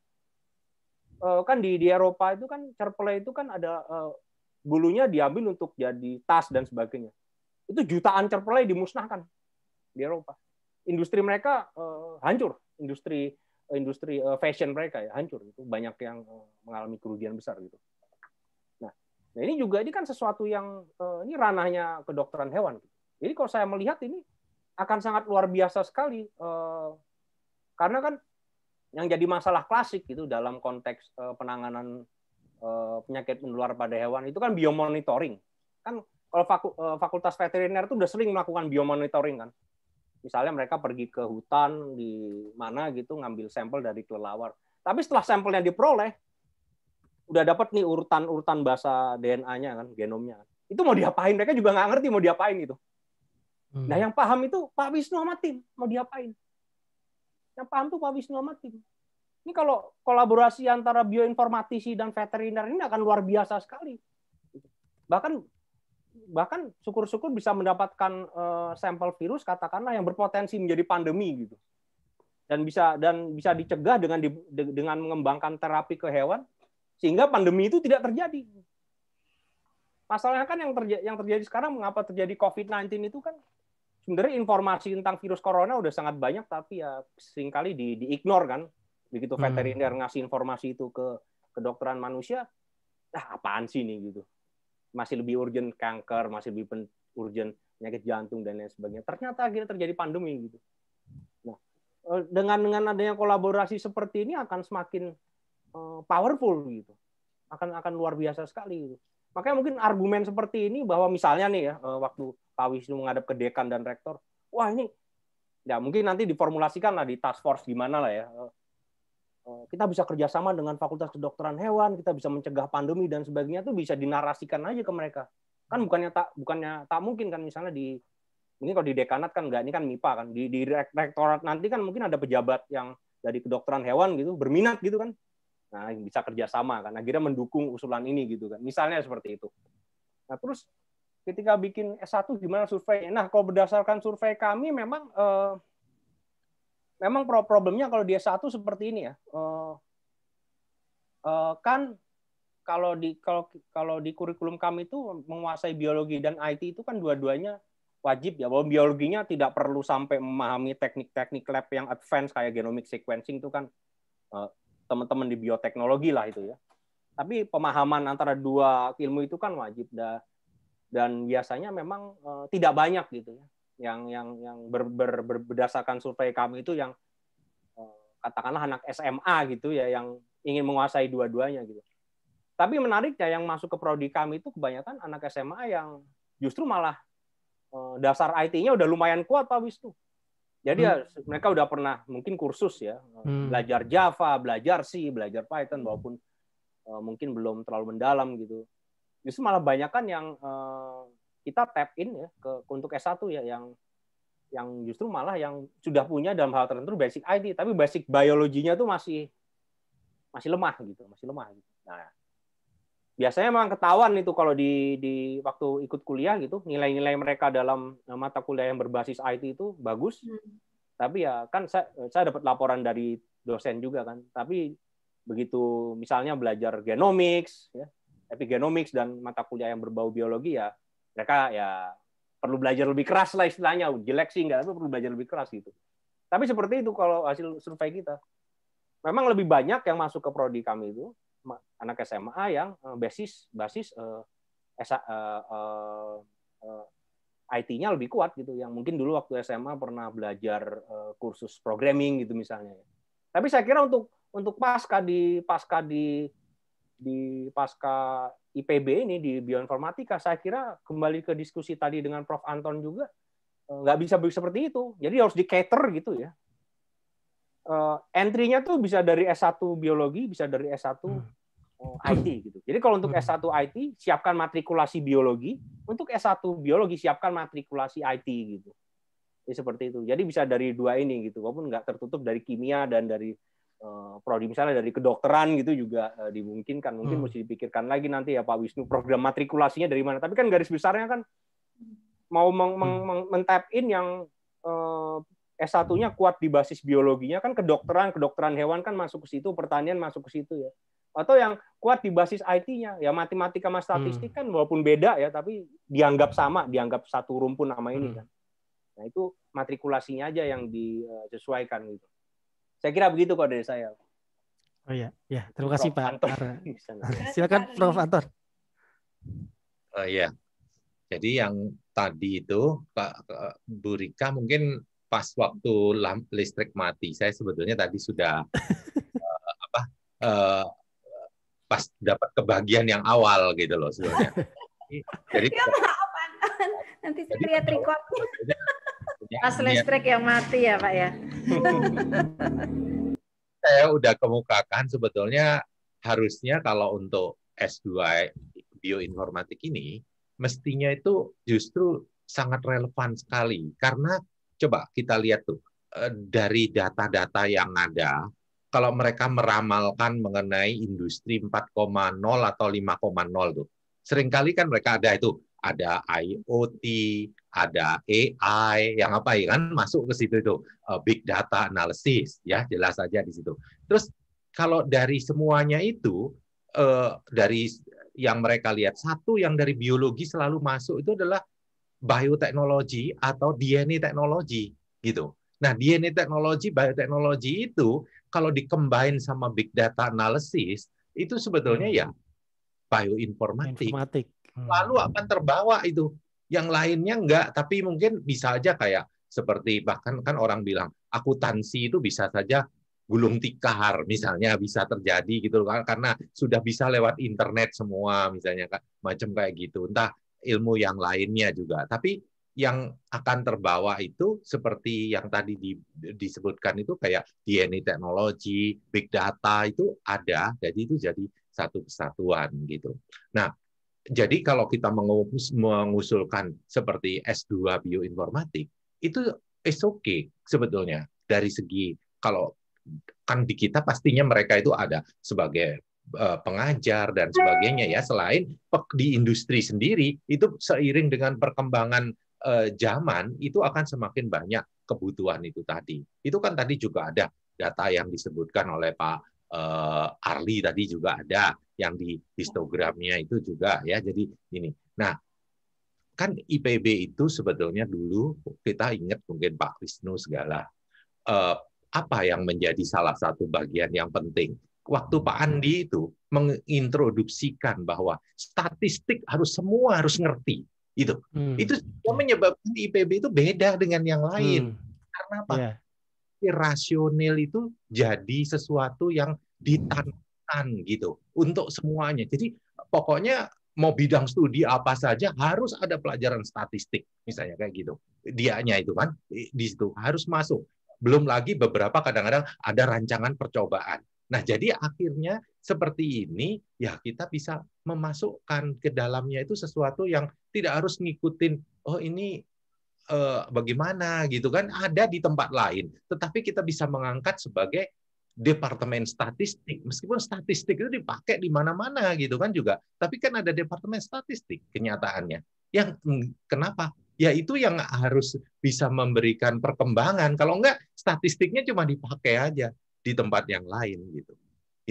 kan di di Eropa itu kan cerpelai itu kan ada bulunya diambil untuk jadi tas dan sebagainya. Itu jutaan cerpelai dimusnahkan di Eropa. Industri mereka hancur, industri industri uh, fashion mereka ya hancur itu banyak yang eh, mengalami kerugian besar gitu. Nah, nah ini juga ini kan sesuatu yang uh, ini ranahnya kedokteran hewan. Gitu. Jadi kalau saya melihat ini akan sangat luar biasa sekali uh, karena kan yang jadi masalah klasik gitu dalam konteks uh, penanganan uh, penyakit menular pada hewan itu kan biomonitoring. Kan kalau fakultas veteriner itu sudah sering melakukan biomonitoring kan Misalnya mereka pergi ke hutan di mana gitu ngambil sampel dari kelelawar. Tapi setelah sampelnya diperoleh, udah dapat nih urutan-urutan bahasa DNA-nya kan, genomnya. Kan. Itu mau diapain? Mereka juga nggak ngerti mau diapain itu. Hmm. Nah yang paham itu Pak Wisnu sama Tim, mau diapain? Yang paham tuh Pak Wisnu sama Tim. Ini kalau kolaborasi antara bioinformatisi dan veteriner ini akan luar biasa sekali. Bahkan bahkan syukur-syukur bisa mendapatkan uh, sampel virus katakanlah yang berpotensi menjadi pandemi gitu dan bisa dan bisa dicegah dengan di, dengan mengembangkan terapi ke hewan sehingga pandemi itu tidak terjadi masalahnya kan yang terjadi yang terjadi sekarang mengapa terjadi COVID-19 itu kan sebenarnya informasi tentang virus corona udah sangat banyak tapi ya seringkali di diignore kan begitu hmm. veteriner ngasih informasi itu ke kedokteran manusia ah apaan sih ini gitu masih lebih urgent kanker, masih lebih pen, urgent penyakit jantung dan lain sebagainya. Ternyata akhirnya terjadi pandemi gitu. Nah, eh, dengan dengan adanya kolaborasi seperti ini akan semakin uh, powerful gitu. Akan akan luar biasa sekali gitu. Makanya mungkin argumen seperti ini bahwa misalnya nih ya eh, waktu Pak Wisnu menghadap ke dekan dan rektor, wah ini ya mungkin nanti diformulasikan lah di task force gimana lah ya Eh, kita bisa kerjasama dengan Fakultas Kedokteran Hewan, kita bisa mencegah pandemi dan sebagainya itu bisa dinarasikan aja ke mereka. Kan hmm. bukannya tak bukannya tak mungkin kan misalnya di ini kalau di dekanat kan enggak, ini kan MIPA kan. Di, di rektorat nanti kan mungkin ada pejabat yang dari kedokteran hewan gitu berminat gitu kan. Nah, bisa kerjasama kan. Akhirnya mendukung usulan ini gitu kan. Misalnya seperti itu. Nah, terus ketika bikin S1 gimana survei? Nah, kalau berdasarkan survei kami memang eh, memang problemnya kalau dia satu seperti ini ya. Uh, uh, kan kalau di kalau kalau di kurikulum kami itu menguasai biologi dan IT itu kan dua-duanya wajib ya bahwa biologinya tidak perlu sampai memahami teknik-teknik lab yang advance kayak genomic sequencing itu kan eh, teman-teman di bioteknologi lah itu ya tapi pemahaman antara dua ilmu itu kan wajib dah dan biasanya memang tidak banyak gitu ya yang yang yang ber, ber, ber, berdasarkan survei kami itu yang eh, katakanlah anak SMA gitu ya yang ingin menguasai dua-duanya gitu. Tapi menariknya yang masuk ke prodi kami itu kebanyakan anak SMA yang justru malah eh, dasar IT-nya udah lumayan kuat Pak Wisnu. Jadi ya, hmm. ya mereka udah pernah mungkin kursus ya eh, hmm. belajar Java, belajar C, belajar Python hmm. walaupun uh, mungkin belum terlalu mendalam gitu. Justru malah banyak kan yang kita tap in ya ke untuk S1 ya yang yang justru malah yang sudah punya dalam hal tertentu basic IT tapi basic biologinya tuh masih masih lemah gitu, masih lemah gitu. Nah, biasanya memang ketahuan itu kalau di di waktu ikut kuliah gitu, nilai-nilai mereka dalam eh, mata kuliah yang berbasis IT itu bagus. Hmm. Tapi ya kan saya saya dapat laporan dari dosen juga kan. Tapi begitu misalnya belajar genomics ya, epigenomics dan mata kuliah yang berbau biologi ya mereka ya perlu belajar lebih keras lah istilahnya jelek sih nggak tapi perlu belajar lebih keras gitu tapi seperti itu kalau hasil survei kita memang lebih banyak yang masuk ke prodi kami itu anak SMA yang eh, basis basis uh, eh, uh, eh, uh, uh, IT-nya lebih kuat gitu yang mungkin dulu waktu SMA pernah belajar uh, kursus programming gitu misalnya ya. tapi saya kira untuk untuk pasca di pasca di di pasca IPB ini di bioinformatika saya kira kembali ke diskusi tadi dengan Prof Anton juga eh, nggak bisa seperti itu jadi harus di cater gitu ya eh, entry-nya tuh bisa dari S1 biologi bisa dari S1 hmm. eh, IT gitu jadi kalau untuk hmm. S1 IT siapkan matrikulasi biologi untuk S1 biologi siapkan matrikulasi IT gitu Jadi seperti itu jadi bisa dari dua ini gitu walaupun nggak tertutup dari kimia dan dari prodi eh, misalnya dari kedokteran gitu juga uh, dimungkinkan mungkin hmm. mesti dipikirkan lagi nanti ya Pak Wisnu program matrikulasinya dari mana tapi kan garis besarnya kan mau meng, meng, hmm. meng, men tap in yang uh, eh, S1-nya hmm. kuat di basis biologinya kan kedokteran kedokteran hewan kan masuk ke situ pertanian masuk ke situ ya atau yang kuat di basis IT-nya ya matematika sama statistik hmm. kan walaupun beda ya tapi dianggap sama dianggap satu rumpun nama ini hmm. kan nah itu matrikulasinya aja yang disesuaikan gitu saya kira begitu kok dari saya. Oh iya, ya terima kasih Prof. Pak. Anton. Silakan Prof. Anton. oh ya, jadi yang tadi itu Pak eh, Bu Rika mungkin pas waktu lamp listrik mati, saya sebetulnya tadi sudah uh, apa uh, pas dapat kebagian yang awal gitu loh sebenarnya. jadi, ya, maaf, Nanti saya lihat recordnya Iya. Pas listrik yang mati ya Pak ya. Saya udah kemukakan sebetulnya harusnya kalau untuk S2 bioinformatik ini mestinya itu justru sangat relevan sekali karena coba kita lihat tuh eh, dari data-data yang ada kalau mereka meramalkan mengenai industri 4,0 atau 5,0 tuh seringkali kan mereka ada itu ada IoT, ada AI yang apa ya kan masuk ke situ itu uh, big data analysis ya jelas saja di situ. Terus kalau dari semuanya itu uh, dari yang mereka lihat satu yang dari biologi selalu masuk itu adalah bioteknologi atau DNA teknologi gitu. Nah, DNA teknologi, bioteknologi itu kalau dikembain sama big data analysis itu sebetulnya hmm. ya bioinformatik. Lalu hmm. akan terbawa itu yang lainnya enggak, tapi mungkin bisa aja kayak seperti bahkan kan orang bilang akuntansi itu bisa saja gulung tikar misalnya bisa terjadi gitu kan karena sudah bisa lewat internet semua misalnya kan macam kayak gitu entah ilmu yang lainnya juga tapi yang akan terbawa itu seperti yang tadi di, disebutkan itu kayak DNA teknologi big data itu ada jadi itu jadi satu kesatuan gitu nah jadi kalau kita mengusulkan seperti S2 bioinformatik, itu is okay sebetulnya dari segi kalau kan di kita pastinya mereka itu ada sebagai eh, pengajar dan sebagainya ya selain di industri sendiri itu seiring dengan perkembangan eh, zaman itu akan semakin banyak kebutuhan itu tadi. Itu kan tadi juga ada data yang disebutkan oleh Pak uh, Arli tadi juga ada yang di histogramnya itu juga ya. Jadi ini. Nah, kan IPB itu sebetulnya dulu kita ingat mungkin Pak Wisnu segala uh, apa yang menjadi salah satu bagian yang penting. Waktu Pak Andi itu mengintroduksikan bahwa statistik harus semua harus ngerti itu. Hmm. Itu menyebabkan IPB itu beda dengan yang lain. Hmm. Karena apa? Yeah rasional itu jadi sesuatu yang ditanamkan gitu untuk semuanya. Jadi pokoknya mau bidang studi apa saja harus ada pelajaran statistik misalnya kayak gitu. Dianya itu kan di situ harus masuk. Belum lagi beberapa kadang-kadang ada rancangan percobaan. Nah, jadi akhirnya seperti ini ya kita bisa memasukkan ke dalamnya itu sesuatu yang tidak harus ngikutin oh ini eh, bagaimana gitu kan ada di tempat lain tetapi kita bisa mengangkat sebagai departemen statistik meskipun statistik itu dipakai di mana-mana gitu kan juga tapi kan ada departemen statistik kenyataannya yang hmm, kenapa ya itu yang harus bisa memberikan perkembangan kalau enggak statistiknya cuma dipakai aja di tempat yang lain gitu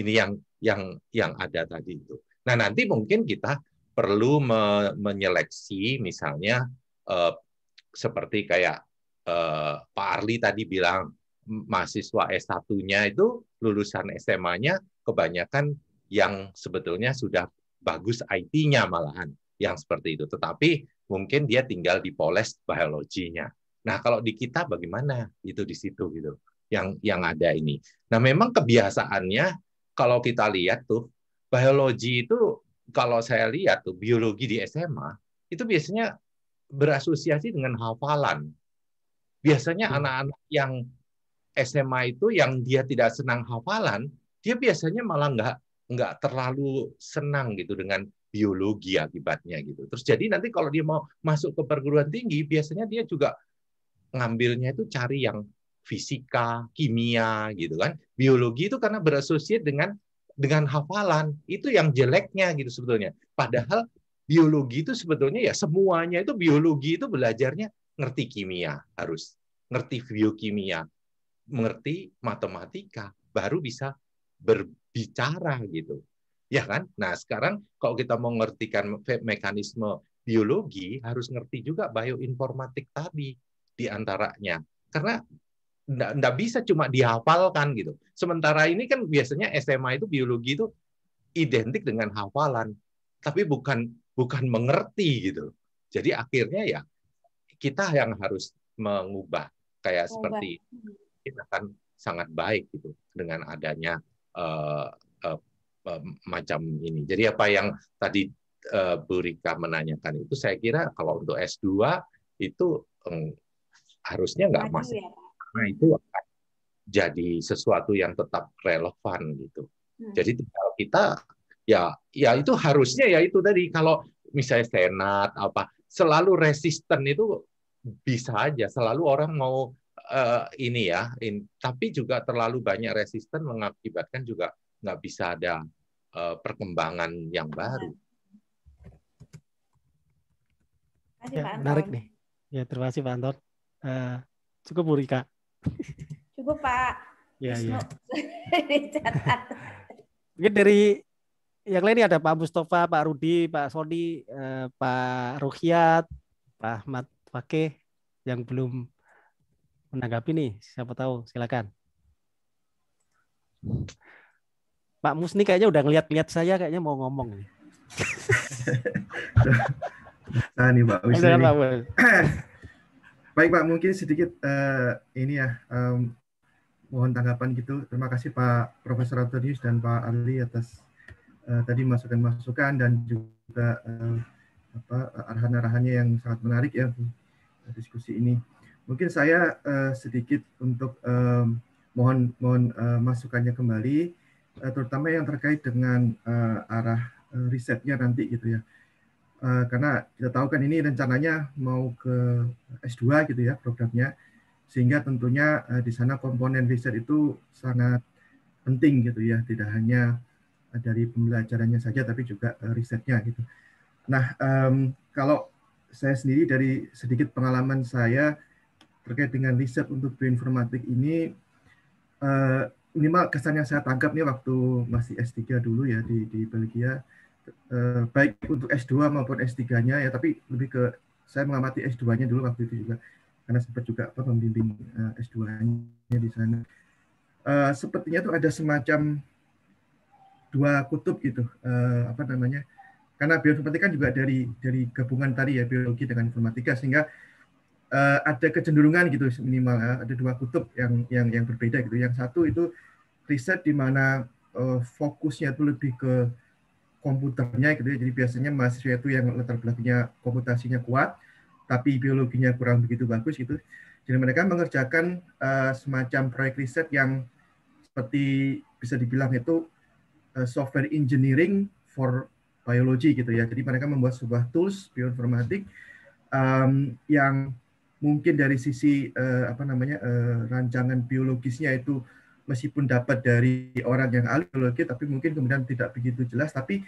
ini yang yang yang ada tadi itu nah nanti mungkin kita perlu me menyeleksi misalnya eh, seperti kayak eh, Pak Arli tadi bilang mahasiswa S1-nya itu lulusan SMA-nya kebanyakan yang sebetulnya sudah bagus IT-nya malahan yang seperti itu. Tetapi mungkin dia tinggal dipoles biologinya. Nah, kalau di kita bagaimana itu di situ gitu yang yang ada ini. Nah, memang kebiasaannya kalau kita lihat tuh biologi itu kalau saya lihat tuh biologi di SMA itu biasanya berasosiasi dengan hafalan. Biasanya hmm. anak-anak yang SMA itu yang dia tidak senang hafalan, dia biasanya malah nggak nggak terlalu senang gitu dengan biologi akibatnya gitu. Terus jadi nanti kalau dia mau masuk ke perguruan tinggi, biasanya dia juga ngambilnya itu cari yang fisika, kimia gitu kan. Biologi itu karena berasosiasi dengan dengan hafalan, itu yang jeleknya gitu sebetulnya. Padahal biologi itu sebetulnya ya semuanya itu biologi itu belajarnya ngerti kimia harus ngerti biokimia mengerti matematika baru bisa berbicara gitu ya kan nah sekarang kalau kita mau ngertikan mekanisme biologi harus ngerti juga bioinformatik tadi di antaranya karena ndak bisa cuma dihafalkan gitu sementara ini kan biasanya SMA itu biologi itu identik dengan hafalan tapi bukan bukan mengerti gitu. Jadi akhirnya ya kita yang harus mengubah kayak seperti kita kan sangat baik gitu dengan adanya uh, uh, uh, macam ini. Jadi apa yang tadi uh, Bu Rika menanyakan itu saya kira kalau untuk S2 itu um, harusnya nggak masuk ya. karena itu akan jadi sesuatu yang tetap relevan gitu. Hmm. Jadi tinggal kita ya ya itu harusnya ya itu tadi kalau misalnya senat apa selalu resisten itu bisa aja selalu orang mau uh, ini ya in, tapi juga terlalu banyak resisten mengakibatkan juga nggak bisa ada uh, perkembangan yang baru. Ya, menarik nih. Ya terima kasih Pak Anton. Uh, cukup Bu Rika. Cukup Pak. Ya, ya. Mungkin dari yang lain ada Pak Mustafa, Pak Rudi, Pak Sony, eh, Pak Ruhiat, Pak Ahmad Fakih yang belum menanggapi nih, siapa tahu silakan. Pak Musni kayaknya udah ngeliat-ngeliat saya kayaknya mau ngomong nah, nih Pak Musni. Baik Pak, mungkin sedikit uh, ini ya um, mohon tanggapan gitu. Terima kasih Pak Profesor Antonius dan Pak Ali atas Eh, tadi masukan-masukan dan juga uh, apa arahan-arahannya yang sangat menarik ya diskusi ini. Mungkin saya uh, sedikit untuk um, mohon mohon uh, masukannya kembali uh, terutama yang terkait dengan uh, arah uh, risetnya nanti gitu ya. Uh, karena kita tahu kan ini rencananya mau ke S2 gitu ya programnya sehingga tentunya uh, di sana komponen riset itu sangat penting gitu ya tidak hanya dari pembelajarannya saja tapi juga eh, risetnya gitu. Nah um, kalau saya sendiri dari sedikit pengalaman saya terkait dengan riset untuk bioinformatik ini uh, minimal kesan yang saya tangkap nih waktu masih S3 dulu ya di, di Belgia uh, baik untuk S2 maupun S3-nya ya tapi lebih ke saya mengamati S2-nya dulu waktu itu juga karena sempat juga apa membimbing uh, S2-nya di sana. Uh, sepertinya itu ada semacam dua kutub gitu uh, apa namanya karena biologi bioinformatika juga dari dari gabungan tadi ya biologi dengan informatika sehingga uh, ada kecenderungan gitu minimal ya, ada dua kutub yang yang yang berbeda gitu yang satu itu riset di mana uh, fokusnya itu lebih ke komputernya gitu ya jadi biasanya mahasiswa itu yang latar belakangnya komputasinya kuat tapi biologinya kurang begitu bagus gitu jadi mereka mengerjakan uh, semacam proyek riset yang seperti bisa dibilang itu Eh, software engineering for biology gitu ya. Jadi mereka membuat sebuah tools bioinformatik um, yang mungkin dari sisi uh, apa namanya uh, rancangan biologisnya itu meskipun dapat dari orang yang ahli biologi tapi mungkin kemudian tidak begitu jelas tapi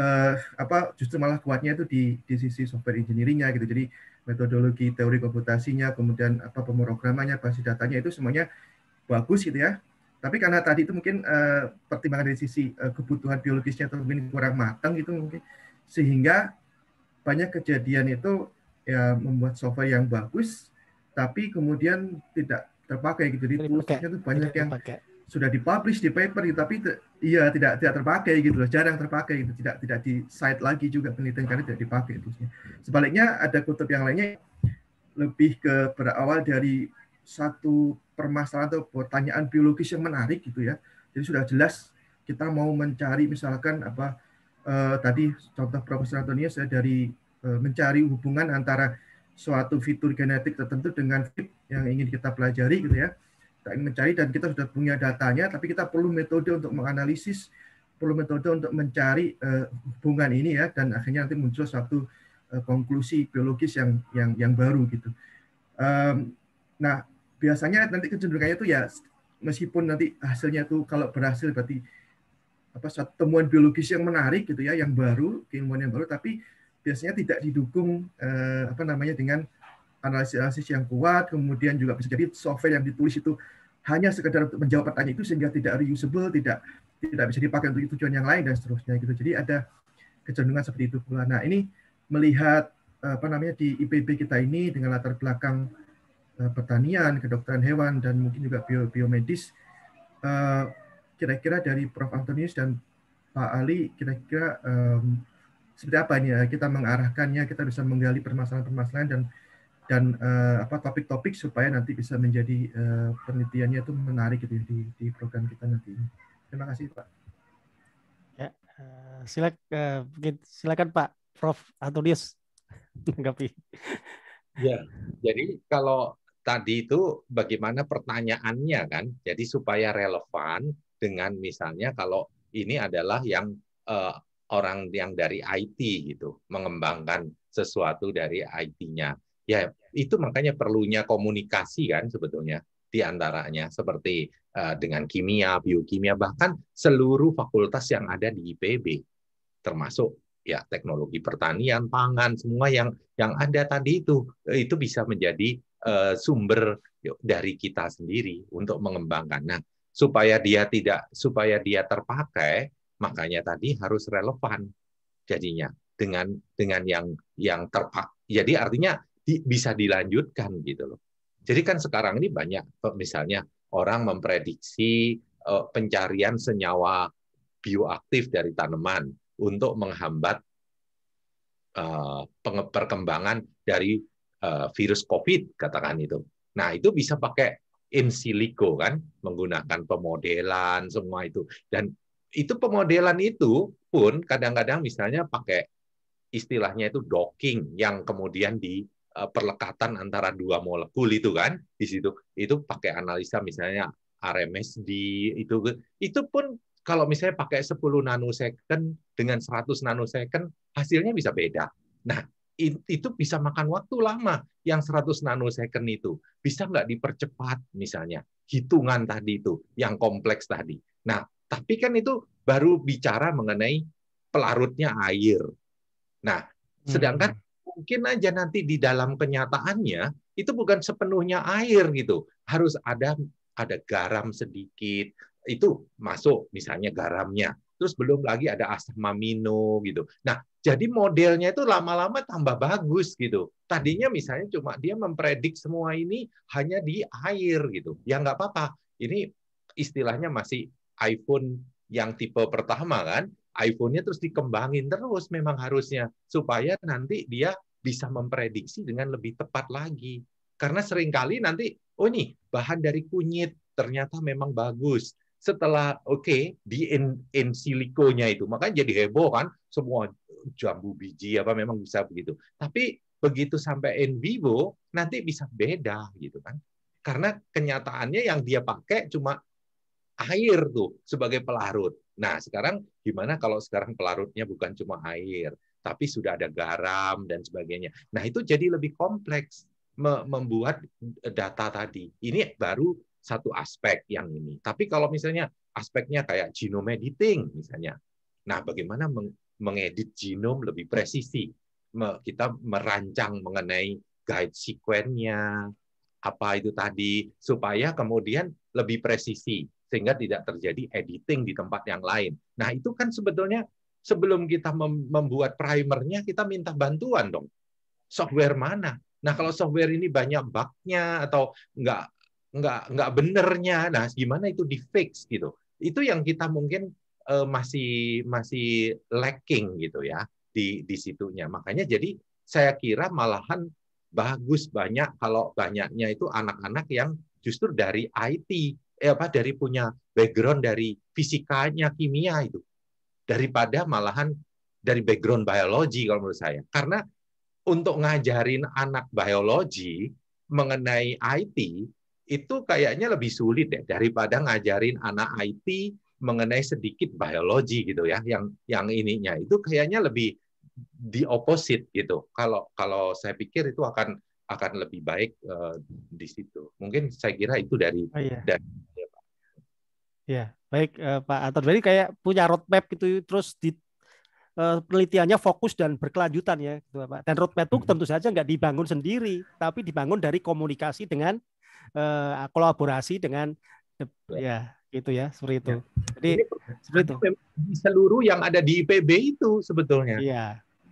uh, apa justru malah kuatnya itu di di sisi software engineeringnya gitu jadi metodologi teori komputasinya kemudian apa pemrogramannya basis datanya itu semuanya bagus gitu ya tapi karena tadi itu mungkin uh, pertimbangan dari sisi uh, kebutuhan biologisnya itu mungkin kurang matang gitu, mungkin sehingga banyak kejadian itu ya membuat software yang bagus tapi kemudian tidak terpakai gitu. Jadi tulisannya itu banyak yang sudah dipublish di paper gitu, tapi iya tidak tidak terpakai gitu loh, jarang terpakai gitu, tidak tidak di site lagi juga penelitian karena tidak dipakai itu Sebaliknya ada kutub yang lainnya lebih ke berawal dari satu permasalahan atau pertanyaan biologis yang menarik gitu ya. Jadi sudah jelas kita mau mencari misalkan apa eh, tadi contoh Profesor Antonius saya dari eh, mencari hubungan antara suatu fitur genetik tertentu dengan fit yang ingin kita pelajari gitu ya. Kita ingin mencari dan kita sudah punya datanya tapi kita perlu metode untuk menganalisis, perlu metode untuk mencari eh, hubungan ini ya dan akhirnya nanti muncul suatu eh, konklusi biologis yang yang yang baru gitu. Um, nah, biasanya nanti kecenderungannya itu ya meskipun nanti hasilnya itu kalau berhasil berarti apa suatu temuan biologis yang menarik gitu ya yang baru keilmuan yang baru tapi biasanya tidak didukung eh, apa namanya dengan analisis-analisis yang kuat kemudian juga bisa jadi software yang ditulis itu hanya sekedar untuk menjawab pertanyaan itu sehingga tidak reusable tidak tidak bisa dipakai untuk tujuan yang lain dan seterusnya gitu jadi ada kecenderungan seperti itu pula nah ini melihat eh, apa namanya di IPB kita ini dengan latar belakang pertanian, kedokteran hewan, dan mungkin juga bio biomedis. Eh, kira-kira dari Prof. Antonius dan Pak Ali, kira-kira um, seperti apa nih ya kita mengarahkannya, kita bisa menggali permasalahan-permasalahan dan dan uh, apa topik-topik supaya nanti bisa menjadi uh, penelitiannya itu menarik gitu ya di, di program kita nanti. Terima kasih Pak. Ya, uh, silak, silakan Pak Prof. Antonius menanggapi. Ya, jadi kalau tadi itu bagaimana pertanyaannya kan. Jadi supaya relevan dengan misalnya kalau ini adalah yang uh, orang yang dari IT gitu mengembangkan sesuatu dari IT-nya. Ya, itu makanya perlunya komunikasi kan sebetulnya di antaranya seperti uh, dengan kimia, biokimia bahkan seluruh fakultas yang ada di IPB termasuk ya teknologi pertanian, pangan, semua yang yang ada tadi itu eh, itu bisa menjadi Eh, sumber dari kita sendiri untuk mengembangkan. Nah, supaya dia tidak supaya dia terpakai, makanya tadi harus relevan jadinya dengan dengan yang yang terpak. Jadi artinya di, bisa dilanjutkan gitu loh. Jadi kan sekarang ini banyak misalnya orang memprediksi uh, pencarian senyawa bioaktif dari tanaman untuk menghambat uh, eh, perkembangan dari Eh, virus COVID katakan itu. Nah itu bisa pakai in silico kan menggunakan pemodelan semua itu dan itu pemodelan itu pun kadang-kadang misalnya pakai istilahnya itu docking yang kemudian di eh, perlekatan antara dua molekul itu kan di situ itu pakai analisa misalnya RMS di itu itu pun kalau misalnya pakai 10 nanosecond dengan 100 nanosecond hasilnya bisa beda. Nah, itu bisa makan waktu lama yang 100 nanosecond itu. Bisa nggak dipercepat misalnya hitungan tadi itu yang kompleks tadi. Nah, tapi kan itu baru bicara mengenai pelarutnya air. Nah, hmm. sedangkan hmm. mungkin aja nanti di dalam kenyataannya itu bukan sepenuhnya air gitu. Harus ada ada garam sedikit. Itu masuk misalnya garamnya. Terus belum lagi ada asam amino gitu. Nah, jadi modelnya itu lama-lama tambah bagus gitu. Tadinya misalnya cuma dia mempredik semua ini hanya di air gitu. Ya nggak apa-apa. Ini istilahnya masih iPhone yang tipe pertama kan. iPhone-nya terus dikembangin terus memang harusnya supaya nanti dia bisa memprediksi dengan lebih tepat lagi. Karena seringkali nanti oh nih bahan dari kunyit ternyata memang bagus setelah oke okay, di in, in silikonya itu makanya jadi heboh kan semua jambu biji apa memang bisa begitu. Tapi begitu sampai in vivo nanti bisa beda gitu kan. Karena kenyataannya yang dia pakai cuma air tuh sebagai pelarut. Nah, sekarang gimana kalau sekarang pelarutnya bukan cuma air, tapi sudah ada garam dan sebagainya. Nah, itu jadi lebih kompleks membuat data tadi. Ini baru satu aspek yang ini. Tapi kalau misalnya aspeknya kayak genome editing misalnya. Nah, bagaimana mengedit genom lebih presisi. Kita merancang mengenai guide sequence-nya, apa itu tadi, supaya kemudian lebih presisi, sehingga tidak terjadi editing di tempat yang lain. Nah, itu kan sebetulnya sebelum kita membuat primernya, kita minta bantuan dong. Software mana? Nah, kalau software ini banyak bug-nya atau nggak nggak nggak benernya, nah gimana itu di fix gitu? Itu yang kita mungkin uh, masih masih lacking gitu ya di di situnya. Makanya jadi saya kira malahan bagus banyak kalau banyaknya itu anak-anak yang justru dari IT eh apa dari punya background dari fisikanya kimia itu daripada malahan dari background biologi kalau menurut saya. Karena untuk ngajarin anak biologi mengenai IT itu kayaknya lebih sulit ya daripada ngajarin anak IT mengenai sedikit biologi gitu ya yang yang ininya itu kayaknya lebih di opposite gitu. Kalau kalau saya pikir itu akan akan lebih baik uh, di situ. Mungkin saya kira itu dari oh, iya. dari ya, Pak. Ya, baik uh, Pak Anton. Jadi kayak punya roadmap gitu terus di eh, penelitiannya fokus dan berkelanjutan ya gitu Dan roadmap itu hmm. tentu saja nggak dibangun sendiri, tapi dibangun dari komunikasi dengan uh, kolaborasi dengan ya itu ya seperti itu. Ya. Jadi Ini seperti itu. Seluruh yang ada di IPB itu sebetulnya. Iya.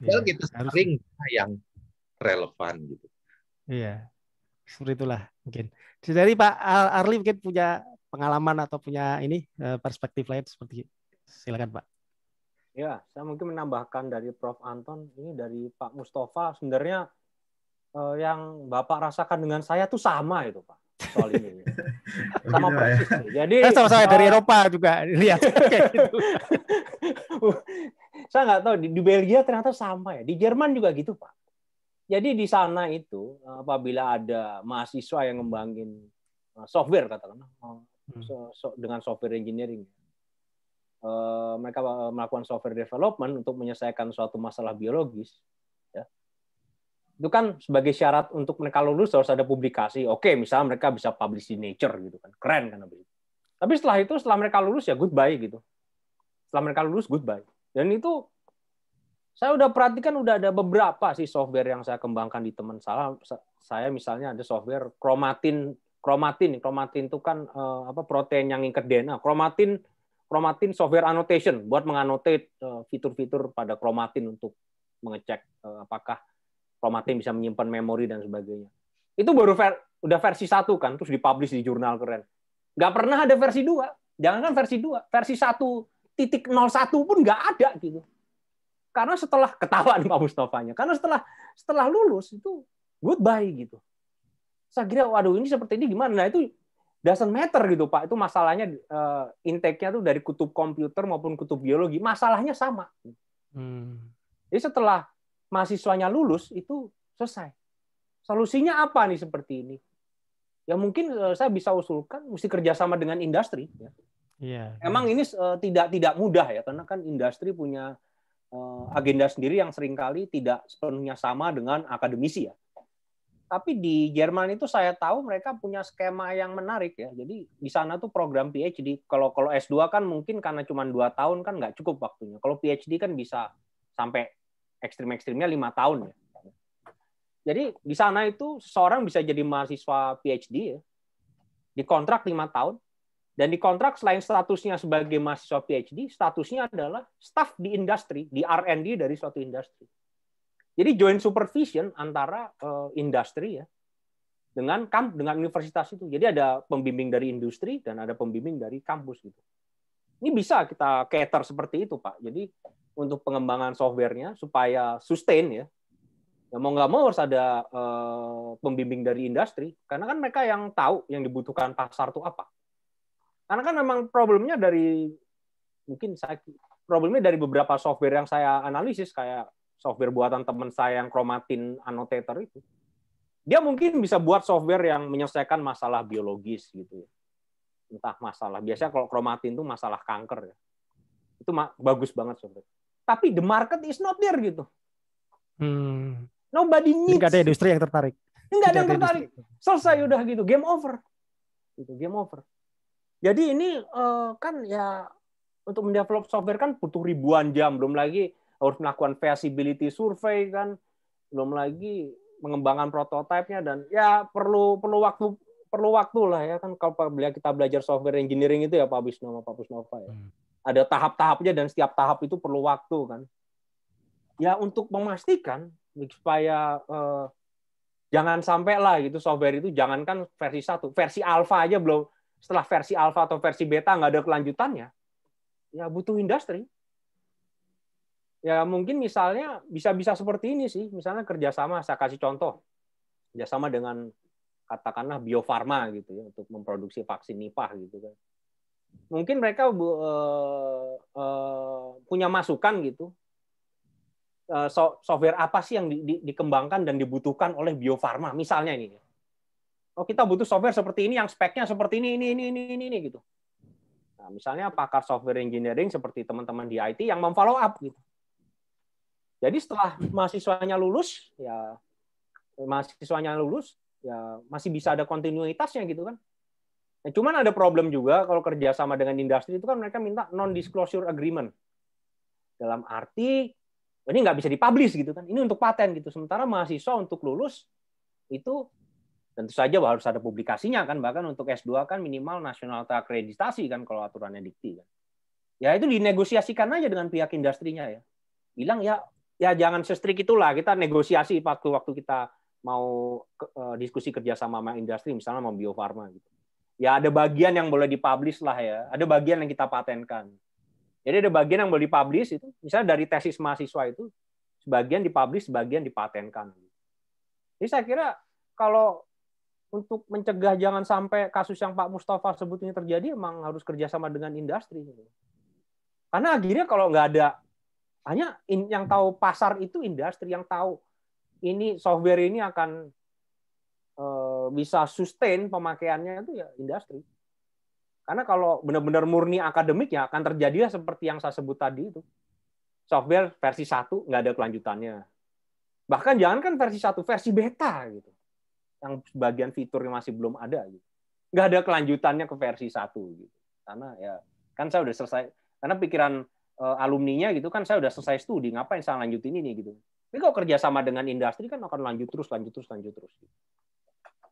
Kalau ya, kita harus. sering yang relevan gitu. Iya. Seperti itulah mungkin. Dari Pak Arli mungkin punya pengalaman atau punya ini eh, perspektif lain seperti silakan Pak. Ya, saya mungkin menambahkan dari Prof. Anton, ini dari Pak Mustafa, sebenarnya eh, yang Bapak rasakan dengan saya itu sama itu Pak soal ini. sama ya. persis. Ya. Jadi eh, sama saya dari eh, Eropa juga lihat gitu. saya nggak tahu di, di Belgia ternyata sama ya. Di Jerman juga gitu pak. Jadi di sana itu eh, apabila ada mahasiswa yang ngembangin software katakanlah hmm. so, so, dengan software engineering, mereka melakukan software development untuk menyelesaikan suatu masalah biologis itu kan sebagai syarat untuk mereka lulus harus ada publikasi. Oke, misalnya mereka bisa publish di Nature gitu kan, keren kan abis Tapi setelah itu, setelah mereka lulus ya goodbye gitu. Setelah mereka lulus goodbye. Dan itu saya udah perhatikan udah ada beberapa sih software yang saya kembangkan di teman saya. Saya misalnya ada software Chromatin, Chromatin, Chromatin itu kan uh, apa protein yang ngikat DNA. Chromatin, Chromatin software annotation buat menganotate eh, fitur-fitur pada Chromatin untuk mengecek uh, apakah Plomatin bisa menyimpan memori dan sebagainya. Itu baru ver, udah versi satu kan, terus dipublish di jurnal keren. Nggak pernah ada versi dua. Jangankan versi dua, versi satu titik nol satu pun nggak ada gitu. Karena setelah ketahuan Pak Mustafanya, karena setelah setelah lulus itu goodbye gitu. Saya kira waduh ini seperti ini gimana? Nah itu dasar meter gitu Pak. Itu masalahnya uh, intake-nya tuh dari kutub komputer maupun kutub biologi, masalahnya sama. Hmm. Jadi setelah mahasiswanya lulus itu selesai. Solusinya apa nih seperti ini? Ya mungkin eh, saya bisa usulkan mesti kerjasama dengan industri. Ya. Yeah. Emang iya. ini eh, tidak tidak mudah ya karena kan industri punya eh, agenda sendiri yang seringkali tidak sepenuhnya sama dengan akademisi ya. Tapi di Jerman itu saya tahu mereka punya skema yang menarik ya. Jadi di sana tuh program PhD kalau kalau S2 kan mungkin karena cuma dua tahun kan nggak cukup waktunya. Kalau PhD kan bisa sampai ekstrim-ekstrimnya lima tahun ya. Jadi di sana itu seorang bisa jadi mahasiswa PhD ya, dikontrak lima tahun, dan dikontrak selain statusnya sebagai mahasiswa PhD, statusnya adalah staff di industri, di R&D dari suatu industri. Jadi joint supervision antara uh, industri ya dengan kamp dengan universitas itu. Jadi ada pembimbing dari industri dan ada pembimbing dari kampus gitu. Ini bisa kita cater seperti itu, Pak. Jadi untuk pengembangan softwarenya supaya sustain ya. Ya mau nggak mau harus ada uh, pembimbing dari industri karena kan mereka yang tahu yang dibutuhkan pasar itu apa. Karena kan memang problemnya dari mungkin saya problemnya dari beberapa software yang saya analisis kayak software buatan teman saya yang chromatin annotator itu. Dia mungkin bisa buat software yang menyelesaikan masalah biologis gitu ya. Entah masalah biasanya kalau chromatin itu masalah kanker ya. Itu bagus banget software tapi the market is not there gitu. Hmm. Nobody needs. Enggak ada industri yang tertarik. Enggak ada yang tertarik. Selesai udah gitu, game over. Gitu, game over. Jadi ini uh, kan ya untuk mendevelop software kan butuh ribuan jam, belum lagi harus melakukan feasibility survey kan, belum lagi mengembangkan prototipenya dan ya perlu perlu waktu perlu waktu lah ya kan kalau kita belajar software engineering itu ya Pak Wisnu sama Pak Pusnova ya. Hmm ada tahap-tahapnya dan setiap tahap itu perlu waktu kan. Ya untuk memastikan supaya eh, jangan sampai lah gitu software itu jangankan versi satu, versi alpha aja belum setelah versi alpha atau versi beta nggak ada kelanjutannya. Ya butuh industri. Ya mungkin misalnya bisa-bisa seperti ini sih, misalnya kerjasama saya kasih contoh, kerjasama dengan katakanlah biofarma gitu ya untuk memproduksi vaksin nipah gitu kan mungkin mereka uh, uh, punya masukan gitu uh, software apa sih yang di, di, dikembangkan dan dibutuhkan oleh biofarma misalnya ini oh kita butuh software seperti ini yang speknya seperti ini ini ini ini ini, ini gitu nah, misalnya pakar software engineering seperti teman-teman di IT yang memfollow up gitu jadi setelah mahasiswanya lulus ya mahasiswanya lulus ya masih bisa ada kontinuitasnya gitu kan Nah, cuman ada problem juga kalau kerja sama dengan industri itu kan mereka minta non disclosure agreement. Dalam arti ini nggak bisa dipublish gitu kan. Ini untuk paten gitu. Sementara mahasiswa untuk lulus itu tentu saja harus ada publikasinya kan bahkan untuk S2 kan minimal nasional terakreditasi kan kalau aturannya dikti kan. Ya itu dinegosiasikan aja dengan pihak industrinya ya. Bilang ya ya jangan sestrik itulah kita negosiasi waktu waktu kita mau eh, diskusi kerjasama sama industri misalnya sama biofarma gitu ya ada bagian yang boleh dipublish lah ya, ada bagian yang kita patenkan. Jadi ada bagian yang boleh dipublish itu, misalnya dari tesis mahasiswa itu sebagian dipublish, sebagian dipatenkan. Jadi saya kira kalau untuk mencegah jangan sampai kasus yang Pak Mustafa sebut ini terjadi, emang harus kerjasama dengan industri. Karena akhirnya kalau nggak ada hanya yang tahu pasar itu industri yang tahu ini software ini akan bisa sustain pemakaiannya itu ya industri. Karena kalau benar-benar murni akademik ya akan terjadi seperti yang saya sebut tadi itu. Software versi satu nggak ada kelanjutannya. Bahkan jangan kan versi satu versi beta gitu. Yang bagian fiturnya masih belum ada gitu. Nggak ada kelanjutannya ke versi satu gitu. Karena ya kan saya udah selesai karena pikiran uh, alumninya gitu kan saya udah selesai studi, ngapain saya lanjutin ini gitu. Tapi kalau kerjasama dengan industri kan akan lanjut terus, lanjut terus, lanjut terus. Gitu.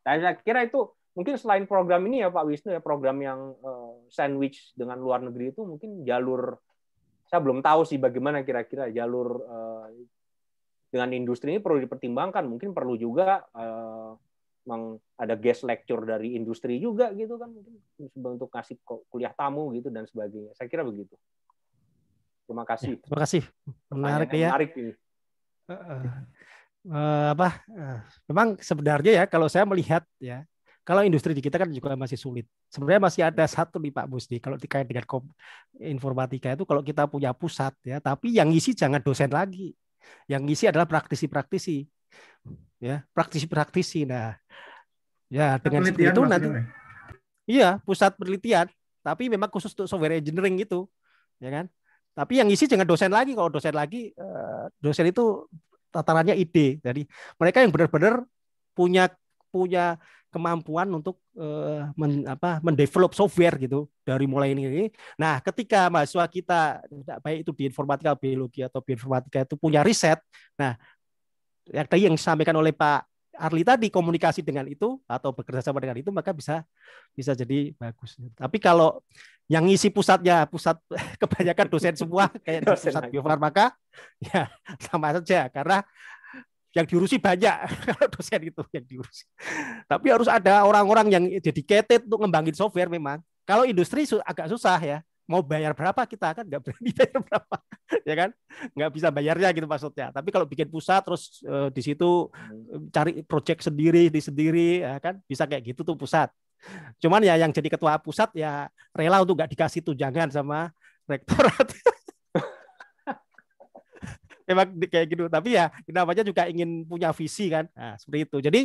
Dan saya kira itu mungkin selain program ini ya Pak Wisnu ya program yang eh, sandwich dengan luar negeri itu mungkin jalur saya belum tahu sih bagaimana kira-kira jalur eh, dengan industri ini perlu dipertimbangkan mungkin perlu juga uh, eh, meng, ada guest lecture dari industri juga gitu kan mungkin untuk kasih kuliah tamu gitu dan sebagainya saya kira begitu terima kasih terima kasih menarik ya menarik ini. Uh, uh eh, apa? Eh, memang sebenarnya ya kalau saya melihat ya, kalau industri di kita kan juga masih sulit. Sebenarnya masih ada satu nih Pak Busdi kalau terkait dengan informatika itu kalau kita punya pusat ya, tapi yang ngisi jangan dosen lagi. Yang ngisi adalah praktisi-praktisi. Ya, praktisi-praktisi. Nah, ya dengan seperti itu nanti Iya, pusat penelitian, tapi memang khusus untuk software engineering gitu, ya kan? Tapi yang isi jangan dosen lagi. Kalau dosen lagi, eh, dosen itu tatarannya ide. Jadi mereka yang benar-benar punya punya kemampuan untuk uh, men, apa, mendevelop software gitu dari mulai ini, ini. Nah, ketika mahasiswa kita baik itu di informatika biologi atau bioinformatika itu punya riset, nah yang tadi yang disampaikan oleh Pak Arli tadi komunikasi dengan itu atau bekerja sama dengan itu maka bisa bisa jadi bagus. Tapi kalau yang ngisi pusatnya pusat kebanyakan dosen semua kayak dosen pusat maka ya sama saja karena yang diurusi banyak kalau dosen itu yang diurusi. Tapi harus ada orang-orang yang dedicated untuk ngembangin software memang. Kalau industri agak susah ya mau bayar berapa kita kan nggak berani bayar berapa ya kan nggak bisa bayarnya gitu maksudnya tapi kalau bikin pusat terus uh, di situ hmm. cari project sendiri di sendiri ya kan bisa kayak gitu tuh pusat cuman ya yang jadi ketua pusat ya rela untuk nggak dikasih tunjangan sama rektorat Emang kayak gitu tapi ya namanya juga ingin punya visi kan nah, seperti itu jadi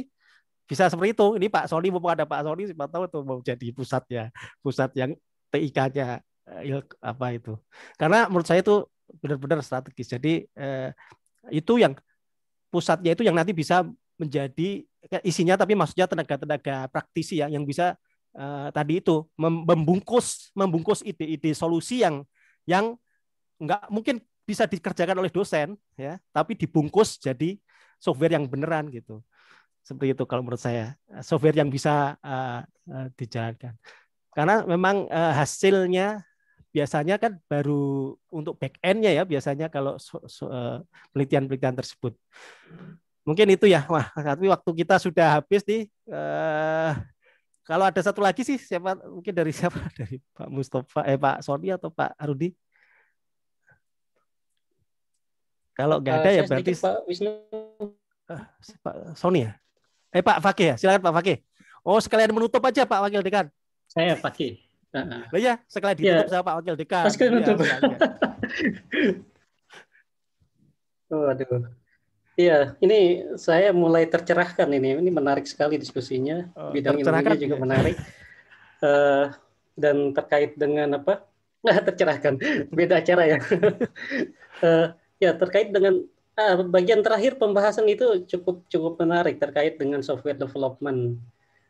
bisa seperti itu ini Pak Sony mumpung ada Pak Sony siapa tahu tuh mau jadi pusatnya pusat yang TIK-nya Eh, ilk apa itu. Karena menurut saya itu benar-benar strategis. Jadi eh, itu yang pusatnya itu yang nanti bisa menjadi isinya tapi maksudnya tenaga-tenaga praktisi ya yang bisa eh, tadi itu membungkus membungkus ide-ide solusi yang yang nggak mungkin bisa dikerjakan oleh dosen ya tapi dibungkus jadi software yang beneran gitu seperti itu kalau menurut saya software yang bisa uh, uh, dijalankan karena memang uh, hasilnya biasanya kan baru untuk back end-nya ya biasanya kalau eh, penelitian-penelitian tersebut. Mungkin itu ya. Wah, tapi waktu kita sudah habis nih. Eh, kalau ada satu lagi sih siapa mungkin dari siapa dari Pak Mustafa eh Pak Sony atau Pak Rudi? Kalau enggak eh, ada uh, ya berarti Pak Wisnu. Uh, Pak Sony ya? Eh Pak Fakih ya, silakan Pak Fakih. Oh sekalian menutup aja Pak Wakil Dekan. Saya Fakih. Uh, oh ya, sekali iya. ditutup yeah. sama Pak Wakil Dekan. Pas iya, ditutup. Waduh. Iya, ini saya mulai tercerahkan ini. Ini menarik sekali diskusinya. Oh, Bidang ilmunya juga ya. menarik. Uh, dan terkait dengan apa? Nah, tercerahkan. Beda acara ya. uh, ya, terkait dengan uh, bagian terakhir pembahasan itu cukup cukup menarik terkait dengan software development.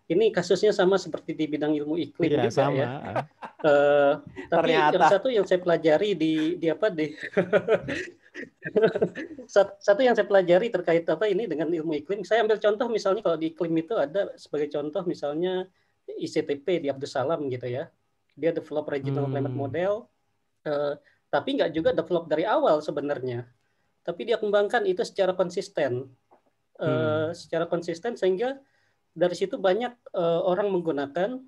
Ini kasusnya sama seperti di bidang ilmu iklim iya, ya, juga sama. ya. uh, tapi yang satu yang saya pelajari di di apa di satu yang saya pelajari terkait apa ini dengan ilmu iklim. Saya ambil contoh misalnya kalau di iklim itu ada sebagai contoh misalnya ICTP di Abdus Salam gitu ya. Dia develop regional hmm. climate model. Uh, tapi nggak juga develop dari awal sebenarnya. Tapi dia kembangkan itu secara konsisten. Eh, hmm. secara konsisten sehingga dari situ banyak uh, orang menggunakan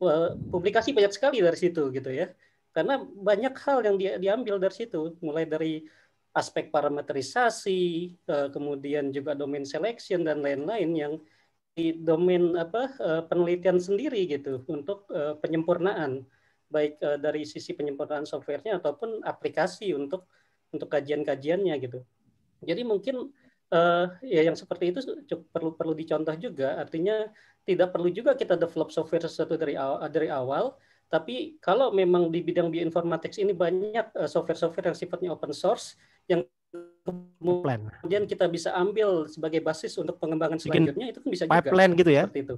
uh, publikasi banyak sekali dari situ gitu ya karena banyak hal yang di, diambil dari situ mulai dari aspek parameterisasi uh, eh, kemudian juga domain selection dan lain-lain yang di domain apa uh, penelitian sendiri gitu untuk uh, penyempurnaan baik uh, dari sisi penyempurnaan softwarenya ataupun aplikasi untuk untuk kajian-kajiannya gitu jadi mungkin uh, ya yang seperti itu cukup perlu perlu dicontoh juga. Artinya tidak perlu juga kita develop software sesuatu dari awal, dari awal. Tapi kalau memang di bidang bioinformatics ini banyak eh, software-software yang sifatnya open source yang kemudian kita bisa ambil sebagai basis untuk pengembangan Bikin selanjutnya itu kan bisa pipeline juga. Pipeline gitu ya? Seperti itu.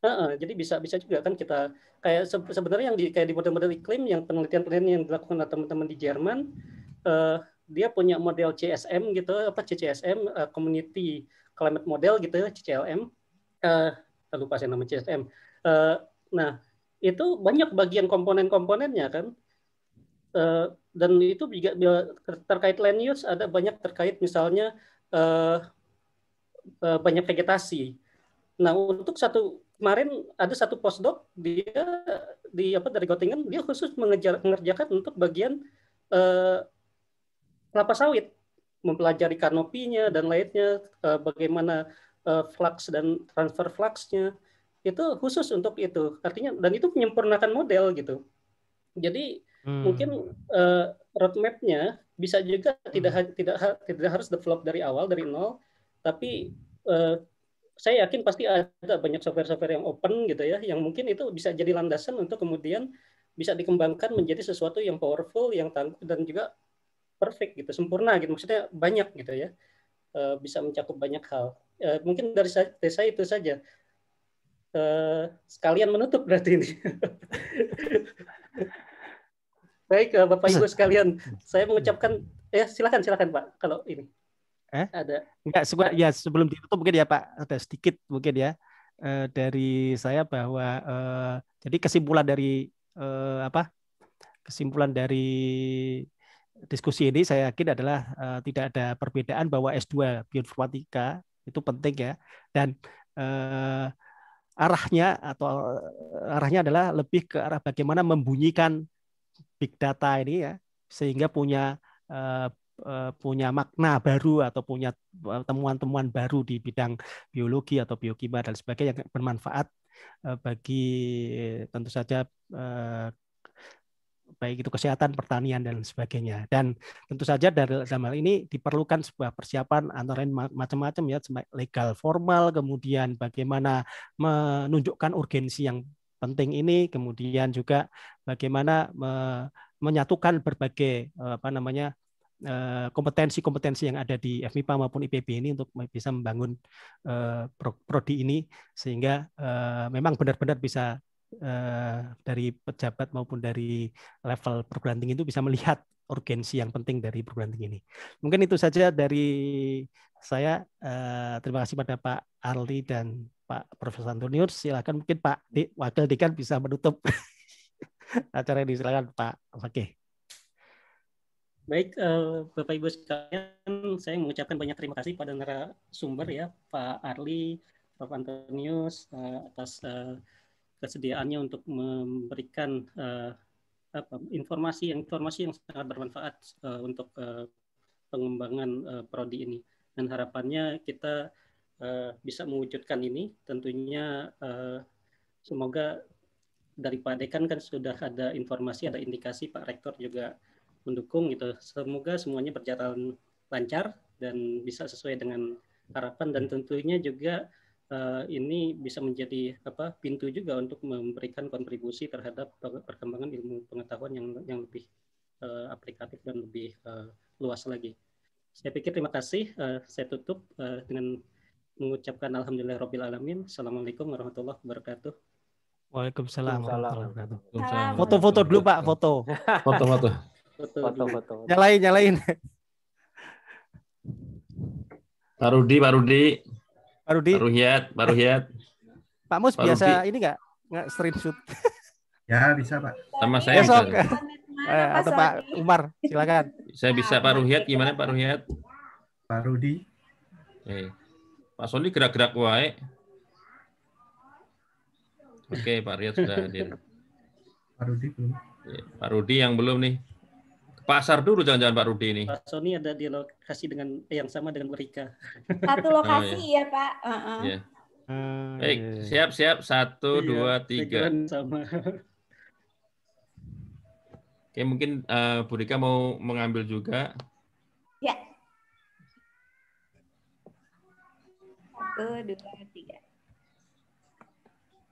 Uh, uh, jadi bisa bisa juga kan kita kayak se sebenarnya yang di kayak di model-model iklim yang penelitian-penelitian yang dilakukan oleh teman-teman di Jerman uh, dia punya model CSM gitu apa CCSM uh, eh, community climate model gitu CCLM uh, eh, lupa saya nama CSM uh, eh, nah itu banyak bagian komponen-komponennya kan uh, dan itu juga terkait land use ada banyak terkait misalnya uh, uh, banyak vegetasi nah untuk satu kemarin ada satu postdoc dia di apa dari Göttingen dia khusus mengejar mengerjakan untuk bagian uh, kelapa sawit, mempelajari kanopinya dan lainnya, eh, bagaimana eh, flux dan transfer fluxnya itu khusus untuk itu. Artinya dan itu menyempurnakan model gitu. Jadi hmm. mungkin uh, roadmapnya bisa juga hmm. tidak tidak tidak harus develop dari awal dari nol, tapi saya yakin pasti ada banyak software-software yang open gitu ya, yang mungkin itu bisa jadi landasan untuk kemudian bisa dikembangkan menjadi sesuatu yang powerful, yang tangguh dan juga perfect gitu, sempurna gitu. Maksudnya banyak gitu ya. Eh, bisa mencakup banyak hal. Eh, mungkin dari saya, itu saja. Eh, sekalian menutup berarti ini. Baik, Bapak Ibu sekalian, saya mengucapkan ya silakan silakan Pak kalau ini. Eh? Ada. Enggak, sebelum ya sebelum ditutup mungkin ya Pak ada sedikit mungkin ya dari saya bahwa jadi kesimpulan dari apa? Kesimpulan dari diskusi ini saya yakin adalah uh, tidak ada perbedaan bahwa S2 bioinformatika itu penting ya dan uh, arahnya atau eh, arahnya adalah lebih ke arah bagaimana membunyikan big data ini ya sehingga punya uh, punya makna baru atau punya temuan-temuan baru di bidang biologi atau biokimia dan sebagainya yang bermanfaat bagi tentu saja baik itu kesehatan, pertanian dan sebagainya. Dan tentu saja dari hal ini diperlukan sebuah persiapan antara lain macam-macam ya legal formal, kemudian bagaimana menunjukkan urgensi yang penting ini, kemudian juga bagaimana me menyatukan berbagai eh, apa namanya eh, kompetensi-kompetensi yang ada di FMIPA maupun IPB ini untuk bisa membangun eh, prodi ini sehingga memang benar-benar bisa Eh, dari pejabat maupun dari level perguruan tinggi itu bisa melihat urgensi yang penting dari perguruan tinggi ini. Mungkin itu saja dari saya. Eh, terima kasih pada Pak Arli dan Pak Profesor Antonius. Silakan mungkin Pak Wakil Dekan bisa menutup acara ini. Silakan Pak Oke. Baik, eh, Bapak Ibu sekalian, saya mengucapkan banyak terima kasih pada narasumber ya, Pak Arli, Prof. Antonius atas kesediaannya untuk memberikan uh, apa, informasi yang informasi yang sangat bermanfaat uh, untuk uh, pengembangan uh, prodi ini dan harapannya kita uh, bisa mewujudkan ini tentunya uh, semoga dari Pak Dekan kan sudah ada informasi ada indikasi Pak Rektor juga mendukung gitu semoga semuanya berjalan lancar dan bisa sesuai dengan harapan dan tentunya juga uh, ini bisa menjadi apa pintu juga untuk memberikan kontribusi terhadap perkembangan ilmu pengetahuan yang yang lebih uh, aplikatif dan lebih uh, luas lagi. Saya pikir terima kasih. Uh, saya tutup uh, dengan mengucapkan alhamdulillah robbil alamin. Assalamualaikum warahmatullahi wabarakatuh. Waalaikumsalam Foto-foto dulu Pak, foto. Foto-foto. Foto-foto. Nyalain, nyalain. Pak Rudi, Pak Rudi. Baru di. Baru hiat, baru hiat. Pak Mus biasa ini nggak nggak screenshot? Ya bisa Pak. Sama saya. Besok. Bisa. Eh, atau Pak Umar, silakan. Saya bisa Pak Ruhiat, gimana Pak Ruhiat? Pak Rudi. Oke. Eh, Pak Soli gerak-gerak wae. Oke, Pak Ruhiat sudah hadir. Pak Rudi belum. Eh, Pak Rudi yang belum nih. Pasar dulu jangan-jangan Pak Rudi ini. Pak Sony ada di lokasi dengan eh, yang sama dengan mereka. Satu oh, lokasi oh, iya. ya Pak. Uh -uh. Yeah. Uh, Baik, iya, iya. siap siap-siap. Satu, iya, dua, tiga. Sama. Oke, mungkin uh, Bu Rika mau mengambil juga. Ya. Satu, dua,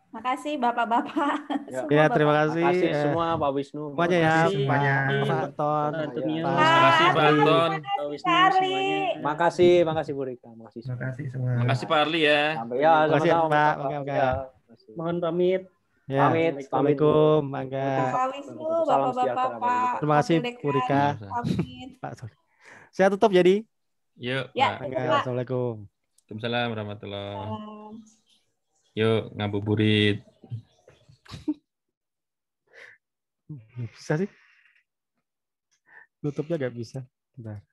Makasih Bapak-bapak. Ya, ya terima Bapak. kasih. Makasih ya. semua Pak Wisnu. Semuanya ya, semuanya. Pak Ton. Terima kasih Pak Anton. Pak Wisnu semuanya. Makasih, makasih Bu Rika. Makasih. Terima kasih semua. Makasih Pak Arli ya. Sampai ya, sama makasih Pak. Oke, oke. Ya, Mohon pamit. Ya. Pamit. Assalamualaikum, Mangga. Pak Wisnu, Bapak-bapak, Pak. Terima kasih Bu Rika. Pamit. Pak. Saya tutup jadi. Yuk. Ya, Assalamualaikum. Waalaikumsalam warahmatullahi wabarakatuh. Yuk ngabuburit. bisa sih. Nutupnya nggak bisa. Bentar.